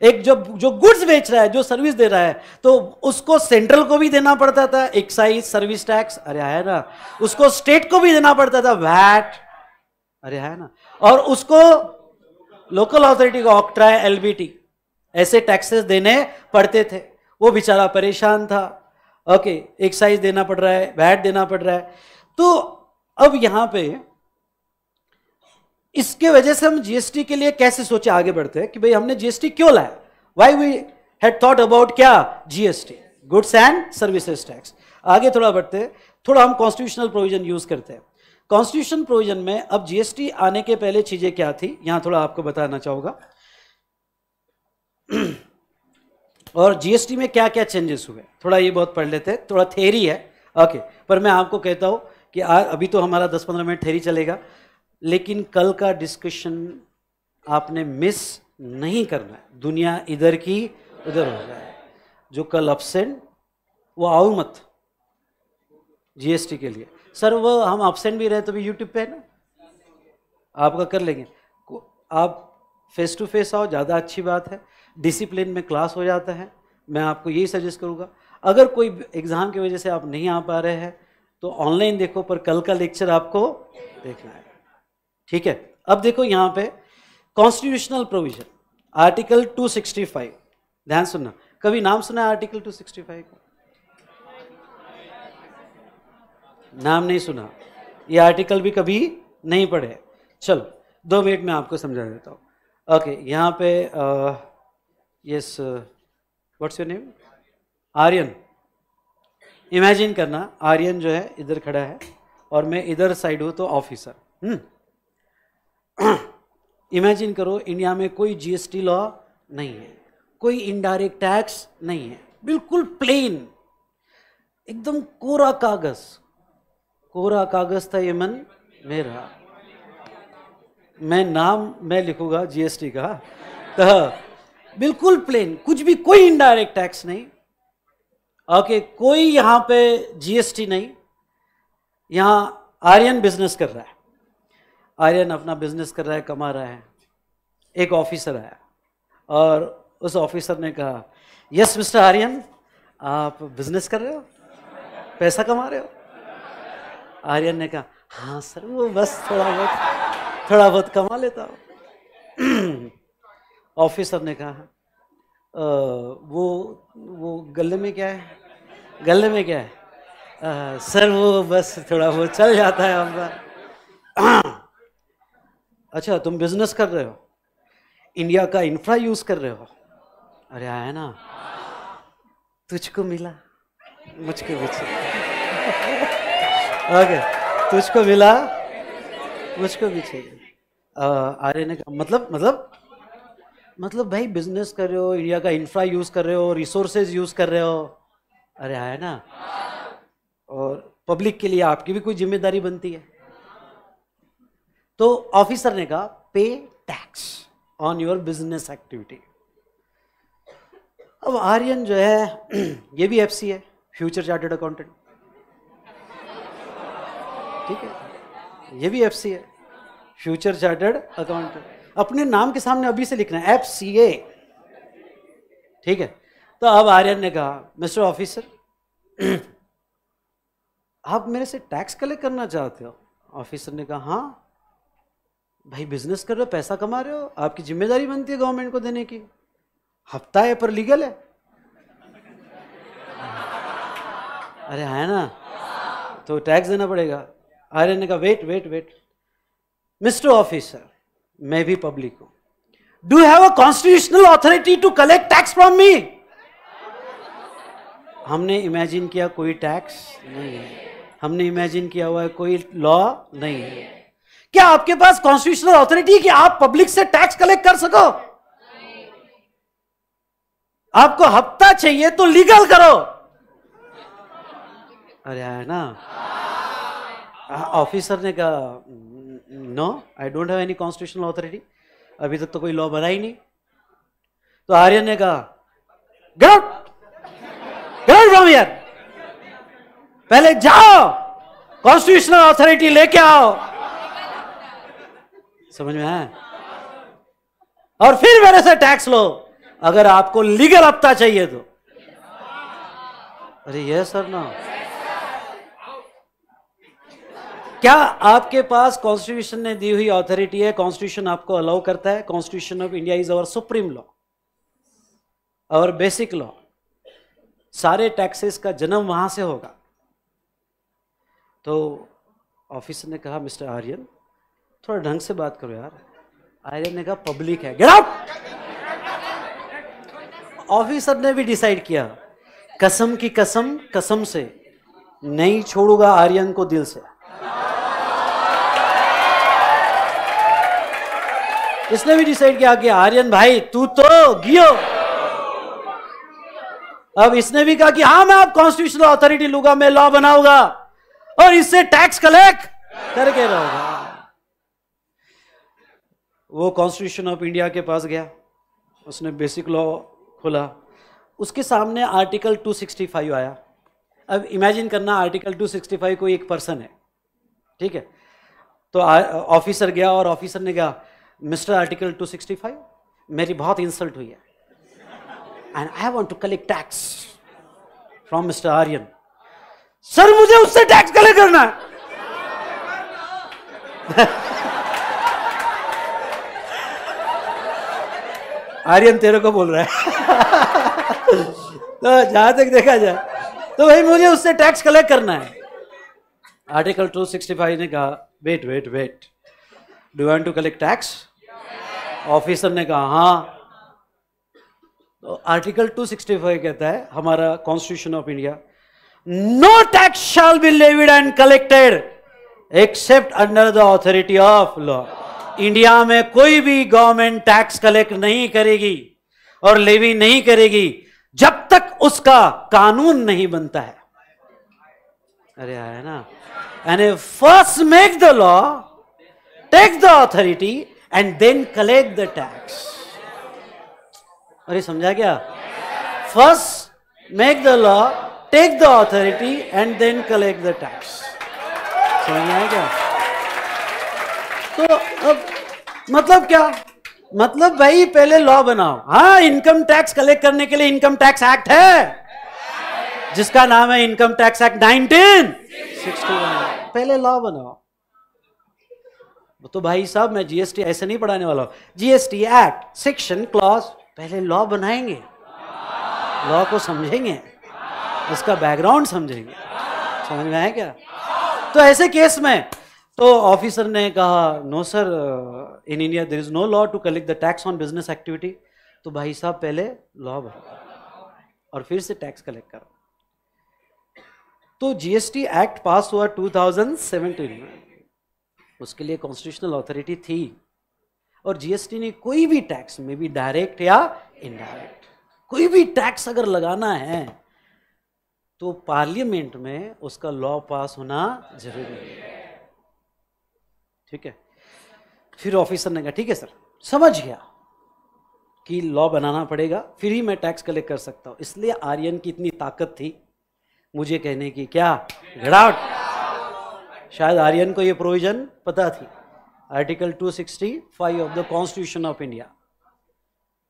एक जो जो गुड्स बेच रहा है जो सर्विस दे रहा है तो उसको सेंट्रल को भी देना पड़ता था एक्साइज सर्विस टैक्स अरे है ना उसको स्टेट को भी देना पड़ता था वैट अरे है ना और उसको लोकल अथॉरिटी को ऑक्ट्रा एलबीटी ऐसे टैक्सेस देने पड़ते थे वो बेचारा परेशान था ओके एक्साइज देना पड़ रहा है वैट देना पड़ रहा है तो अब यहां पर इसके वजह से हम जीएसटी के लिए कैसे सोचे आगे बढ़ते हैं कि भाई हमने जीएसटी क्यों लाया why we had thought about क्या GST goods and services tax आगे थोड़ा बढ़ते हैं थोड़ा हम कॉन्स्टिट्यूशनल प्रोविजन यूज करते हैं कॉन्स्टिट्यूशन प्रोविजन में अब जीएसटी आने के पहले चीजें क्या थी यहां थोड़ा आपको बताना चाहूंगा [clears throat] और जीएसटी में क्या क्या चेंजेस हुए थोड़ा ये बहुत पढ़ लेते हैं थोड़ा थेरी है ओके पर मैं आपको कहता हूं कि आ, अभी तो हमारा 10-15 मिनट थेरी चलेगा लेकिन कल का डिस्कशन आपने मिस नहीं करना है दुनिया इधर की उधर हो जाए जो कल अपसेंट वो आओ मत जीएसटी के लिए सर वो हम अपसेंट भी रहे तो भी यूट्यूब पे है ना आपका कर लेंगे आप फेस टू फेस आओ ज़्यादा अच्छी बात है डिसिप्लिन में क्लास हो जाता है मैं आपको यही सजेस्ट करूँगा अगर कोई एग्ज़ाम की वजह से आप नहीं आ पा रहे हैं तो ऑनलाइन देखो पर कल का लेक्चर आपको देखना है ठीक है अब देखो यहां पे कॉन्स्टिट्यूशनल प्रोविजन आर्टिकल 265 ध्यान सुनना कभी नाम सुना है आर्टिकल 265 का नाम नहीं सुना ये आर्टिकल भी कभी नहीं पढ़े चलो दो मिनट में आपको समझा देता हूं ओके यहां पे yes what's your name Aryan imagine करना आर्यन जो है इधर खड़ा है और मैं इधर साइड हूँ तो ऑफिसर हम्म इमेजिन [clears throat] करो इंडिया में कोई जीएसटी लॉ नहीं है कोई इनडायरेक्ट टैक्स नहीं है बिल्कुल प्लेन एकदम कोरा कागज कोरा कागज था ये मन मेरा मैं नाम मैं लिखूंगा जीएसटी का [laughs] तो बिल्कुल प्लेन कुछ भी कोई इनडायरेक्ट टैक्स नहीं ओके कोई यहां पे जीएसटी नहीं यहां आर्यन बिजनेस कर रहा है आर्यन अपना बिजनेस कर रहा है कमा रहा है एक ऑफिसर आया और उस ऑफिसर ने कहा यस मिस्टर आर्यन आप बिजनेस कर रहे हो पैसा कमा रहे हो आर्यन ने कहा हाँ सर वो बस थोड़ा बहुत थोड़ा बहुत कमा लेता हूँ ऑफिसर [clears throat] ने कहा वो वो गले में क्या है गले में क्या है आ, सर वो बस थोड़ा बहुत चल जाता है हमारा [clears throat] अच्छा तुम बिजनेस कर रहे हो इंडिया का इंफ्रा यूज कर रहे हो अरे आया ना तुझको मिला मुझको मुझको ओके [laughs] तुझको मिला मुझको भी चाहिए आर्य ने कहा मतलब मतलब मतलब भाई बिजनेस कर रहे हो इंडिया का इंफ्रा यूज कर रहे हो रिसोर्सेज यूज कर रहे हो अरे आया ना और पब्लिक के लिए आपकी भी कोई जिम्मेदारी बनती है तो ऑफिसर ने कहा pay tax on your business activity अब आर्यन जो है [clears throat] ये भी एफ है फ्यूचर चार्टेड अकाउंटेंट ठीक है ये भी एफ है फ्यूचर चार्टेड अकाउंटेंट अपने नाम के सामने अभी से लिखना है एफ सी ए ठीक है तो अब आर्यन ने कहा मिस्टर ऑफिसर [clears throat] आप मेरे से टैक्स कलेक्ट करना चाहते हो ऑफिसर ने कहा हाँ भाई बिजनेस कर रहे हो पैसा कमा रहे हो आपकी जिम्मेदारी बनती है गवर्नमेंट को देने की हफ्ता है पर लीगल है अरे है ना तो टैक्स देना पड़ेगा अरे ने कहा wait wait wait mister officer मैं भी पब्लिक हूं do have a constitutional authority to collect tax from me हमने इमेजिन किया कोई टैक्स नहीं है हमने इमेजिन किया हुआ है कोई लॉ नहीं है क्या आपके पास कॉन्स्टिट्यूशनल अथॉरिटी कि आप पब्लिक से टैक्स कलेक्ट कर सको आपको हफ्ता चाहिए तो लीगल करो अरे है ना ऑफिसर ने कहा no I don't have any constitutional authority अभी तक तो कोई लॉ बना ही नहीं तो आर्यन ने कहा गेट गेट फ्रॉम हियर पहले जाओ कॉन्स्टिट्यूशनल अथॉरिटी लेके आओ समझ में है और फिर मेरे से टैक्स लो अगर आपको लीगल हफ्ता चाहिए तो अरे ये सर ना क्या आपके पास कॉन्स्टिट्यूशन ने दी हुई अथॉरिटी है कॉन्स्टिट्यूशन आपको अलाउ करता है constitution of India is our supreme law और बेसिक लॉ सारे टैक्सेस का जन्म वहां से होगा तो ऑफिसर ने कहा मिस्टर आर्यन थोड़ा ढंग से बात करो यार आर्यन ने कहा पब्लिक है गेट आउट ऑफिसर ने भी डिसाइड किया कसम की कसम कसम से नहीं छोड़ूंगा आर्यन को दिल से इसने भी डिसाइड किया कि आर्यन भाई तू तो गियो अब इसने भी कहा कि हाँ मैं आप कॉन्स्टिट्यूशनल अथॉरिटी लूंगा मैं लॉ बनाऊंगा और इससे टैक्स कलेक्ट करके रहूंगा वो कॉन्स्टिट्यूशन ऑफ इंडिया के पास गया उसने बेसिक लॉ खोला उसके सामने आर्टिकल 265 आया अब इमेजिन करना आर्टिकल 265 कोई एक पर्सन है ठीक है तो ऑफिसर गया और ऑफिसर ने कहा मिस्टर आर्टिकल 265 मेरी बहुत इंसल्ट हुई है and I want to collect tax from mister Aryan sir मुझे उससे टैक्स कलेक्ट करना है आर्यन तेरे को बोल रहा है तो जहां तक देखा जाए तो भाई मुझे उससे टैक्स कलेक्ट करना है आर्टिकल 265 ने कहा wait wait wait do want to collect tax officer ने कहा हाँ तो आर्टिकल 265 कहता है हमारा constitution of India no tax shall be levied and collected except under the authority of law India में कोई भी गवर्नमेंट टैक्स कलेक्ट नहीं करेगी और लेवी नहीं करेगी जब तक उसका कानून नहीं बनता है अरे आया ना and first make the law take the authority and then collect the tax अरे समझा क्या first make the law take the authority and then collect the tax समझ आया क्या तो अब मतलब क्या मतलब भाई पहले लॉ बनाओ हाँ इनकम टैक्स कलेक्ट करने के लिए इनकम टैक्स एक्ट है जिसका नाम है इनकम टैक्स एक्ट नाइनटीन पहले लॉ बनाओ तो भाई साहब मैं जीएसटी ऐसे नहीं पढ़ाने वाला हूं जीएसटी एक्ट सेक्शन क्लॉज पहले लॉ बनाएंगे लॉ को समझेंगे उसका बैकग्राउंड समझेंगे समझ में आया क्या तो ऐसे केस में तो ऑफिसर ने कहा no sir in India there is no law to collect the tax on business activity तो भाई साहब पहले लॉ बना और फिर से टैक्स कलेक्ट करो तो जीएसटी एक्ट पास हुआ 2017 में उसके लिए कॉन्स्टिट्यूशनल अथॉरिटी थी और जीएसटी ने कोई भी टैक्स में भी डायरेक्ट या इनडायरेक्ट कोई भी टैक्स अगर लगाना है तो पार्लियामेंट में उसका लॉ पास होना जरूरी है ठीक है फिर ऑफिसर ने कहा ठीक है सर समझ गया कि लॉ बनाना पड़ेगा फिर ही मैं टैक्स कलेक्ट कर सकता हूँ इसलिए आर्यन की इतनी ताकत थी मुझे कहने की क्या घड़ाट शायद आर्यन को ये प्रोविजन पता थी article 265 of the constitution of India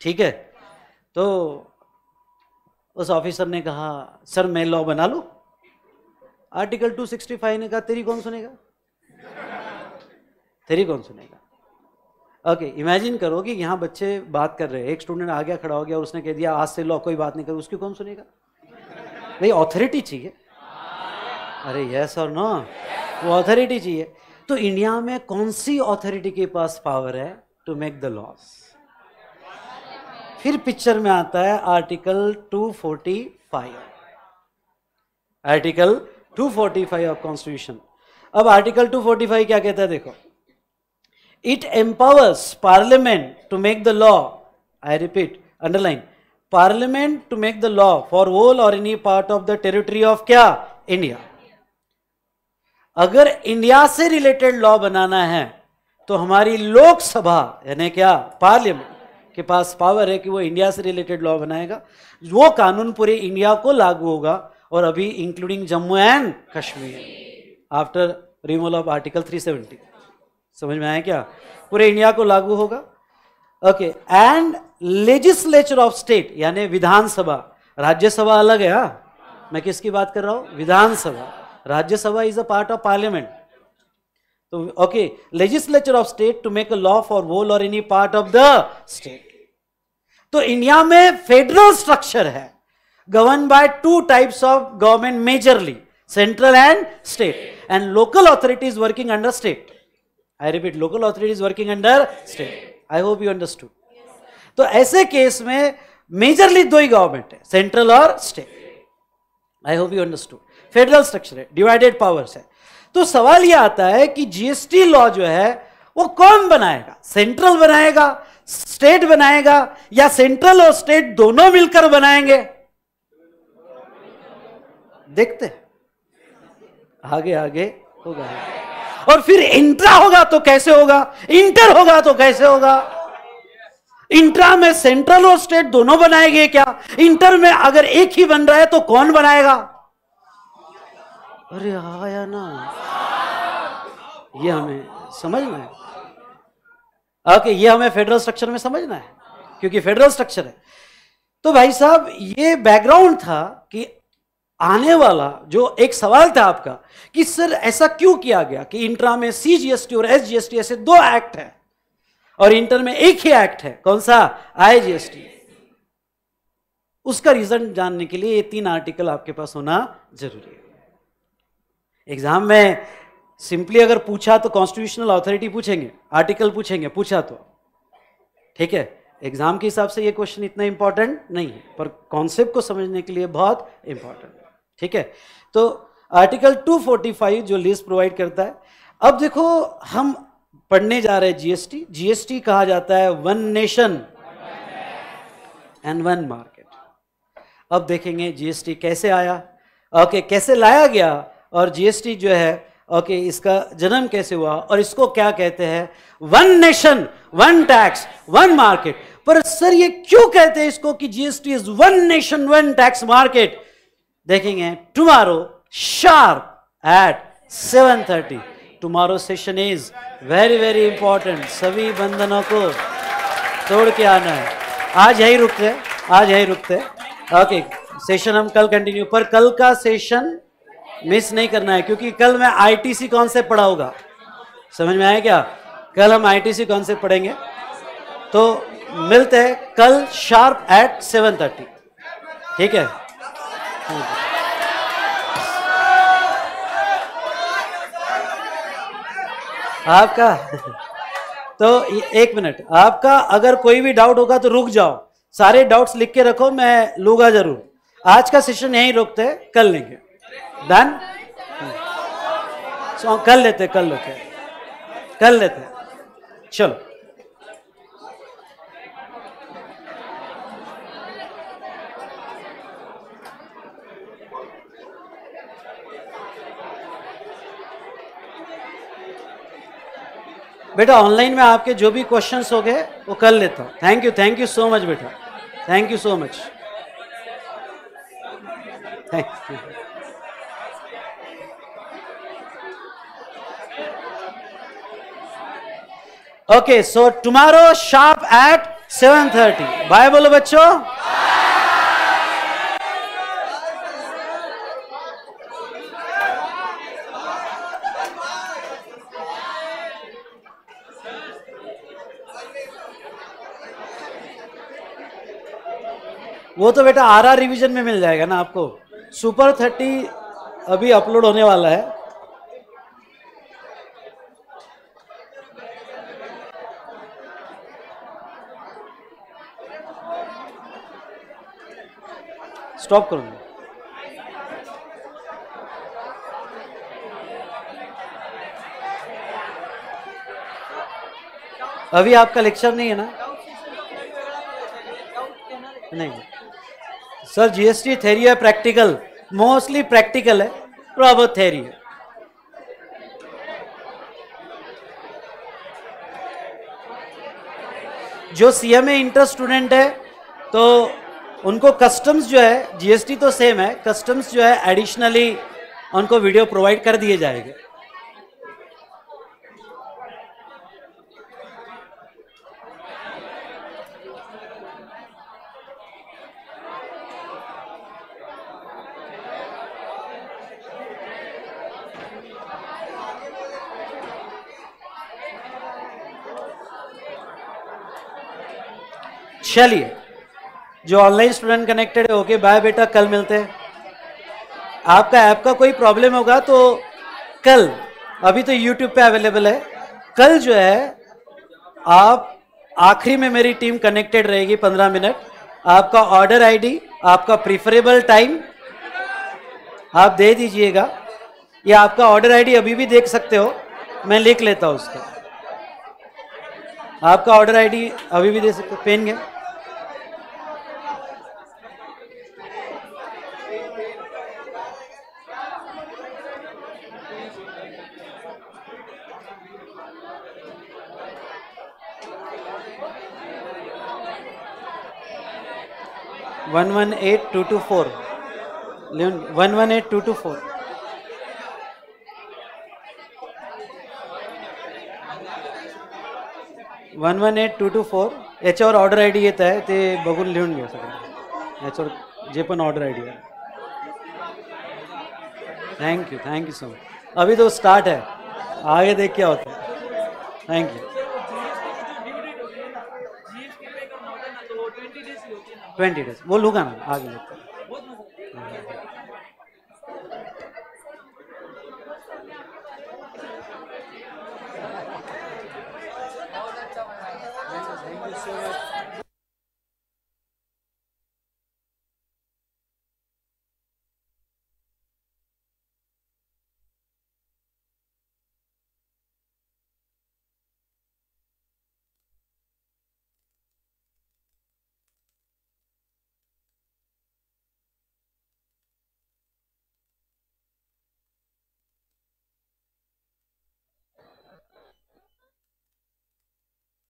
ठीक है तो उस ऑफिसर ने कहा सर मैं लॉ बना लूँ आर्टिकल 265 ने कहा तेरी कौन सुनेगा तेरी कौन सुनेगा ओके इमेजिन करो कि यहाँ बच्चे बात कर रहे हैं एक स्टूडेंट आ गया खड़ा हो गया और उसने कह दिया आज से लो कोई बात नहीं करो उसकी कौन सुनेगा भाई ऑथोरिटी चाहिए अरे यस और नो वो ऑथोरिटी चाहिए तो इंडिया में कौन सी ऑथोरिटी के पास पावर है टू मेक द लॉस फिर पिक्चर में आता है आर्टिकल 245 आर्टिकल 245 ऑफ कॉन्स्टिट्यूशन अब आर्टिकल 245 क्या कहता है देखो It empowers Parliament to make the law. I repeat, underline. Parliament to make the law for whole or any part of the territory of क्या इंडिया अगर इंडिया से रिलेटेड लॉ बनाना है तो हमारी लोकसभा यानी क्या पार्लियामेंट के पास पावर है कि वो इंडिया से रिलेटेड लॉ बनाएगा वो कानून पूरे इंडिया को लागू होगा और अभी including Jammu and Kashmir after removal of article 370 समझ में आया क्या पूरे इंडिया को लागू होगा okay and legislature of state यानी विधानसभा राज्यसभा अलग है हा? मैं किसकी बात कर रहा हूं Vidhan Sabha Rajya Sabha is a part of parliament तो okay legislature of state to make a law for whole और any part of the state तो इंडिया में फेडरल स्ट्रक्चर है govern by two types of government majorly central and state and local authorities working under state I repeat local authority is working under state I hope you understood तो ऐसे केस में मेजरली दो ही गवर्नमेंट है सेंट्रल और state I hope you understood federal structure है डिवाइडेड पावर्स है तो सवाल यह आता है कि जीएसटी लॉ जो है वो कौन बनाएगा सेंट्रल बनाएगा स्टेट बनाएगा या सेंट्रल और स्टेट दोनों मिलकर बनाएंगे देखते आगे आगे होगा और फिर इंट्रा होगा तो कैसे होगा इंटर होगा तो कैसे होगा इंट्रा में सेंट्रल और स्टेट दोनों बनाएंगे क्या इंटर में अगर एक ही बन रहा है तो कौन बनाएगा अरे आया हाँ ना ये हमें समझना है ओके हाँ ये हमें फेडरल स्ट्रक्चर में समझना है क्योंकि फेडरल स्ट्रक्चर है तो भाई साहब ये बैकग्राउंड था कि आने वाला जो एक सवाल था आपका कि सर ऐसा क्यों किया गया कि इंट्रा में सीजीएसटी और एसजीएसटी ऐसे दो एक्ट हैं और इंटर में एक ही एक्ट है कौन सा आईजीएसटी उसका रीजन जानने के लिए ये तीन आर्टिकल आपके पास होना जरूरी है एग्जाम में सिंपली अगर पूछा तो कॉन्स्टिट्यूशनल अथॉरिटी पूछेंगे आर्टिकल पूछेंगे पूछा तो ठीक है एग्जाम के हिसाब से ये क्वेश्चन इतना इंपॉर्टेंट नहीं है पर कॉन्सेप्ट को समझने के लिए बहुत इंपॉर्टेंट ठीक है तो आर्टिकल 245 जो लिस्ट प्रोवाइड करता है अब देखो हम पढ़ने जा रहे हैं जीएसटी जीएसटी कहा जाता है one nation and one market अब देखेंगे जीएसटी कैसे आया ओके कैसे लाया गया और जीएसटी जो है ओके इसका जन्म कैसे हुआ और इसको क्या कहते हैं one nation one tax one market पर सर ये क्यों कहते हैं इसको कि GST is one nation one tax market देखेंगे tomorrow sharp at seven thirty tomorrow session is very very important सभी बंधनों को तोड़ के आना है आज यही रुकते आज यही रुकते ओके सेशन हम कल कंटिन्यू पर कल का सेशन मिस नहीं करना है क्योंकि कल मैं आईटीसी कॉन्सेप्ट पढ़ा होगा समझ में आया क्या कल हम आईटीसी कॉन्सेप्ट पढ़ेंगे तो मिलते हैं कल शार्प एट सेवन थर्टी ठीक है आपका [laughs] तो एक मिनट आपका अगर कोई भी डाउट होगा तो रुक जाओ सारे डाउट्स लिख के रखो मैं लूंगा जरूर आज का सेशन यहीं रोकते हैं कल लेंगे डन हाँ। कल लेते कल लेते कल लेते चलो बेटा ऑनलाइन में आपके जो भी क्वेश्चन हो गए वो कर लेता हूँ thank you thank you so much बेटा thank you so much thank okay so tomorrow sharp at seven thirty bye बोलो बच्चों वो तो बेटा आर आर रिविजन में मिल जाएगा ना आपको सुपर थर्टी अभी अपलोड होने वाला है स्टॉप करूंगा अभी आपका लेक्चर नहीं है ना नहीं सर जीएसटी थेरी है प्रैक्टिकल मोस्टली प्रैक्टिकल है थोड़ा बहुत थेरी है जो सीएमए इंटर स्टूडेंट है तो उनको कस्टम्स जो है जीएसटी तो सेम है कस्टम्स जो है एडिशनली उनको वीडियो प्रोवाइड कर दिए जाएंगे चलिए जो ऑनलाइन स्टूडेंट कनेक्टेड है ओके बाय बेटा कल मिलते हैं आपका ऐप का कोई प्रॉब्लम होगा तो कल अभी तो यूट्यूब पे अवेलेबल है कल जो है आप आखिरी में मेरी टीम कनेक्टेड रहेगी पंद्रह मिनट आपका ऑर्डर आईडी आपका प्रिफरेबल टाइम आप दे दीजिएगा या आपका ऑर्डर आईडी अभी भी देख सकते हो मैं लिख लेता हूँ उसका आपका ऑर्डर आईडी अभी भी दे सकते हो पेन गया one one eight two two four one one eight two two four one one eight two two four याच्यावर ऑर्डर आय डी येत आहे ते बघून लिहून घ्या सगळं याच्यावर जे पण ऑर्डर आय डी आहे thank you thank you so much अभी तो स्टार्ट है आगे देख क्या होता है थैंक यू ट्वेंटी डेज वो लूंगा मैं आगे लेकर